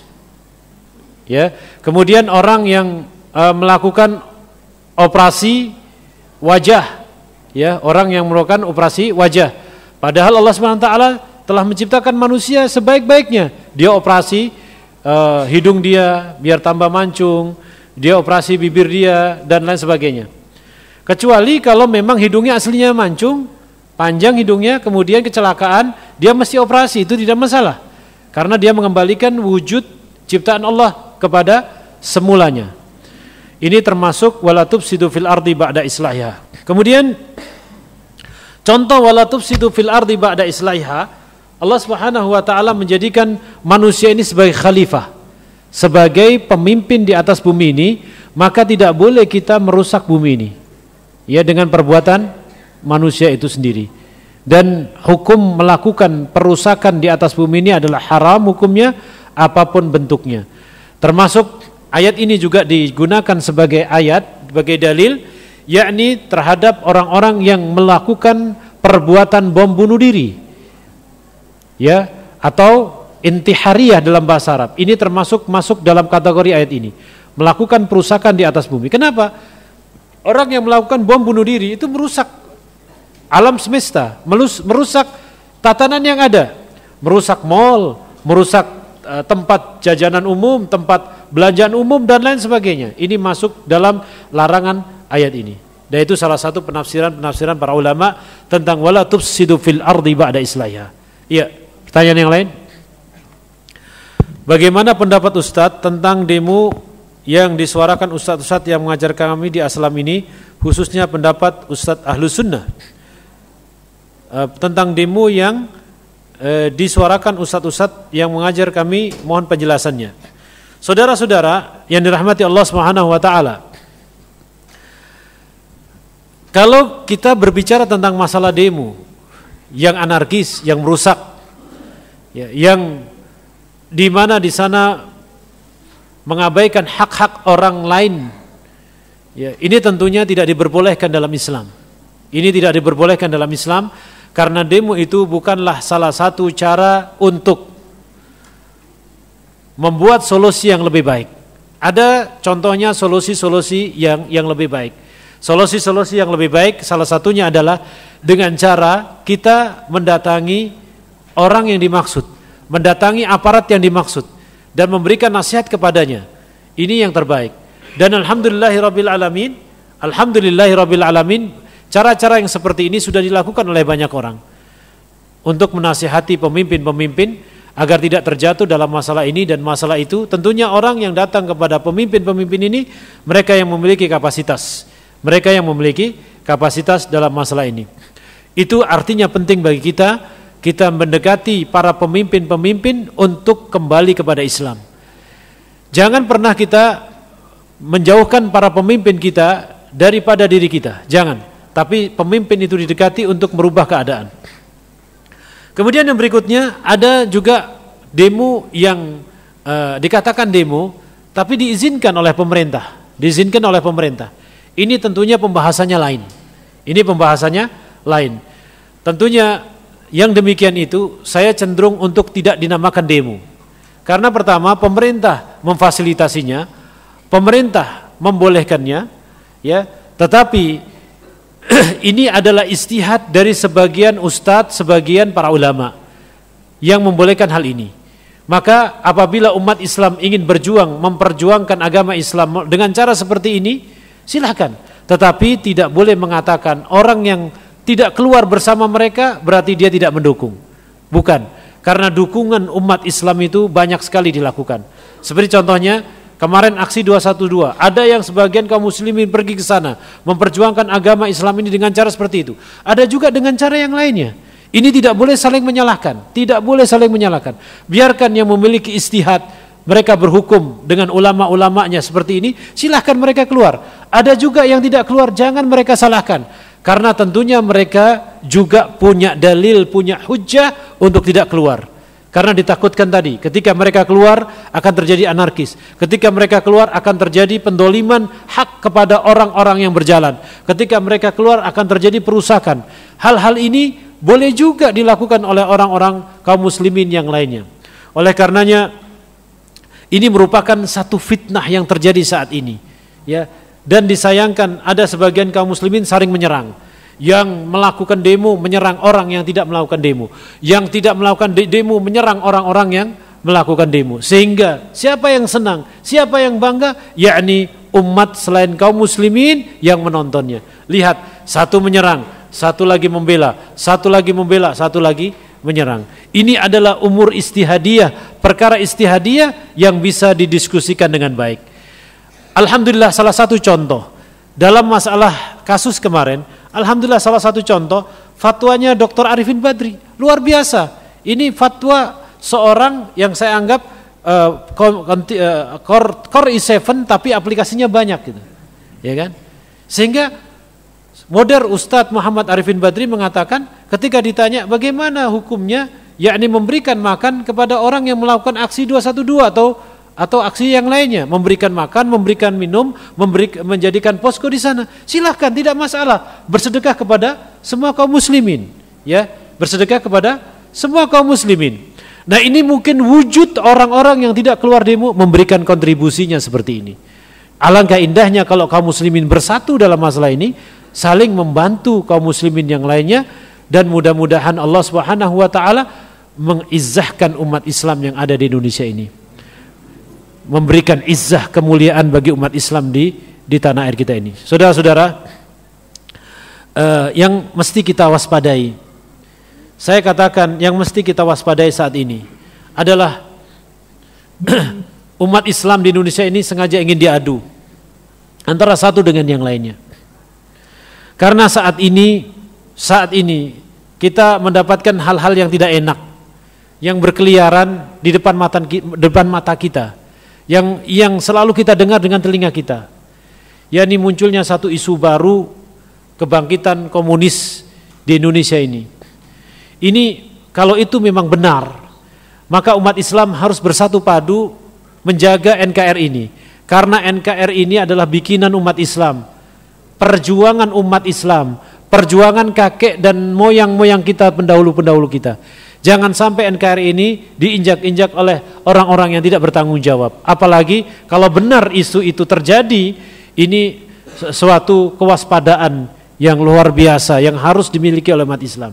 Ya. Kemudian orang yang e, melakukan operasi wajah, ya, orang yang melakukan operasi wajah. Padahal Allah Subhanahu wa taala telah menciptakan manusia sebaik-baiknya. Dia operasi uh, hidung dia biar tambah mancung, dia operasi bibir dia dan lain sebagainya. Kecuali kalau memang hidungnya aslinya mancung, panjang hidungnya, kemudian kecelakaan, dia mesti operasi, itu tidak masalah. Karena dia mengembalikan wujud ciptaan Allah kepada semulanya. Ini termasuk walatub sidu fil ardi ba'da islahya. Kemudian contoh walatub sidu fil ardi ba'da islahya Allah Subhanahu wa taala menjadikan manusia ini sebagai khalifah, sebagai pemimpin di atas bumi ini, maka tidak boleh kita merusak bumi ini. Ya dengan perbuatan manusia itu sendiri. Dan hukum melakukan perusakan di atas bumi ini adalah haram hukumnya apapun bentuknya. Termasuk ayat ini juga digunakan sebagai ayat, sebagai dalil yakni terhadap orang-orang yang melakukan perbuatan bom bunuh diri ya atau intihariyah dalam bahasa Arab. Ini termasuk masuk dalam kategori ayat ini. Melakukan perusakan di atas bumi. Kenapa? Orang yang melakukan bom bunuh diri itu merusak alam semesta, merusak tatanan yang ada, merusak mall, merusak eh, tempat jajanan umum, tempat belanjaan umum dan lain sebagainya. Ini masuk dalam larangan ayat ini. Dan itu salah satu penafsiran-penafsiran para ulama tentang wala tufsidu fil ardi ba'da islahiha. Iya. Pertanyaan yang lain? Bagaimana pendapat Ustadz tentang demo yang disuarakan Ustadz-Ustadz yang mengajar kami di Aslam ini, khususnya pendapat Ustadz Ahlus Sunnah? Eh, tentang demo yang eh, disuarakan Ustadz-Ustadz yang mengajar kami, mohon penjelasannya. Saudara-saudara yang dirahmati Allah Subhanahu wa taala. Kalau kita berbicara tentang masalah demo yang anarkis, yang merusak, ya, yang di mana di sana mengabaikan hak-hak orang lain. Ya, ini tentunya tidak diperbolehkan dalam Islam. Ini tidak diperbolehkan dalam Islam karena demo itu bukanlah salah satu cara untuk membuat solusi yang lebih baik. Ada contohnya solusi-solusi yang yang lebih baik. Solusi-solusi yang lebih baik salah satunya adalah dengan cara kita mendatangi orang yang dimaksud, mendatangi aparat yang dimaksud dan memberikan nasihat kepadanya. Ini yang terbaik. Dan alhamdulillahirabbil alamin, alhamdulillahirabbil alamin, cara-cara yang seperti ini sudah dilakukan oleh banyak orang untuk menasihati pemimpin-pemimpin agar tidak terjatuh dalam masalah ini dan masalah itu. Tentunya orang yang datang kepada pemimpin-pemimpin ini mereka yang memiliki kapasitas, mereka yang memiliki kapasitas dalam masalah ini. Itu artinya penting bagi kita kita mendekati para pemimpin-pemimpin untuk kembali kepada Islam. Jangan pernah kita menjauhkan para pemimpin kita daripada diri kita. Jangan. Tapi pemimpin itu didekati untuk merubah keadaan. Kemudian yang berikutnya ada juga demo yang uh, dikatakan demo tapi diizinkan oleh pemerintah, diizinkan oleh pemerintah. Ini tentunya pembahasannya lain. Ini pembahasannya lain. Tentunya yang demikian itu saya cenderung untuk tidak dinamakan demo. Karena pertama pemerintah memfasilitasinya, pemerintah membolehkannya, ya. Tetapi ini adalah istihad dari sebagian ustadz, sebagian para ulama yang membolehkan hal ini. Maka apabila umat Islam ingin berjuang memperjuangkan agama Islam dengan cara seperti ini, silahkan. Tetapi tidak boleh mengatakan orang yang tidak keluar bersama mereka berarti dia tidak mendukung. Bukan, karena dukungan umat Islam itu banyak sekali dilakukan. Seperti contohnya kemarin aksi 212, ada yang sebagian kaum muslimin pergi ke sana memperjuangkan agama Islam ini dengan cara seperti itu. Ada juga dengan cara yang lainnya. Ini tidak boleh saling menyalahkan, tidak boleh saling menyalahkan. Biarkan yang memiliki istihad mereka berhukum dengan ulama-ulamanya seperti ini, silahkan mereka keluar. Ada juga yang tidak keluar, jangan mereka salahkan. Karena tentunya mereka juga punya dalil, punya hujah untuk tidak keluar. Karena ditakutkan tadi, ketika mereka keluar akan terjadi anarkis. Ketika mereka keluar akan terjadi pendoliman hak kepada orang-orang yang berjalan. Ketika mereka keluar akan terjadi perusakan. Hal-hal ini boleh juga dilakukan oleh orang-orang kaum muslimin yang lainnya. Oleh karenanya ini merupakan satu fitnah yang terjadi saat ini. Ya, dan disayangkan ada sebagian kaum muslimin saling menyerang. Yang melakukan demo menyerang orang yang tidak melakukan demo. Yang tidak melakukan de demo menyerang orang-orang yang melakukan demo. Sehingga siapa yang senang, siapa yang bangga, yakni umat selain kaum muslimin yang menontonnya. Lihat, satu menyerang, satu lagi membela, satu lagi membela, satu lagi menyerang. Ini adalah umur istihadiah, perkara istihadiah yang bisa didiskusikan dengan baik. Alhamdulillah salah satu contoh dalam masalah kasus kemarin, alhamdulillah salah satu contoh fatwanya Dr. Arifin Badri. Luar biasa. Ini fatwa seorang yang saya anggap uh, core core i7 tapi aplikasinya banyak gitu. Ya kan? Sehingga modern Ustadz Muhammad Arifin Badri mengatakan ketika ditanya bagaimana hukumnya yakni memberikan makan kepada orang yang melakukan aksi 212 atau atau aksi yang lainnya, memberikan makan, memberikan minum, memberi, menjadikan posko di sana. Silahkan, tidak masalah. Bersedekah kepada semua kaum muslimin, ya, bersedekah kepada semua kaum muslimin. Nah ini mungkin wujud orang-orang yang tidak keluar demo memberikan kontribusinya seperti ini. Alangkah indahnya kalau kaum muslimin bersatu dalam masalah ini, saling membantu kaum muslimin yang lainnya dan mudah-mudahan Allah Subhanahu wa taala mengizahkan umat Islam yang ada di Indonesia ini memberikan izah kemuliaan bagi umat Islam di di tanah air kita ini. Saudara-saudara, uh, yang mesti kita waspadai. Saya katakan yang mesti kita waspadai saat ini adalah umat Islam di Indonesia ini sengaja ingin diadu antara satu dengan yang lainnya. Karena saat ini saat ini kita mendapatkan hal-hal yang tidak enak yang berkeliaran di depan mata kita yang yang selalu kita dengar dengan telinga kita. yakni munculnya satu isu baru kebangkitan komunis di Indonesia ini. Ini kalau itu memang benar, maka umat Islam harus bersatu padu menjaga NKRI ini. Karena NKRI ini adalah bikinan umat Islam, perjuangan umat Islam, perjuangan kakek dan moyang-moyang kita pendahulu-pendahulu kita. Jangan sampai NKRI ini diinjak-injak oleh orang-orang yang tidak bertanggung jawab. Apalagi kalau benar isu itu terjadi, ini suatu kewaspadaan yang luar biasa yang harus dimiliki oleh umat Islam.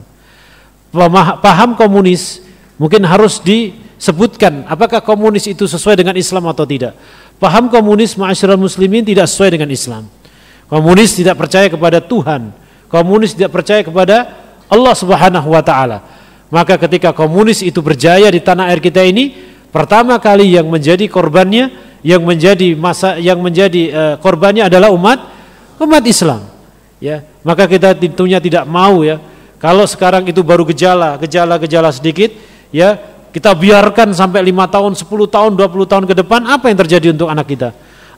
Paham komunis mungkin harus disebutkan apakah komunis itu sesuai dengan Islam atau tidak. Paham komunis masyarakat muslimin tidak sesuai dengan Islam. Komunis tidak percaya kepada Tuhan. Komunis tidak percaya kepada Allah Subhanahu wa taala. Maka ketika komunis itu berjaya di tanah air kita ini, pertama kali yang menjadi korbannya, yang menjadi masa yang menjadi uh, korbannya adalah umat umat Islam. Ya, maka kita tentunya tidak mau ya. Kalau sekarang itu baru gejala, gejala-gejala sedikit, ya kita biarkan sampai lima tahun, 10 tahun, 20 tahun ke depan apa yang terjadi untuk anak kita?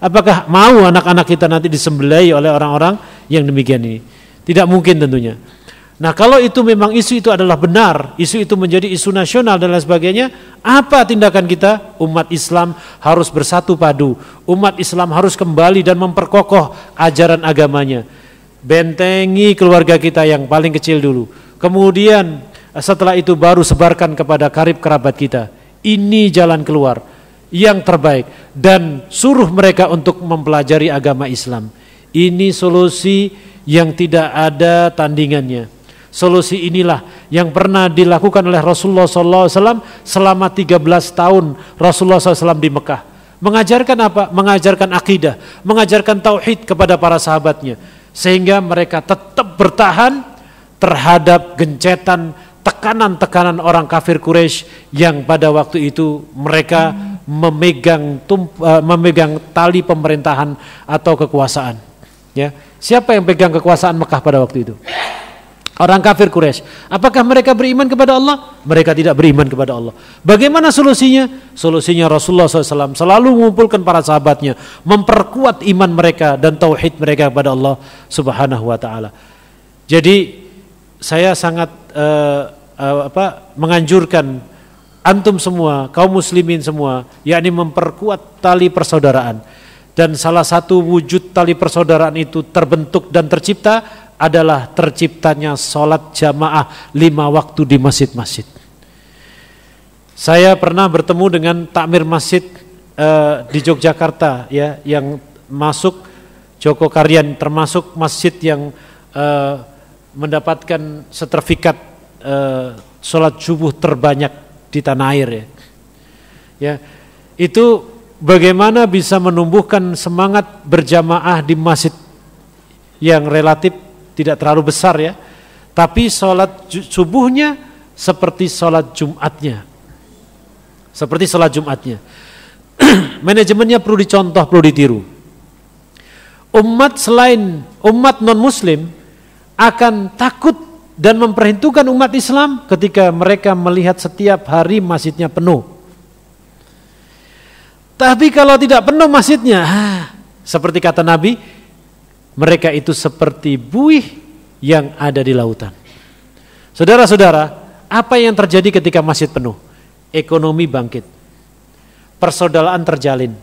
Apakah mau anak-anak kita nanti disembelai oleh orang-orang yang demikian ini? Tidak mungkin tentunya. Nah kalau itu memang isu itu adalah benar, isu itu menjadi isu nasional dan lain sebagainya, apa tindakan kita? Umat Islam harus bersatu padu, umat Islam harus kembali dan memperkokoh ajaran agamanya. Bentengi keluarga kita yang paling kecil dulu. Kemudian setelah itu baru sebarkan kepada karib kerabat kita. Ini jalan keluar yang terbaik dan suruh mereka untuk mempelajari agama Islam. Ini solusi yang tidak ada tandingannya. Solusi inilah yang pernah dilakukan oleh Rasulullah SAW selama 13 tahun Rasulullah SAW di Mekah. Mengajarkan apa? Mengajarkan akidah, mengajarkan tauhid kepada para sahabatnya. Sehingga mereka tetap bertahan terhadap gencetan tekanan-tekanan orang kafir Quraisy yang pada waktu itu mereka memegang tump, uh, eh, memegang tali pemerintahan atau kekuasaan. Ya, siapa yang pegang kekuasaan Mekah pada waktu itu? Orang kafir Quraisy. Apakah mereka beriman kepada Allah? Mereka tidak beriman kepada Allah. Bagaimana solusinya? Solusinya Rasulullah SAW selalu mengumpulkan para sahabatnya, memperkuat iman mereka dan tauhid mereka kepada Allah Subhanahu Wa Taala. Jadi saya sangat uh, uh, apa, menganjurkan antum semua, kaum muslimin semua, yakni memperkuat tali persaudaraan. Dan salah satu wujud tali persaudaraan itu terbentuk dan tercipta adalah terciptanya sholat jamaah lima waktu di masjid-masjid. Saya pernah bertemu dengan takmir masjid eh, di Yogyakarta ya yang masuk Joko Karyan termasuk masjid yang eh, mendapatkan sertifikat eh, sholat subuh terbanyak di tanah air ya. Ya, itu bagaimana bisa menumbuhkan semangat berjamaah di masjid yang relatif tidak terlalu besar ya. Tapi sholat subuhnya seperti sholat Jumatnya. Seperti sholat Jumatnya. Manajemennya perlu dicontoh, perlu ditiru. Umat selain umat non muslim akan takut dan memperhitungkan umat Islam ketika mereka melihat setiap hari masjidnya penuh. Tapi kalau tidak penuh masjidnya, ah, seperti kata Nabi, mereka itu seperti buih yang ada di lautan. Saudara-saudara, apa yang terjadi ketika masjid penuh? Ekonomi bangkit. Persaudaraan terjalin.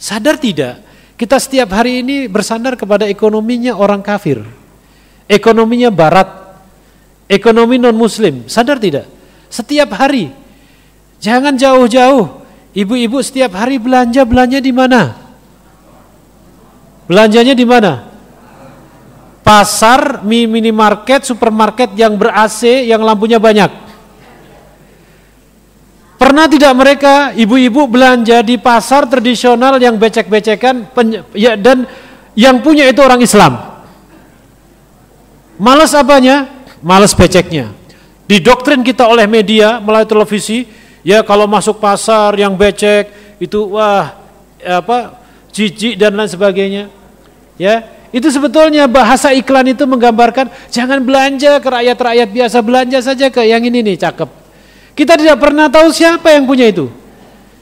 Sadar tidak? Kita setiap hari ini bersandar kepada ekonominya orang kafir. Ekonominya barat. Ekonomi non-muslim. Sadar tidak? Setiap hari. Jangan jauh-jauh. Ibu-ibu setiap hari belanja-belanja di mana? Belanjanya di mana? Pasar, minimarket, supermarket yang ber AC, yang lampunya banyak. Pernah tidak mereka ibu-ibu belanja di pasar tradisional yang becek-becekan ya, dan yang punya itu orang Islam? Males apanya? Males beceknya. Didoktrin kita oleh media melalui televisi, ya kalau masuk pasar yang becek itu wah apa cici dan lain sebagainya. Ya, itu sebetulnya bahasa iklan itu menggambarkan jangan belanja ke rakyat-rakyat biasa, belanja saja ke yang ini nih cakep. Kita tidak pernah tahu siapa yang punya itu.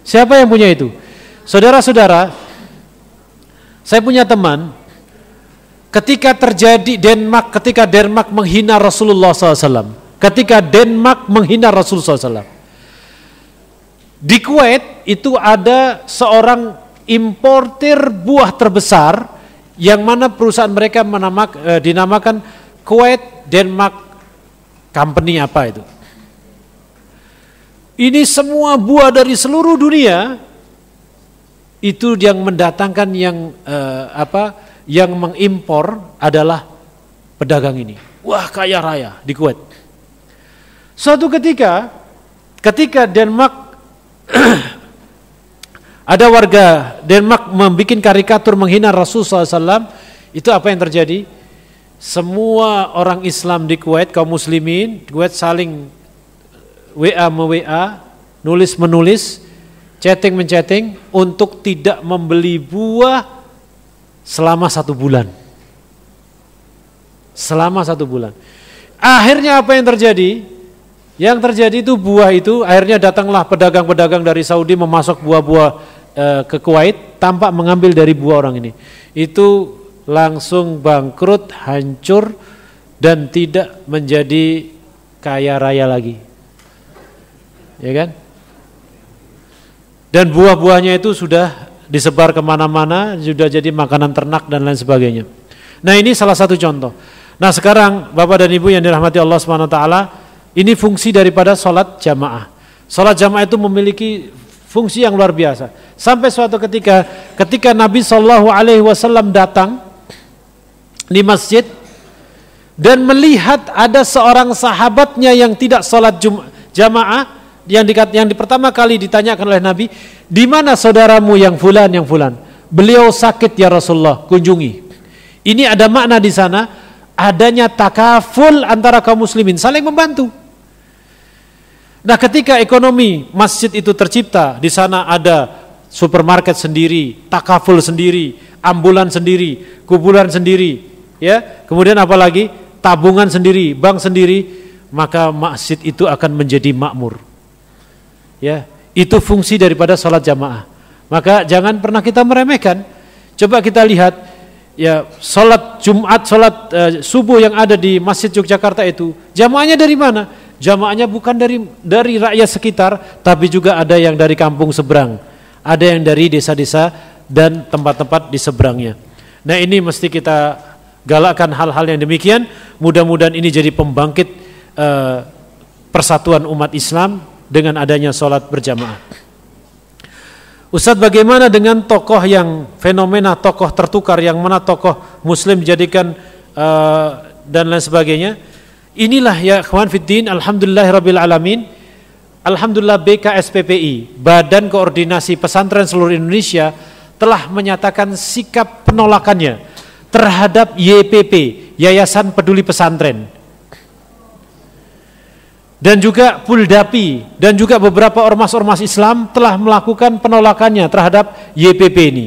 Siapa yang punya itu? Saudara-saudara, saya punya teman ketika terjadi Denmark, ketika Denmark menghina Rasulullah SAW, ketika Denmark menghina Rasulullah SAW, di Kuwait itu ada seorang importer buah terbesar yang mana perusahaan mereka menamak, eh, dinamakan Kuwait Denmark Company apa itu. Ini semua buah dari seluruh dunia itu yang mendatangkan yang eh, apa yang mengimpor adalah pedagang ini. Wah kaya raya di Kuwait. Suatu ketika ketika Denmark Ada warga Denmark membuat karikatur menghina Rasul SAW. Itu apa yang terjadi? Semua orang Islam di Kuwait, kaum muslimin, Kuwait saling WA me-WA, nulis menulis, chatting men-chatting untuk tidak membeli buah selama satu bulan. Selama satu bulan. Akhirnya apa yang terjadi? Yang terjadi itu buah itu akhirnya datanglah pedagang-pedagang dari Saudi memasok buah-buah Eh, ke Kuwait tampak mengambil dari buah orang ini. Itu langsung bangkrut, hancur dan tidak menjadi kaya raya lagi. Ya kan? Dan buah-buahnya itu sudah disebar kemana-mana, sudah jadi makanan ternak dan lain sebagainya. Nah ini salah satu contoh. Nah sekarang Bapak dan Ibu yang dirahmati Allah Swt ini fungsi daripada sholat jamaah. Sholat jamaah itu memiliki Fungsi yang luar biasa. Sampai suatu ketika, ketika Nabi Shallallahu Alaihi Wasallam datang di masjid dan melihat ada seorang sahabatnya yang tidak sholat jamaah yang dikat yang di pertama kali ditanyakan oleh Nabi, di mana saudaramu yang fulan yang fulan? Beliau sakit ya Rasulullah, kunjungi. Ini ada makna di sana adanya takaful antara kaum muslimin saling membantu. Nah, ketika ekonomi masjid itu tercipta, di sana ada supermarket sendiri, takaful sendiri, ambulan sendiri, kuburan sendiri, ya. Kemudian apalagi tabungan sendiri, bank sendiri, maka masjid itu akan menjadi makmur. Ya, itu fungsi daripada sholat jamaah. Maka jangan pernah kita meremehkan. Coba kita lihat ya sholat Jumat, sholat uh, eh, subuh yang ada di Masjid Yogyakarta itu jamaahnya dari mana? Jamaahnya bukan dari dari rakyat sekitar, tapi juga ada yang dari kampung seberang, ada yang dari desa-desa dan tempat-tempat di seberangnya. Nah ini mesti kita galakkan hal-hal yang demikian. Mudah-mudahan ini jadi pembangkit eh, persatuan umat Islam dengan adanya sholat berjamaah. Ustadz bagaimana dengan tokoh yang fenomena tokoh tertukar yang mana tokoh muslim dijadikan uh, dan lain sebagainya Inilah ya fitdin, fiddin Rabbil alamin. Alhamdulillah BKSPPI, Badan Koordinasi Pesantren Seluruh Indonesia telah menyatakan sikap penolakannya terhadap YPP, Yayasan Peduli Pesantren. Dan juga Puldapi dan juga beberapa ormas-ormas Islam telah melakukan penolakannya terhadap YPP ini.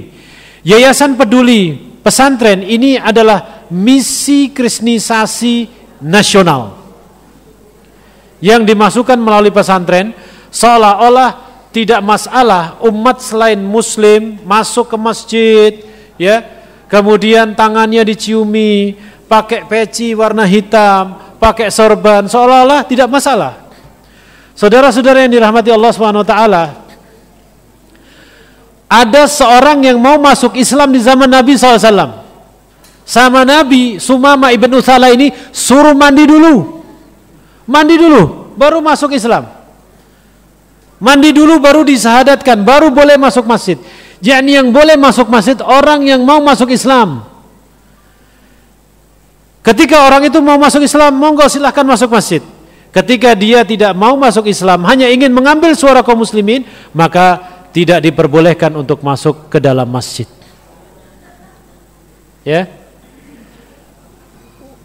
Yayasan Peduli Pesantren ini adalah misi kristenisasi nasional yang dimasukkan melalui pesantren seolah-olah tidak masalah umat selain muslim masuk ke masjid ya kemudian tangannya diciumi pakai peci warna hitam pakai sorban seolah-olah tidak masalah saudara-saudara yang dirahmati Allah Subhanahu wa taala ada seorang yang mau masuk Islam di zaman Nabi SAW sama Nabi Sumama ibn Uthala ini suruh mandi dulu mandi dulu baru masuk Islam mandi dulu baru disahadatkan baru boleh masuk masjid jadi yang boleh masuk masjid orang yang mau masuk Islam ketika orang itu mau masuk Islam monggo silahkan masuk masjid ketika dia tidak mau masuk Islam hanya ingin mengambil suara kaum muslimin maka tidak diperbolehkan untuk masuk ke dalam masjid ya yeah?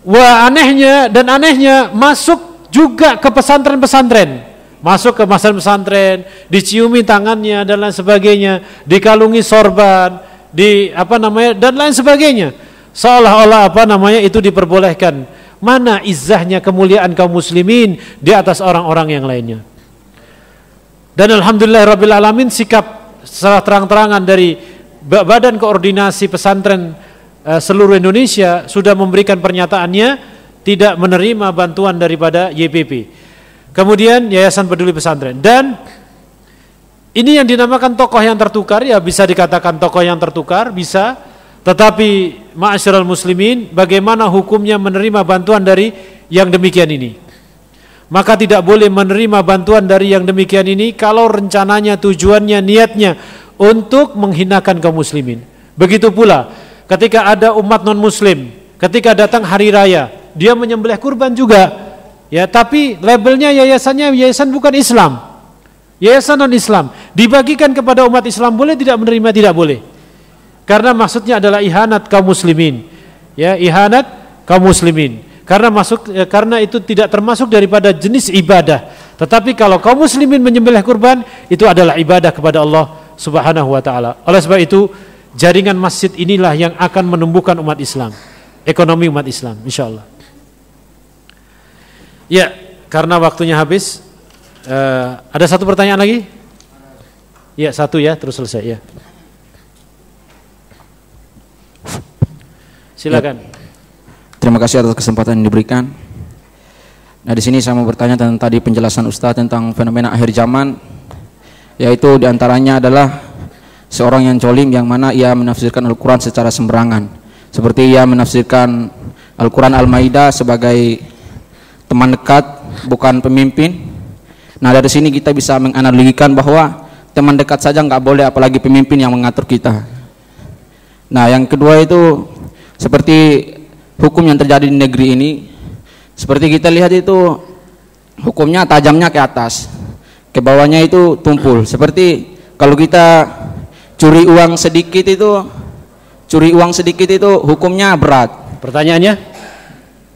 Wah anehnya dan anehnya masuk juga ke pesantren-pesantren. Masuk ke pesantren-pesantren, diciumi tangannya dan lain sebagainya, dikalungi sorban, di apa namanya dan lain sebagainya. Seolah-olah apa namanya itu diperbolehkan. Mana izahnya kemuliaan kaum muslimin di atas orang-orang yang lainnya. Dan alhamdulillah rabbil alamin sikap secara terang-terangan dari Badan Koordinasi Pesantren Eh, seluruh Indonesia sudah memberikan pernyataannya tidak menerima bantuan daripada YPP. Kemudian Yayasan Peduli Pesantren dan ini yang dinamakan tokoh yang tertukar ya bisa dikatakan tokoh yang tertukar bisa tetapi ma'asyiral muslimin bagaimana hukumnya menerima bantuan dari yang demikian ini? Maka tidak boleh menerima bantuan dari yang demikian ini kalau rencananya, tujuannya, niatnya untuk menghinakan kaum muslimin. Begitu pula ketika ada umat non-muslim, ketika datang hari raya, dia menyembelih kurban juga. Ya, tapi labelnya yayasannya yayasan bukan Islam. Yayasan non-Islam dibagikan kepada umat Islam boleh tidak menerima tidak boleh. Karena maksudnya adalah ihanat kaum muslimin. Ya, ihanat kaum muslimin. Karena masuk ya, karena itu tidak termasuk daripada jenis ibadah. Tetapi kalau kaum muslimin menyembelih kurban itu adalah ibadah kepada Allah Subhanahu wa taala. Oleh sebab itu jaringan masjid inilah yang akan menumbuhkan umat Islam, ekonomi umat Islam, insya Allah. Ya, karena waktunya habis, uh, ada satu pertanyaan lagi? Ya, satu ya, terus selesai ya. Silakan. Ya. Terima kasih atas kesempatan yang diberikan. Nah, di sini saya mau bertanya tentang tadi penjelasan Ustaz tentang fenomena akhir zaman, yaitu diantaranya adalah seorang yang colim yang mana ia menafsirkan Al-Quran secara sembrangan seperti ia menafsirkan Al-Quran Al-Ma'idah sebagai teman dekat bukan pemimpin nah dari sini kita bisa menganalogikan bahwa teman dekat saja nggak boleh apalagi pemimpin yang mengatur kita nah yang kedua itu seperti hukum yang terjadi di negeri ini seperti kita lihat itu hukumnya tajamnya ke atas ke bawahnya itu tumpul seperti kalau kita curi uang sedikit itu curi uang sedikit itu hukumnya berat pertanyaannya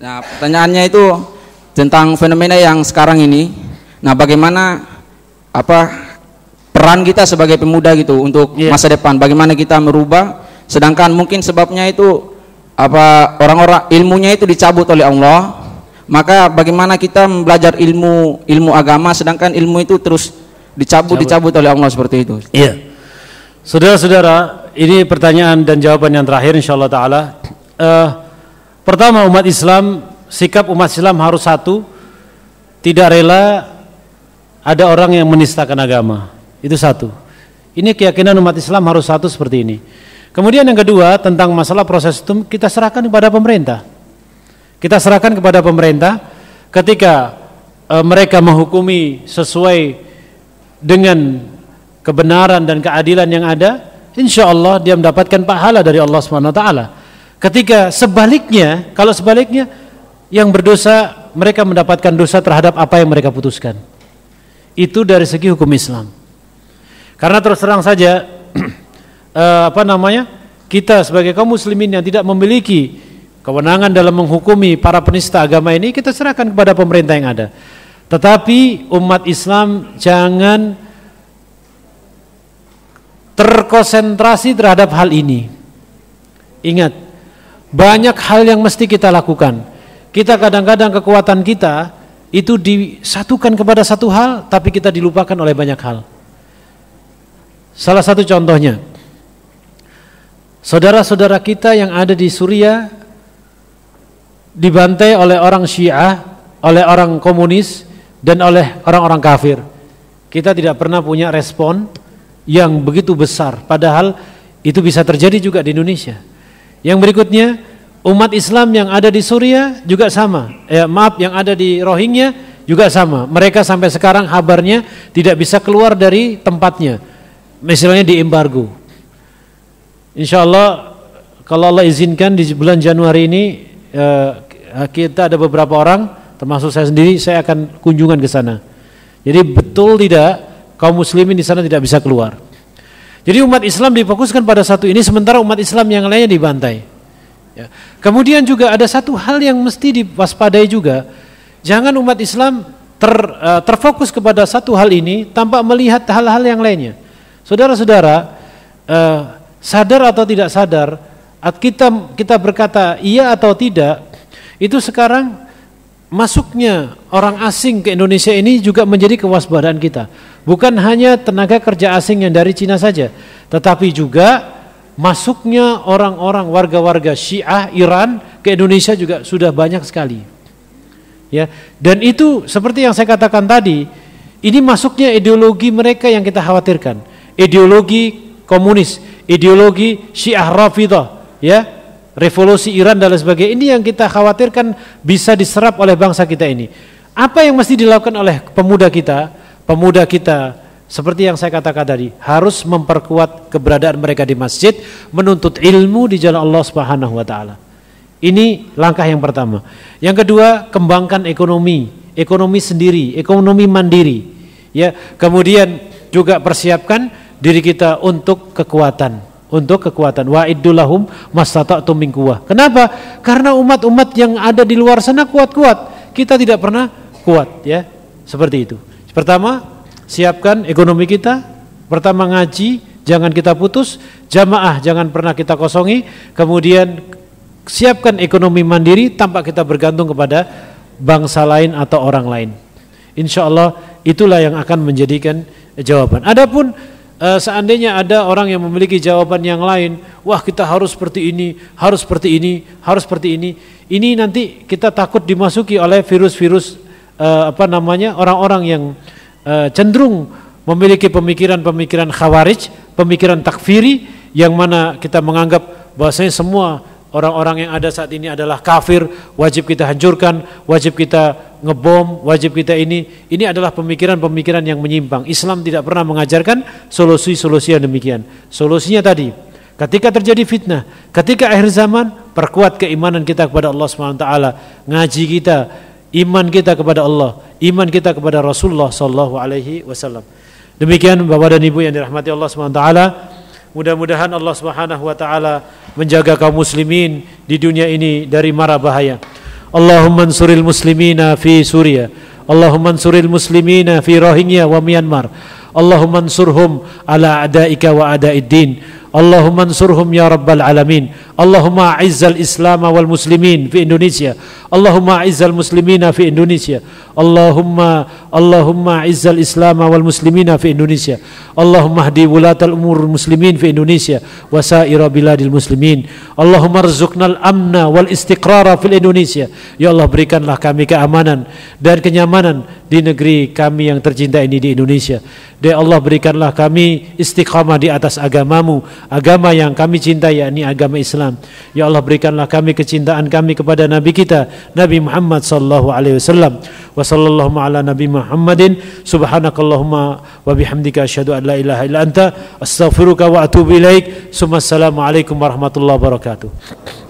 nah pertanyaannya itu tentang fenomena yang sekarang ini nah bagaimana apa peran kita sebagai pemuda gitu untuk yeah. masa depan bagaimana kita merubah sedangkan mungkin sebabnya itu apa orang-orang ilmunya itu dicabut oleh Allah maka bagaimana kita belajar ilmu ilmu agama sedangkan ilmu itu terus dicabut Cabut. dicabut oleh Allah seperti itu iya Saudara-saudara, ini pertanyaan dan jawaban yang terakhir insya Allah taala. Uh, pertama umat Islam, sikap umat Islam harus satu, tidak rela ada orang yang menistakan agama. Itu satu. Ini keyakinan umat Islam harus satu seperti ini. Kemudian yang kedua tentang masalah proses itu, kita serahkan kepada pemerintah. Kita serahkan kepada pemerintah ketika uh, mereka menghukumi sesuai dengan kebenaran dan keadilan yang ada, insya Allah dia mendapatkan pahala dari Allah Subhanahu Taala. Ketika sebaliknya, kalau sebaliknya yang berdosa mereka mendapatkan dosa terhadap apa yang mereka putuskan. Itu dari segi hukum Islam. Karena terus terang saja eh, apa namanya kita sebagai kaum muslimin yang tidak memiliki kewenangan dalam menghukumi para penista agama ini kita serahkan kepada pemerintah yang ada. Tetapi umat Islam jangan terkonsentrasi terhadap hal ini. Ingat, banyak hal yang mesti kita lakukan. Kita kadang-kadang kekuatan kita itu disatukan kepada satu hal, tapi kita dilupakan oleh banyak hal. Salah satu contohnya, saudara-saudara kita yang ada di Suriah dibantai oleh orang Syiah, oleh orang komunis, dan oleh orang-orang kafir. Kita tidak pernah punya respon yang begitu besar padahal itu bisa terjadi juga di Indonesia. Yang berikutnya umat Islam yang ada di Suriah juga sama. Eh, maaf yang ada di Rohingya juga sama. Mereka sampai sekarang habarnya tidak bisa keluar dari tempatnya. Misalnya di embargo. Insya Allah kalau Allah izinkan di bulan Januari ini eh, kita ada beberapa orang termasuk saya sendiri saya akan kunjungan ke sana. Jadi betul tidak kaum muslimin di sana tidak bisa keluar. Jadi umat Islam difokuskan pada satu ini sementara umat Islam yang lainnya dibantai. Ya. Kemudian juga ada satu hal yang mesti diwaspadai juga. Jangan umat Islam ter, uh, terfokus kepada satu hal ini tanpa melihat hal-hal yang lainnya. Saudara-saudara, uh, sadar atau tidak sadar, kita kita berkata iya atau tidak, itu sekarang masuknya orang asing ke Indonesia ini juga menjadi kewaspadaan kita. Bukan hanya tenaga kerja asing yang dari Cina saja, tetapi juga masuknya orang-orang warga-warga Syiah Iran ke Indonesia juga sudah banyak sekali. Ya, dan itu seperti yang saya katakan tadi, ini masuknya ideologi mereka yang kita khawatirkan. Ideologi komunis, ideologi Syiah Rafidah, ya, revolusi Iran dan lain sebagainya ini yang kita khawatirkan bisa diserap oleh bangsa kita ini. Apa yang mesti dilakukan oleh pemuda kita? Pemuda kita seperti yang saya katakan tadi harus memperkuat keberadaan mereka di masjid, menuntut ilmu di jalan Allah Subhanahu wa taala. Ini langkah yang pertama. Yang kedua, kembangkan ekonomi, ekonomi sendiri, ekonomi mandiri. Ya, kemudian juga persiapkan diri kita untuk kekuatan untuk kekuatan. Wa iddulahum mastata'tum min Kenapa? Karena umat-umat yang ada di luar sana kuat-kuat. Kita tidak pernah kuat ya. Seperti itu. Pertama, siapkan ekonomi kita. Pertama ngaji, jangan kita putus. Jamaah jangan pernah kita kosongi. Kemudian siapkan ekonomi mandiri tanpa kita bergantung kepada bangsa lain atau orang lain. insyaallah itulah yang akan menjadikan jawaban. Adapun Eh, seandainya ada orang yang memiliki jawaban yang lain, wah kita harus seperti ini, harus seperti ini, harus seperti ini. Ini nanti kita takut dimasuki oleh virus-virus uh, apa namanya orang-orang yang uh, cenderung memiliki pemikiran-pemikiran khawarij, pemikiran takfiri yang mana kita menganggap bahwasanya semua orang-orang yang ada saat ini adalah kafir, wajib kita hancurkan, wajib kita ngebom, wajib kita ini. Ini adalah pemikiran-pemikiran yang menyimpang. Islam tidak pernah mengajarkan solusi-solusi yang demikian. Solusinya tadi, ketika terjadi fitnah, ketika akhir zaman, perkuat keimanan kita kepada Allah SWT, ngaji kita, iman kita kepada Allah, iman kita kepada Rasulullah Sallallahu Demikian Bapak dan Ibu yang dirahmati Allah SWT. Mudah-mudahan Allah Subhanahu wa taala menjaga kaum muslimin di dunia ini dari mara bahaya. Allahumma ansuril muslimina fi Suria. Allahumma ansuril muslimina fi Rohingya wa Myanmar. Allahumma ansurhum ala adaika wa adaiddin. din. Allahumma ansurhum ya rabbal alamin. Allahumma a'izzal islam wal muslimin fi Indonesia. Allahumma a'izzal muslimina fi Indonesia. Allahumma Allahumma a'izzal islam wal muslimina fi Indonesia. Allahumma hdi wulatal umur muslimin fi Indonesia wa sa'ira biladil muslimin. Allahumma al amna wal istiqrara fil Indonesia. Ya Allah berikanlah kami keamanan dan kenyamanan di negeri kami yang tercinta ini di Indonesia. Ya Allah berikanlah kami istiqamah di atas agamamu agama yang kami cintai yakni agama Islam. Ya Allah berikanlah kami kecintaan kami kepada Nabi kita Nabi Muhammad sallallahu alaihi wasallam. Wa sallallahu ala Nabi Muhammadin subhanakallahumma wa bihamdika asyhadu an la ilaha illa anta astaghfiruka wa atubu ilaik. Assalamualaikum warahmatullahi wabarakatuh.